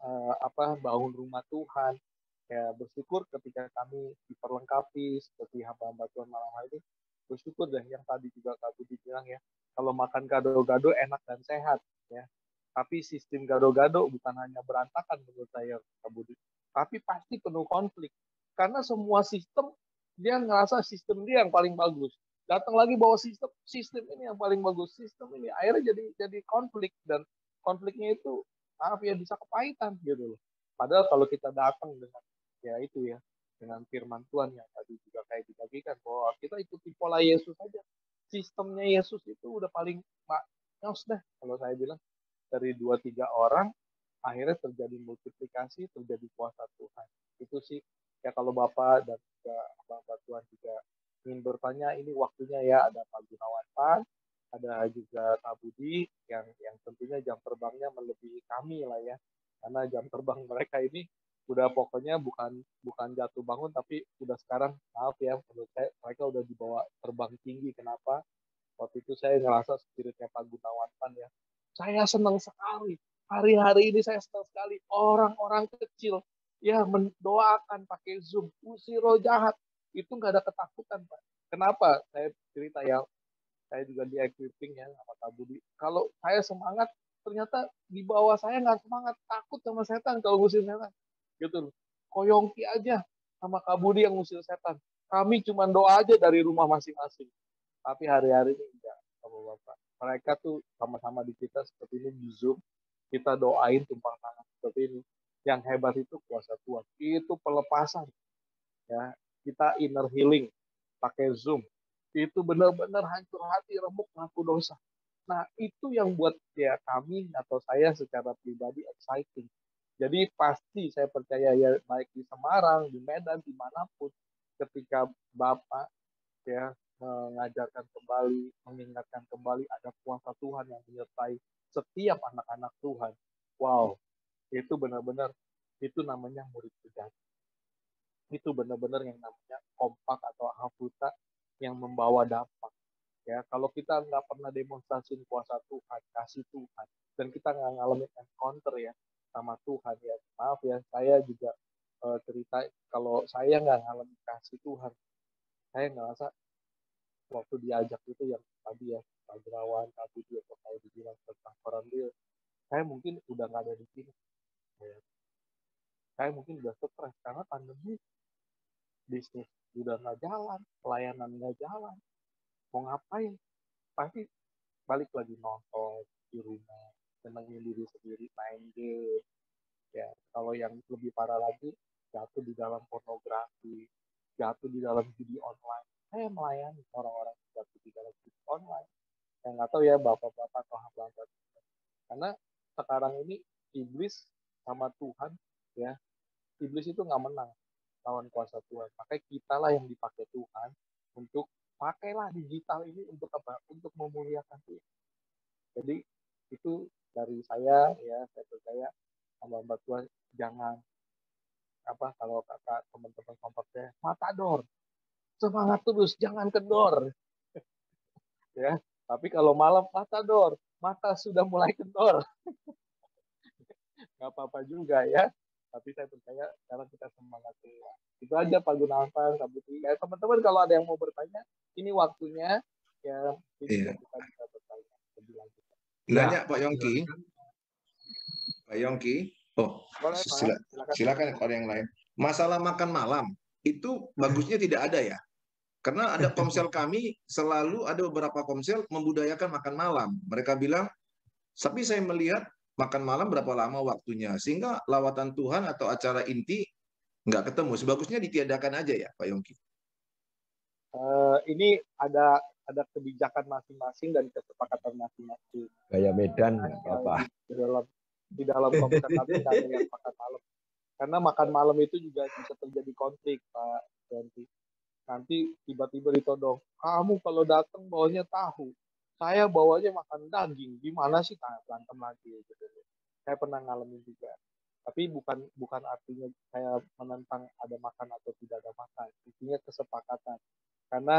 uh, apa bangun rumah Tuhan ya bersyukur ketika kami diperlengkapi seperti hamba-hamba Tuhan malam hari ini bersyukur deh yang tadi juga Kak Budi bilang ya kalau makan gado-gado enak dan sehat ya tapi sistem gado-gado bukan hanya berantakan menurut saya, Pak Budi. Tapi pasti penuh konflik. Karena semua sistem, dia ngerasa sistem dia yang paling bagus. Datang lagi bahwa sistem sistem ini yang paling bagus, sistem ini. Akhirnya jadi jadi konflik. Dan konfliknya itu, maaf ya, bisa kepahitan gitu loh. Padahal kalau kita datang dengan, ya itu ya, dengan firman Tuhan yang tadi juga kayak dibagikan bahwa kita ikuti pola Yesus saja sistemnya Yesus itu udah paling maknyos deh kalau saya bilang dari dua tiga orang akhirnya terjadi multiplikasi terjadi kuasa Tuhan itu sih ya kalau bapak dan juga bapak Tuhan juga ingin bertanya ini waktunya ya ada Pak Gunawan Pan ada juga Pak Budi yang yang tentunya jam terbangnya melebihi kami lah ya karena jam terbang mereka ini udah pokoknya bukan bukan jatuh bangun tapi udah sekarang maaf ya menurut saya mereka udah dibawa terbang tinggi kenapa waktu itu saya ngerasa spiritnya Pak Gunawan Pan ya saya senang sekali. Hari-hari ini saya senang sekali. Orang-orang kecil ya mendoakan pakai Zoom. Usir roh jahat. Itu nggak ada ketakutan, Pak. Kenapa? Saya cerita ya. Saya juga di equipping ya sama Pak Budi. Kalau saya semangat, ternyata di bawah saya nggak semangat. Takut sama setan kalau ngusir setan. Gitu loh. Koyongki aja sama Kak Budi yang ngusir setan. Kami cuma doa aja dari rumah masing-masing. Tapi hari-hari ini bapak-bapak. Mereka tuh sama-sama di kita seperti ini di Zoom, kita doain tumpang tangan seperti ini. Yang hebat itu kuasa Tuhan. Itu pelepasan. Ya, kita inner healing pakai Zoom. Itu benar-benar hancur hati, remuk, ngaku dosa. Nah, itu yang buat ya kami atau saya secara pribadi exciting. Jadi pasti saya percaya ya baik di Semarang, di Medan, dimanapun, ketika Bapak ya mengajarkan kembali, mengingatkan kembali ada kuasa Tuhan yang menyertai setiap anak-anak Tuhan. Wow, itu benar-benar itu namanya murid sejati. Itu benar-benar yang namanya kompak atau hafuta yang membawa dampak. Ya, kalau kita nggak pernah demonstrasi kuasa Tuhan, kasih Tuhan, dan kita nggak ngalamin encounter ya sama Tuhan ya, maaf ya, saya juga eh, cerita kalau saya nggak ngalamin kasih Tuhan, saya ngerasa waktu diajak itu yang tadi ya Pak Jerawan, tapi dia atau dibilang tentang koran dia, saya mungkin udah nggak ada di sini ya. saya mungkin udah stres karena pandemi bisnis udah nggak jalan pelayanan nggak jalan mau ngapain pasti balik lagi nonton di rumah senengin diri sendiri main game ya kalau yang lebih parah lagi jatuh di dalam pornografi jatuh di dalam judi online saya melayani orang-orang yang berbicara online. yang nggak tahu ya bapak-bapak atau hamba Karena sekarang ini iblis sama Tuhan ya iblis itu nggak menang lawan kuasa Tuhan. Makanya lah yang dipakai Tuhan untuk pakailah digital ini untuk apa? Untuk memuliakan Tuhan. Jadi itu dari saya ya saya percaya hamba-hamba Tuhan jangan apa kalau kakak teman-teman kompornya matador semangat terus, jangan kendor. ya, tapi kalau malam mata dor, mata sudah mulai kendor. Gak apa-apa juga ya. Tapi saya percaya sekarang kita semangat semua. Itu aja Pak Gunawan, Pak Budi. Ya, teman-teman kalau ada yang mau bertanya, ini waktunya ya iya. kita bisa bertanya lebih lanjut. Nanya Pak Yongki. Pak Yongki. Oh, Boleh, sila, silakan. silakan kalau yang lain. Masalah makan malam itu bagusnya tidak ada ya? Karena ada komsel kami, selalu ada beberapa komsel membudayakan makan malam. Mereka bilang, tapi saya melihat makan malam berapa lama waktunya. Sehingga lawatan Tuhan atau acara inti nggak ketemu. Sebagusnya ditiadakan aja ya Pak Yongki. Uh, ini ada ada kebijakan masing-masing dan kesepakatan masing-masing. Gaya Medan, nah, apa? Di dalam di dalam komsel kami makan malam. Karena makan malam itu juga bisa terjadi konflik, Pak Yongki nanti tiba-tiba ditodong kamu kalau datang bawanya tahu saya bawanya makan daging gimana sih tanya berantem lagi gitu saya pernah ngalamin juga tapi bukan bukan artinya saya menentang ada makan atau tidak ada makan intinya kesepakatan karena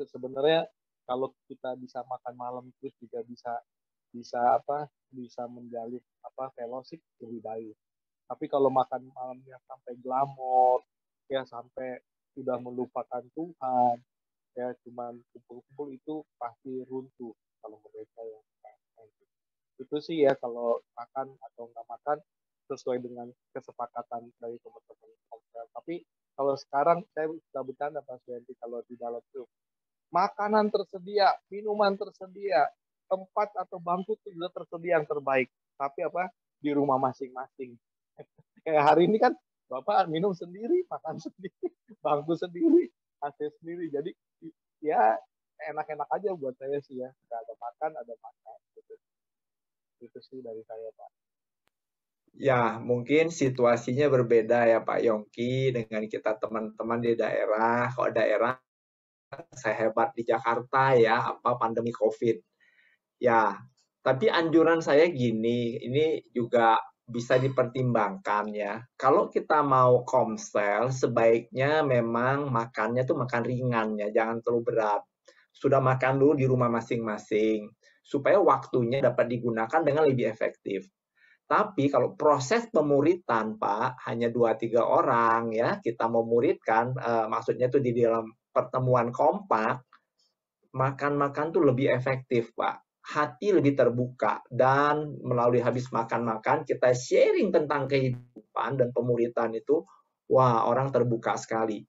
sebenarnya kalau kita bisa makan malam terus juga bisa bisa apa bisa menjalin apa fellowship lebih baik tapi kalau makan malamnya sampai glamor ya sampai sudah melupakan Tuhan ya cuman kumpul-kumpul itu pasti runtuh kalau mereka yang itu sih ya kalau makan atau nggak makan sesuai dengan kesepakatan dari teman-teman Tapi kalau sekarang saya sudah bercanda pasti nanti kalau di dalam itu makanan tersedia, minuman tersedia, tempat atau bangku itu sudah tersedia yang terbaik. Tapi apa di rumah masing-masing. Kayak hari ini kan bapak minum sendiri makan sendiri bangku sendiri AC sendiri jadi ya enak-enak aja buat saya sih ya Gak ada makan ada makan gitu itu sih dari saya pak Ya, mungkin situasinya berbeda ya Pak Yongki dengan kita teman-teman di daerah. Kalau daerah saya hebat di Jakarta ya, apa pandemi COVID. Ya, tapi anjuran saya gini, ini juga bisa dipertimbangkan ya. Kalau kita mau komsel, sebaiknya memang makannya tuh makan ringan ya, jangan terlalu berat. Sudah makan dulu di rumah masing-masing, supaya waktunya dapat digunakan dengan lebih efektif. Tapi kalau proses pemuritan, Pak, hanya 2-3 orang ya, kita memuridkan, eh, maksudnya tuh di dalam pertemuan kompak, makan-makan tuh lebih efektif, Pak hati lebih terbuka dan melalui habis makan-makan kita sharing tentang kehidupan dan pemuritan itu wah orang terbuka sekali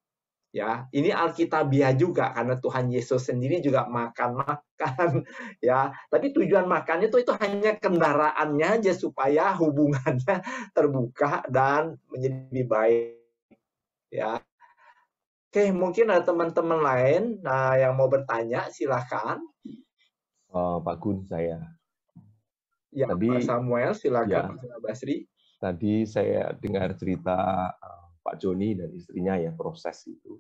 ya ini alkitabiah juga karena Tuhan Yesus sendiri juga makan-makan ya tapi tujuan makannya itu itu hanya kendaraannya aja supaya hubungannya terbuka dan menjadi lebih baik ya oke mungkin ada teman-teman lain nah yang mau bertanya silahkan uh, Pak Gun saya. Ya, tadi, Pak Samuel, silakan ya, Pak Basri. Tadi saya dengar cerita eh, Pak Joni dan istrinya ya proses itu.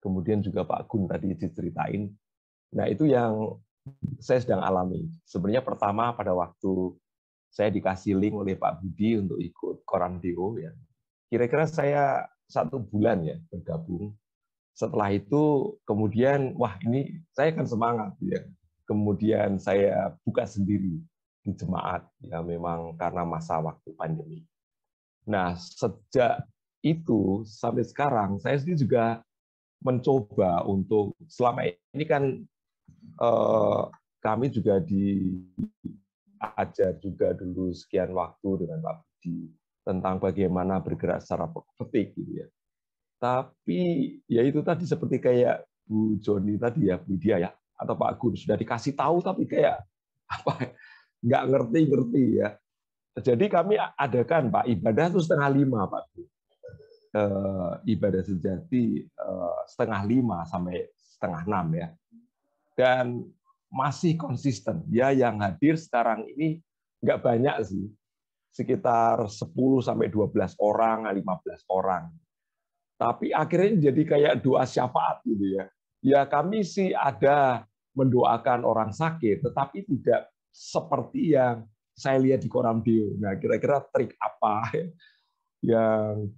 Kemudian juga Pak Gun tadi diceritain. Nah itu yang saya sedang alami. Sebenarnya pertama pada waktu saya dikasih link oleh Pak Budi untuk ikut Koran Deo ya. Kira-kira saya satu bulan ya bergabung. Setelah itu kemudian wah ini saya akan semangat ya kemudian saya buka sendiri di jemaat ya memang karena masa waktu pandemi. Nah, sejak itu sampai sekarang saya sendiri juga mencoba untuk selama ini kan eh, kami juga diajar juga dulu sekian waktu dengan Pak Budi tentang bagaimana bergerak secara petik gitu ya. Tapi ya itu tadi seperti kayak Bu Joni tadi ya, Bu Dia ya, atau Pak Gun sudah dikasih tahu tapi kayak apa nggak ngerti ngerti ya. Jadi kami adakan Pak ibadah itu setengah lima Pak Gun. Eh, ibadah sejati eh, setengah lima sampai setengah enam ya. Dan masih konsisten. Ya yang hadir sekarang ini nggak banyak sih. Sekitar 10 sampai 12 orang, 15 orang. Tapi akhirnya jadi kayak doa syafaat gitu ya. Ya kami sih ada mendoakan orang sakit, tetapi tidak seperti yang saya lihat di koran bio. Nah, kira-kira trik apa yang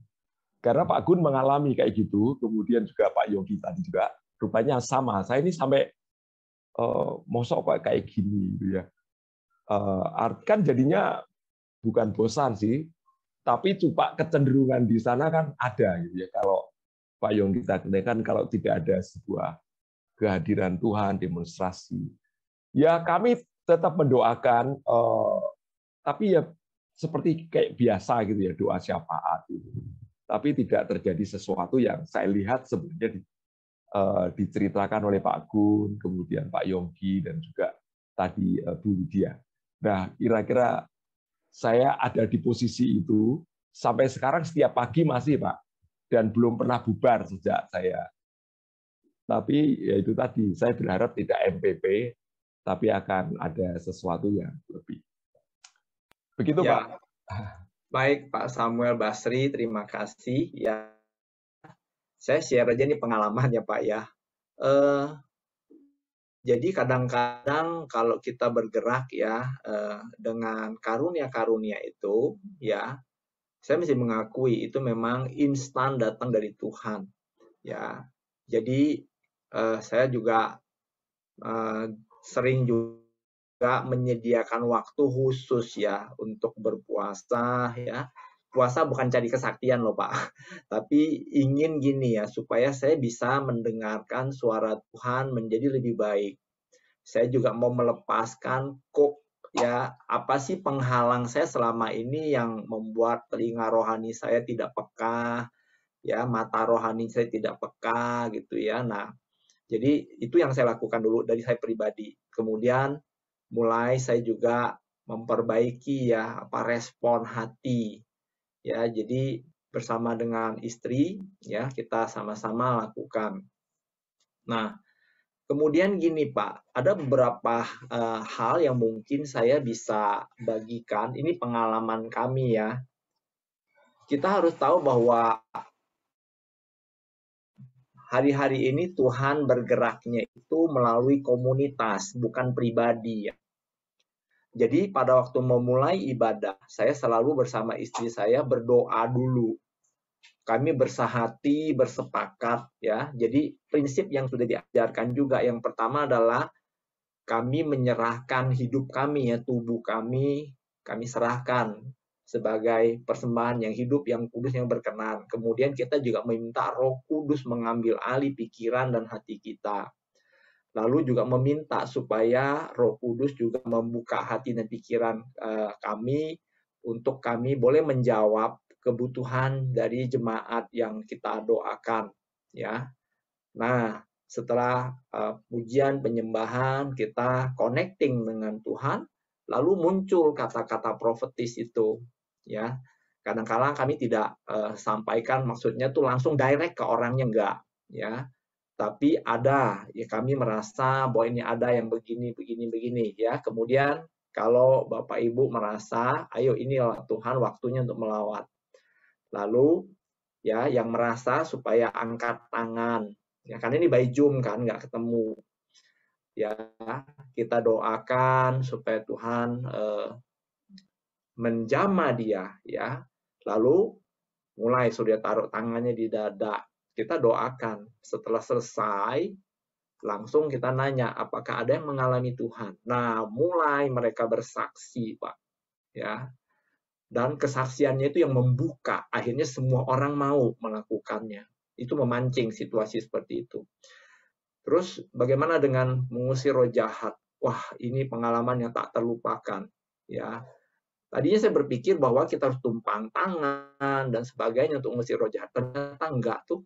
karena Pak Gun mengalami kayak gitu, kemudian juga Pak Yogi tadi juga rupanya sama. Saya ini sampai uh, mosok kok kayak gini gitu ya. Uh, kan jadinya bukan bosan sih, tapi coba kecenderungan di sana kan ada gitu ya. Kalau Pak Yogi tadi kan kalau tidak ada sebuah kehadiran Tuhan, demonstrasi. Ya kami tetap mendoakan, eh, tapi ya seperti kayak biasa gitu ya doa syafaat itu. Tapi tidak terjadi sesuatu yang saya lihat sebenarnya di, eh, diceritakan oleh Pak Gun, kemudian Pak Yongki dan juga tadi eh, Bu Lydia. Nah kira-kira saya ada di posisi itu sampai sekarang setiap pagi masih Pak dan belum pernah bubar sejak saya tapi ya itu tadi, saya berharap tidak MPP, tapi akan ada sesuatu yang lebih. Begitu ya. Pak. Baik Pak Samuel Basri, terima kasih. Ya, saya share aja nih pengalaman ya Pak ya. Uh, jadi kadang-kadang kalau kita bergerak ya uh, dengan karunia-karunia itu ya, saya mesti mengakui itu memang instan datang dari Tuhan ya. Jadi Eh, saya juga uh, sering juga menyediakan waktu khusus ya untuk berpuasa ya puasa bukan cari kesaktian loh Pak, tapi ingin gini ya, supaya saya bisa mendengarkan suara Tuhan menjadi lebih baik. Saya juga mau melepaskan kok ya, apa sih penghalang saya selama ini yang membuat telinga rohani saya tidak peka, ya mata rohani saya tidak peka gitu ya. Nah, jadi itu yang saya lakukan dulu dari saya pribadi. Kemudian mulai saya juga memperbaiki ya apa respon hati. Ya, jadi bersama dengan istri ya kita sama-sama lakukan. Nah, kemudian gini Pak, ada beberapa uh, hal yang mungkin saya bisa bagikan. Ini pengalaman kami ya. Kita harus tahu bahwa hari-hari ini Tuhan bergeraknya itu melalui komunitas, bukan pribadi. Ya. Jadi pada waktu memulai ibadah, saya selalu bersama istri saya berdoa dulu. Kami bersahati, bersepakat ya. Jadi prinsip yang sudah diajarkan juga yang pertama adalah kami menyerahkan hidup kami ya, tubuh kami kami serahkan sebagai persembahan yang hidup, yang kudus, yang berkenan. Kemudian kita juga meminta roh kudus mengambil alih pikiran dan hati kita. Lalu juga meminta supaya roh kudus juga membuka hati dan pikiran eh, kami untuk kami boleh menjawab kebutuhan dari jemaat yang kita doakan. ya. Nah, setelah eh, pujian penyembahan, kita connecting dengan Tuhan, lalu muncul kata-kata profetis itu ya kadang-kala kami tidak uh, sampaikan maksudnya tuh langsung direct ke orangnya enggak ya tapi ada ya kami merasa bahwa ini ada yang begini begini begini ya kemudian kalau Bapak Ibu merasa ayo inilah Tuhan waktunya untuk melawat lalu ya yang merasa supaya angkat tangan ya karena ini by Zoom kan nggak ketemu ya kita doakan supaya Tuhan eh, menjama dia ya lalu mulai sudah taruh tangannya di dada kita doakan setelah selesai langsung kita nanya apakah ada yang mengalami Tuhan nah mulai mereka bersaksi pak ya dan kesaksiannya itu yang membuka akhirnya semua orang mau melakukannya itu memancing situasi seperti itu terus bagaimana dengan mengusir roh jahat wah ini pengalaman yang tak terlupakan ya Tadinya saya berpikir bahwa kita harus tumpang tangan dan sebagainya untuk mengusir roh jahat. Ternyata enggak tuh.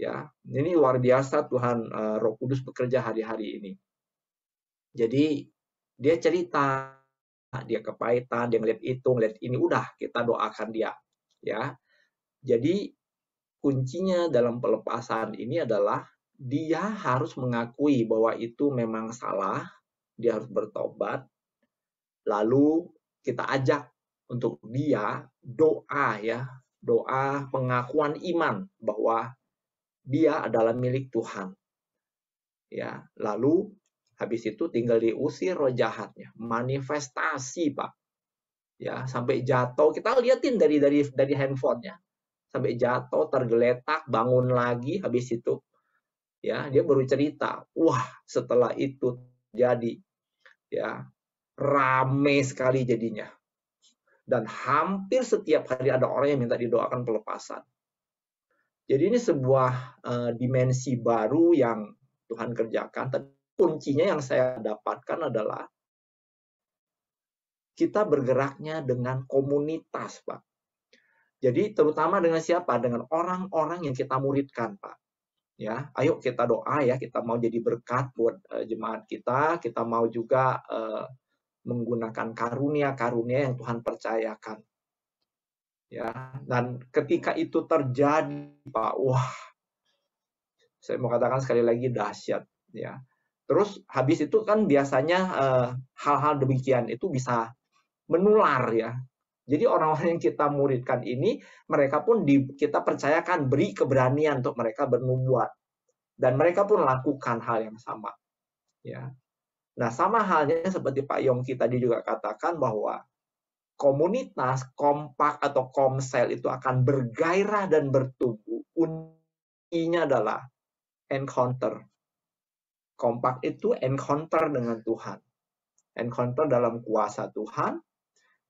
Ya, ini luar biasa Tuhan uh, Roh Kudus bekerja hari-hari ini. Jadi dia cerita, dia kepahitan, dia ngeliat itu, ngeliat ini, udah kita doakan dia. Ya, jadi kuncinya dalam pelepasan ini adalah dia harus mengakui bahwa itu memang salah, dia harus bertobat, lalu kita ajak untuk dia doa ya, doa pengakuan iman bahwa dia adalah milik Tuhan. Ya, lalu habis itu tinggal diusir roh jahatnya, manifestasi Pak. Ya, sampai jatuh, kita liatin dari dari dari handphonenya. Sampai jatuh, tergeletak, bangun lagi habis itu. Ya, dia baru cerita. Wah, setelah itu jadi ya rame sekali jadinya. Dan hampir setiap hari ada orang yang minta didoakan pelepasan. Jadi ini sebuah uh, dimensi baru yang Tuhan kerjakan. Tapi kuncinya yang saya dapatkan adalah kita bergeraknya dengan komunitas, Pak. Jadi terutama dengan siapa? Dengan orang-orang yang kita muridkan, Pak. Ya, ayo kita doa ya, kita mau jadi berkat buat uh, jemaat kita, kita mau juga uh, menggunakan karunia-karunia yang Tuhan percayakan. Ya, dan ketika itu terjadi, Pak, wah. Saya mau katakan sekali lagi dahsyat, ya. Terus habis itu kan biasanya eh, hal-hal eh, demikian itu bisa menular ya. Jadi orang-orang yang kita muridkan ini, mereka pun di, kita percayakan beri keberanian untuk mereka bernubuat dan mereka pun lakukan hal yang sama. Ya, Nah, sama halnya seperti Pak Yongki tadi juga katakan bahwa komunitas kompak atau komsel itu akan bergairah dan bertumbuh. Kuncinya adalah encounter. Kompak itu encounter dengan Tuhan. Encounter dalam kuasa Tuhan,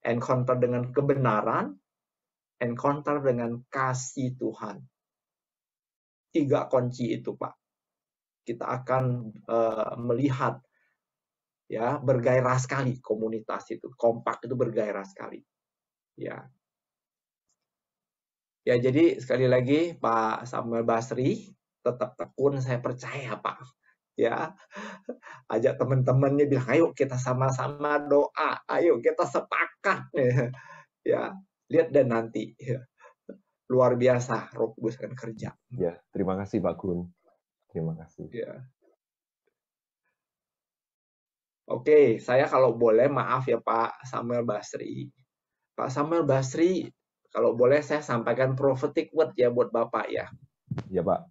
encounter dengan kebenaran, encounter dengan kasih Tuhan. Tiga kunci itu, Pak. Kita akan uh, melihat ya bergairah sekali komunitas itu kompak itu bergairah sekali ya ya jadi sekali lagi Pak Samuel Basri tetap tekun saya percaya Pak ya ajak teman-temannya bilang ayo kita sama-sama doa ayo kita sepakat ya lihat dan nanti ya. luar biasa Roh Kudus akan kerja ya terima kasih Pak Gun terima kasih ya Oke, saya kalau boleh maaf ya Pak Samuel Basri. Pak Samuel Basri, kalau boleh saya sampaikan prophetic word ya buat Bapak ya. Ya Pak.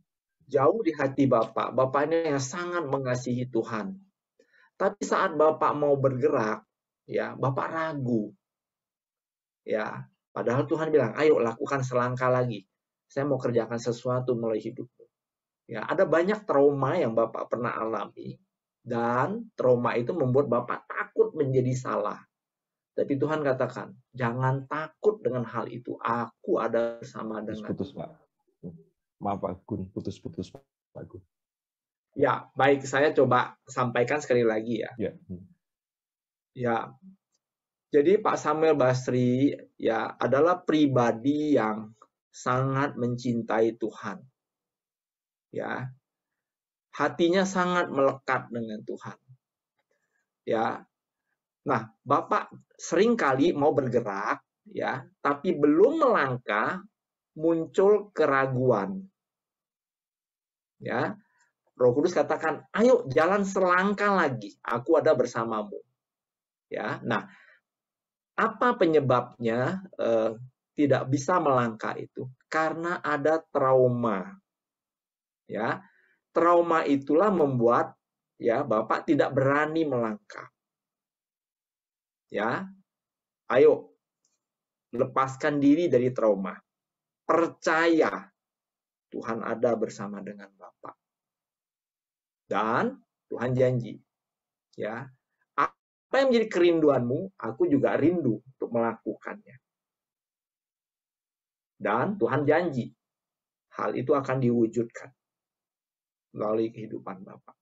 Jauh di hati Bapak, Bapak ini yang sangat mengasihi Tuhan. Tapi saat Bapak mau bergerak, ya Bapak ragu. Ya, padahal Tuhan bilang, "Ayo lakukan selangkah lagi. Saya mau kerjakan sesuatu mulai hidupmu." Ya, ada banyak trauma yang Bapak pernah alami dan trauma itu membuat Bapak takut menjadi salah. Tapi Tuhan katakan, jangan takut dengan hal itu. Aku ada bersama dengan. Putus, putus Pak. Maaf Pak Gun, putus-putus Pak Gun. Ya, baik saya coba sampaikan sekali lagi ya. Ya. Hmm. Ya. Jadi Pak Samuel Basri ya adalah pribadi yang sangat mencintai Tuhan. Ya hatinya sangat melekat dengan Tuhan. Ya. Nah, Bapak sering kali mau bergerak ya, tapi belum melangkah muncul keraguan. Ya. Roh Kudus katakan, "Ayo jalan selangkah lagi, aku ada bersamamu." Ya. Nah, apa penyebabnya eh, tidak bisa melangkah itu? Karena ada trauma. Ya, trauma itulah membuat ya Bapak tidak berani melangkah. Ya. Ayo lepaskan diri dari trauma. Percaya Tuhan ada bersama dengan Bapak. Dan Tuhan janji, ya, apa yang menjadi kerinduanmu, aku juga rindu untuk melakukannya. Dan Tuhan janji, hal itu akan diwujudkan melalui kehidupan Bapak.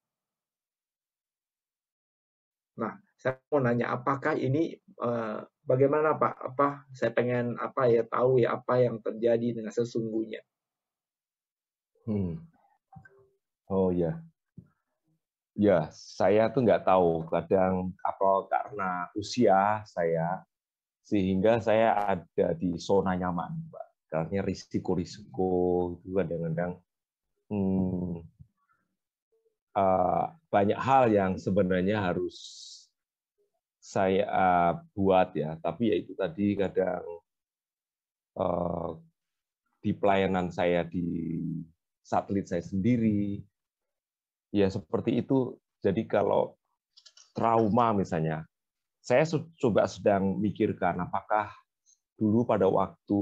Nah, saya mau nanya apakah ini eh, bagaimana Pak? Apa saya pengen apa ya tahu ya apa yang terjadi dengan sesungguhnya. Hmm. Oh ya. Ya, saya tuh nggak tahu kadang apa karena usia saya sehingga saya ada di zona nyaman, Pak. Karena risiko-risiko itu kadang-kadang hmm, Eh, banyak hal yang sebenarnya harus saya eh, buat ya, tapi ya itu tadi kadang eh, di pelayanan saya di satelit saya sendiri, ya seperti itu. Jadi kalau trauma misalnya, saya coba sedang mikirkan apakah dulu pada waktu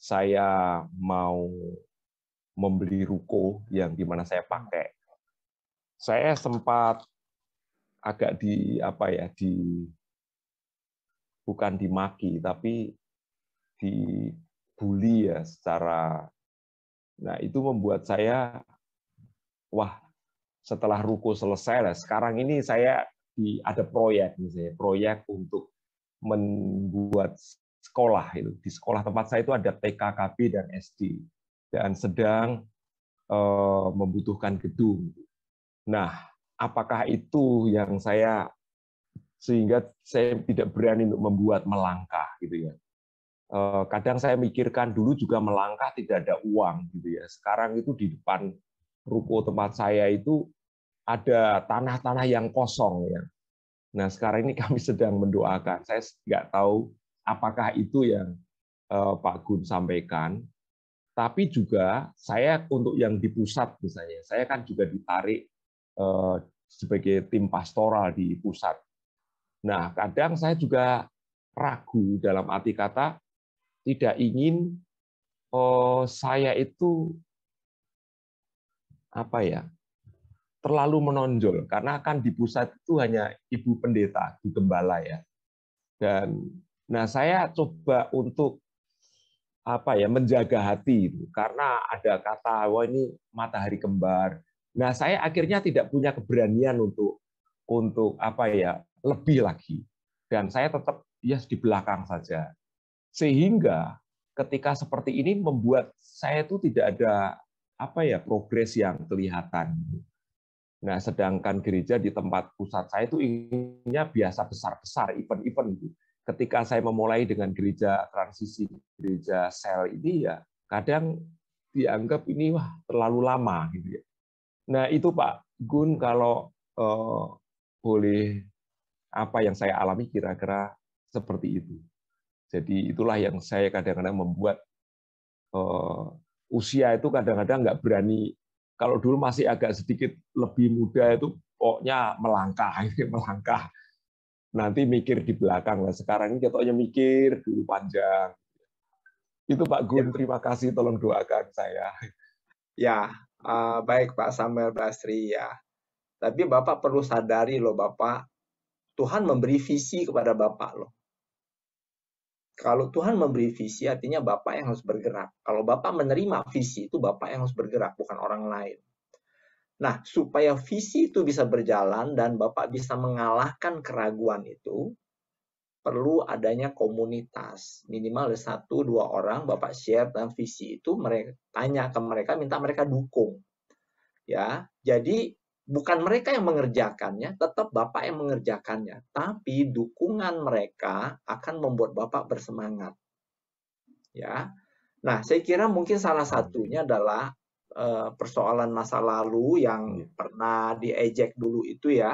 saya mau membeli ruko yang dimana saya pakai saya sempat agak di apa ya di bukan dimaki tapi dibully ya secara nah itu membuat saya wah setelah ruko selesai lah sekarang ini saya di ada proyek misalnya proyek untuk membuat sekolah itu di sekolah tempat saya itu ada TK, TKKB dan SD dan sedang eh, membutuhkan gedung Nah, apakah itu yang saya sehingga saya tidak berani untuk membuat melangkah gitu ya. Eh, kadang saya mikirkan dulu juga melangkah tidak ada uang gitu ya. Sekarang itu di depan ruko tempat saya itu ada tanah-tanah yang kosong ya. Nah sekarang ini kami sedang mendoakan. Saya nggak tahu apakah itu yang eh, Pak Gun sampaikan. Tapi juga saya untuk yang di pusat misalnya, saya kan juga ditarik Eh, sebagai tim pastoral di pusat. Nah, kadang saya juga ragu dalam arti kata tidak ingin oh, saya itu apa ya terlalu menonjol karena kan di pusat itu hanya ibu pendeta di gembala ya dan nah saya coba untuk apa ya menjaga hati itu karena ada kata wah ini matahari kembar Nah, saya akhirnya tidak punya keberanian untuk untuk apa ya, lebih lagi. Dan saya tetap ya di belakang saja. Sehingga ketika seperti ini membuat saya itu tidak ada apa ya progres yang kelihatan. Nah, sedangkan gereja di tempat pusat saya itu inginnya biasa besar-besar, event-event. Ketika saya memulai dengan gereja transisi, gereja sel ini ya kadang dianggap ini wah terlalu lama gitu ya. Nah itu Pak Gun kalau uh, boleh apa yang saya alami kira-kira seperti itu. Jadi itulah yang saya kadang-kadang membuat uh, usia itu kadang-kadang nggak berani. Kalau dulu masih agak sedikit lebih muda itu pokoknya melangkah, melangkah. Nanti mikir di belakang. lah sekarang ini katanya mikir dulu panjang. Itu Pak Gun, ya, terima kasih tolong doakan saya. Ya, Uh, baik Pak Samuel Basri ya. Tapi Bapak perlu sadari loh Bapak, Tuhan memberi visi kepada Bapak loh. Kalau Tuhan memberi visi artinya Bapak yang harus bergerak. Kalau Bapak menerima visi itu Bapak yang harus bergerak, bukan orang lain. Nah, supaya visi itu bisa berjalan dan Bapak bisa mengalahkan keraguan itu, perlu adanya komunitas minimal ada satu dua orang bapak share dan visi itu mereka tanya ke mereka minta mereka dukung ya jadi bukan mereka yang mengerjakannya tetap bapak yang mengerjakannya tapi dukungan mereka akan membuat bapak bersemangat ya nah saya kira mungkin salah satunya adalah eh, persoalan masa lalu yang iya. pernah diejek dulu itu ya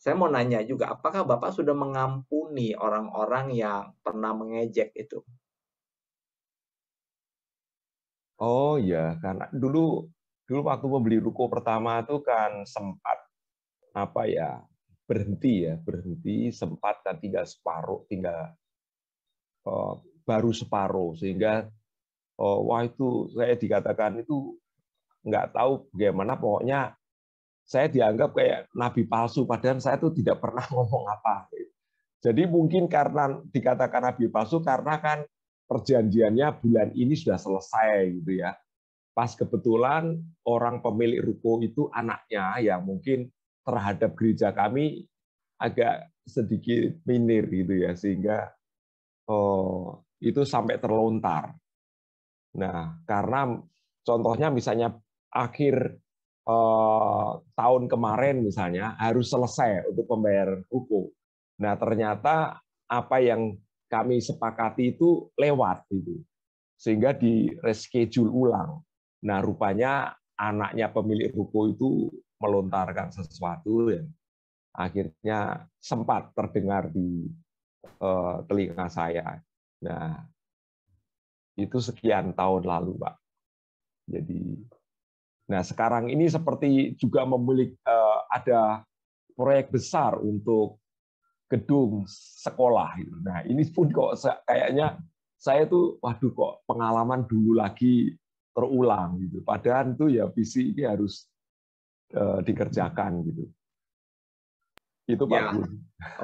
saya mau nanya juga, apakah Bapak sudah mengampuni orang-orang yang pernah mengejek itu? Oh iya, karena dulu dulu waktu membeli ruko pertama itu kan sempat apa ya berhenti ya berhenti sempat kan tinggal separuh tinggal oh, baru separuh sehingga oh, wah itu saya dikatakan itu nggak tahu bagaimana pokoknya saya dianggap kayak nabi palsu, padahal saya itu tidak pernah ngomong apa. Jadi mungkin karena dikatakan nabi palsu karena kan perjanjiannya bulan ini sudah selesai gitu ya. Pas kebetulan orang pemilik ruko itu anaknya ya mungkin terhadap gereja kami agak sedikit minir gitu ya sehingga oh, itu sampai terlontar. Nah, karena contohnya misalnya akhir Eh, tahun kemarin misalnya harus selesai untuk pembayaran buku. Nah, ternyata apa yang kami sepakati itu lewat itu, Sehingga di reschedule ulang. Nah, rupanya anaknya pemilik ruko itu melontarkan sesuatu yang akhirnya sempat terdengar di eh, telinga saya. Nah, itu sekian tahun lalu, Pak. Jadi Nah, sekarang ini seperti juga memiliki eh, ada proyek besar untuk gedung sekolah. Gitu. Nah, ini pun kok kayaknya saya tuh, waduh kok pengalaman dulu lagi terulang gitu. Padahal tuh ya visi ini harus eh, dikerjakan gitu. Itu Pak. Ya. Oke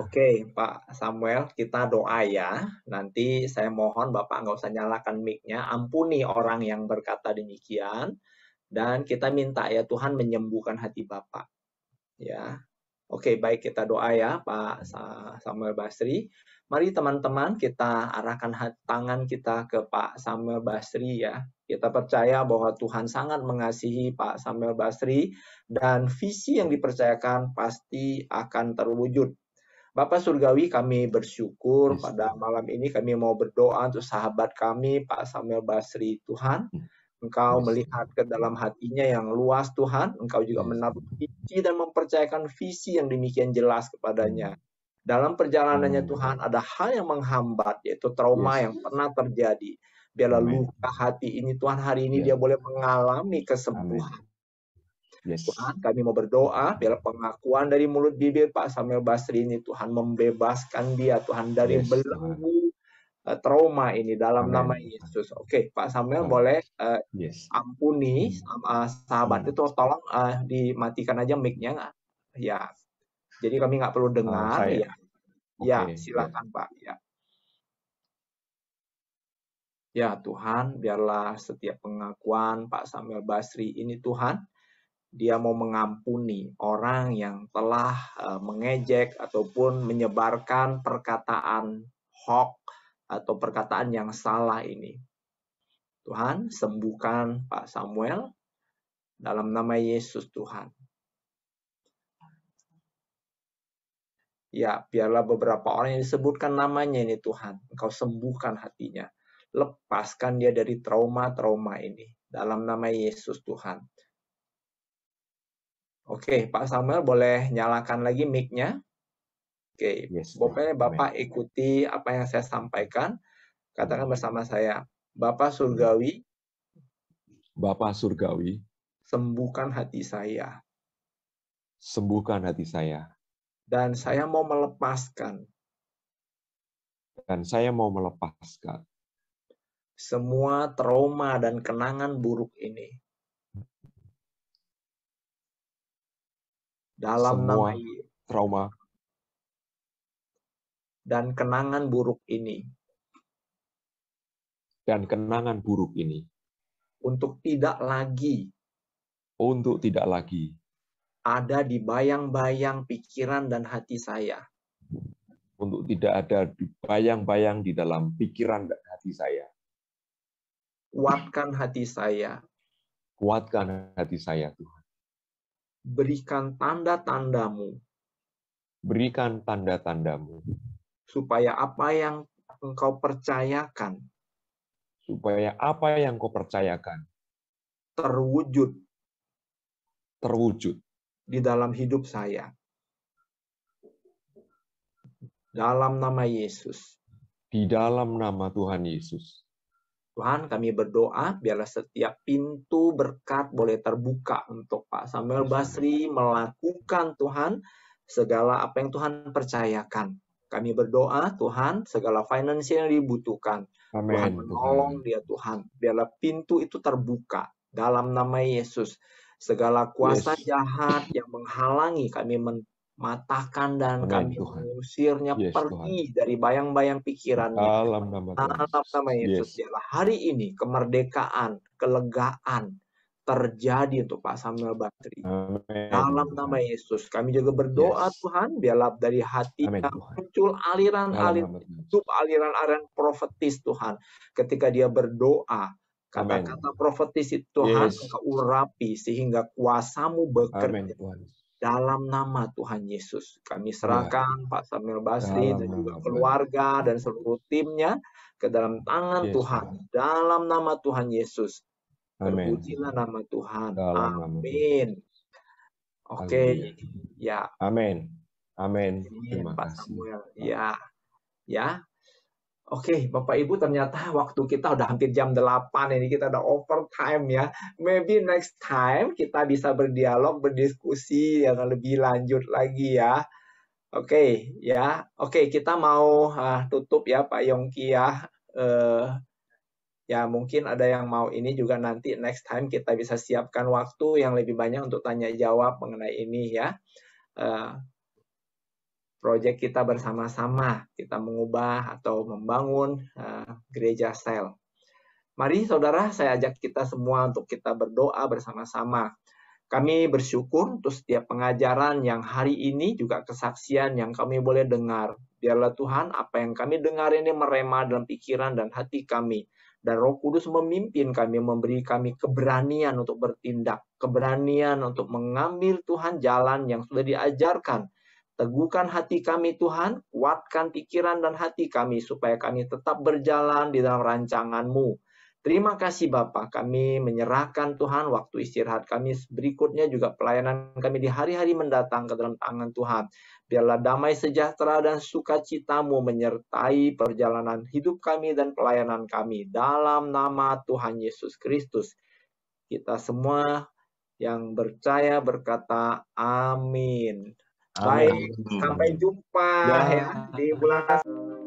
okay, Pak Samuel, kita doa ya. Nanti saya mohon Bapak nggak usah nyalakan mic-nya. Ampuni orang yang berkata demikian dan kita minta ya Tuhan menyembuhkan hati Bapak. Ya. Oke, baik kita doa ya Pak Samuel Basri. Mari teman-teman kita arahkan tangan kita ke Pak Samuel Basri ya. Kita percaya bahwa Tuhan sangat mengasihi Pak Samuel Basri dan visi yang dipercayakan pasti akan terwujud. Bapak Surgawi kami bersyukur pada malam ini kami mau berdoa untuk sahabat kami Pak Samuel Basri Tuhan. Hmm. Engkau melihat ke dalam hatinya yang luas Tuhan, Engkau juga menabur visi dan mempercayakan visi yang demikian jelas kepadanya. Dalam perjalanannya hmm. Tuhan ada hal yang menghambat yaitu trauma yang pernah terjadi. Biarlah luka hati ini Tuhan hari ini dia boleh mengalami kesembuhan. Yes. Tuhan, kami mau berdoa biarlah pengakuan dari mulut bibir Pak Samuel Basri ini Tuhan membebaskan dia Tuhan dari yes. belenggu uh, trauma ini dalam Amen. nama Yesus. Oke, okay, Pak Samuel Amen. boleh uh, yes. ampuni uh, sahabat hmm. itu tolong uh, dimatikan aja mic-nya. Ya. Jadi kami nggak perlu oh, dengar iya. ya. Okay. Ya, silakan Pak. Ya. Ya Tuhan, biarlah setiap pengakuan Pak Samuel Basri ini Tuhan, dia mau mengampuni orang yang telah mengejek ataupun menyebarkan perkataan hoax atau perkataan yang salah ini. Tuhan, sembuhkan Pak Samuel dalam nama Yesus Tuhan. Ya, biarlah beberapa orang yang disebutkan namanya ini Tuhan. Engkau sembuhkan hatinya. Lepaskan dia dari trauma-trauma ini. Dalam nama Yesus Tuhan. Oke, Pak Samuel boleh nyalakan lagi mic-nya. Oke, yes, pokoknya Bapak amen. ikuti apa yang saya sampaikan. Katakan bersama saya, Bapak Surgawi, Bapak Surgawi, sembuhkan hati saya. Sembuhkan hati saya. Dan saya mau melepaskan. Dan saya mau melepaskan. Semua trauma dan kenangan buruk ini. Dalam Semua nama trauma dan kenangan buruk ini. Dan kenangan buruk ini. Untuk tidak lagi. Untuk tidak lagi. Ada di bayang-bayang pikiran dan hati saya. Untuk tidak ada di bayang-bayang di dalam pikiran dan hati saya. Kuatkan hati saya. Kuatkan hati saya, Tuhan. Berikan tanda-tandamu. Berikan tanda-tandamu supaya apa yang engkau percayakan supaya apa yang kau percayakan terwujud terwujud di dalam hidup saya dalam nama Yesus di dalam nama Tuhan Yesus Tuhan kami berdoa biarlah setiap pintu berkat boleh terbuka untuk Pak Samuel Basri melakukan Tuhan segala apa yang Tuhan percayakan kami berdoa, Tuhan, segala finansial yang dibutuhkan. Amen. Tuhan menolong dia, Tuhan. Biarlah pintu itu terbuka dalam nama Yesus. Segala kuasa yes. jahat yang menghalangi kami mematahkan dan Amen, kami Tuhan. mengusirnya yes, pergi Tuhan. dari bayang-bayang pikiran. Dalam nama, Yesus. Dalam nama Yesus. Yes. Biarlah hari ini kemerdekaan, kelegaan, terjadi untuk Pak Samuel Basri Dalam nama Yesus, kami juga berdoa yes. Tuhan, biarlah dari hati yang kami muncul aliran-aliran hidup, aliran-aliran profetis Tuhan. Ketika dia berdoa, kata-kata profetis itu Tuhan yes. urapi sehingga kuasamu bekerja. Amen, Tuhan. Dalam nama Tuhan Yesus, kami ya. serahkan ya. Pak Samuel Basri dalam dan juga keluarga keluarga dan seluruh timnya ke dalam tangan yes, Tuhan. Dalam nama Tuhan Yesus, Amin. Terpujilah nama Tuhan. Dalam Amin. Oke. Okay. Ya. Amin. Amin. Terima Pak Samuel. Ya. Ya. Oke, Bapak Ibu ternyata waktu kita udah hampir jam 8 ini kita udah overtime ya. Maybe next time kita bisa berdialog, berdiskusi yang lebih lanjut lagi ya. Oke, okay, ya. Oke, okay, kita mau uh, tutup ya Pak Yongki ya. Uh, ya mungkin ada yang mau ini juga nanti next time kita bisa siapkan waktu yang lebih banyak untuk tanya jawab mengenai ini ya. Uh, eh, Proyek kita bersama-sama, kita mengubah atau membangun uh, gereja sel. Mari saudara, saya ajak kita semua untuk kita berdoa bersama-sama. Kami bersyukur untuk setiap pengajaran yang hari ini juga kesaksian yang kami boleh dengar. Biarlah Tuhan apa yang kami dengar ini merema dalam pikiran dan hati kami dan Roh Kudus memimpin kami, memberi kami keberanian untuk bertindak, keberanian untuk mengambil Tuhan jalan yang sudah diajarkan. Teguhkan hati kami Tuhan, kuatkan pikiran dan hati kami supaya kami tetap berjalan di dalam rancangan-Mu. Terima kasih Bapak, kami menyerahkan Tuhan waktu istirahat kami berikutnya juga pelayanan kami di hari-hari mendatang ke dalam tangan Tuhan. Biarlah damai sejahtera dan sukacitamu menyertai perjalanan hidup kami dan pelayanan kami dalam nama Tuhan Yesus Kristus. Kita semua yang percaya berkata amin. amin. Baik, sampai jumpa ya, ya di bulan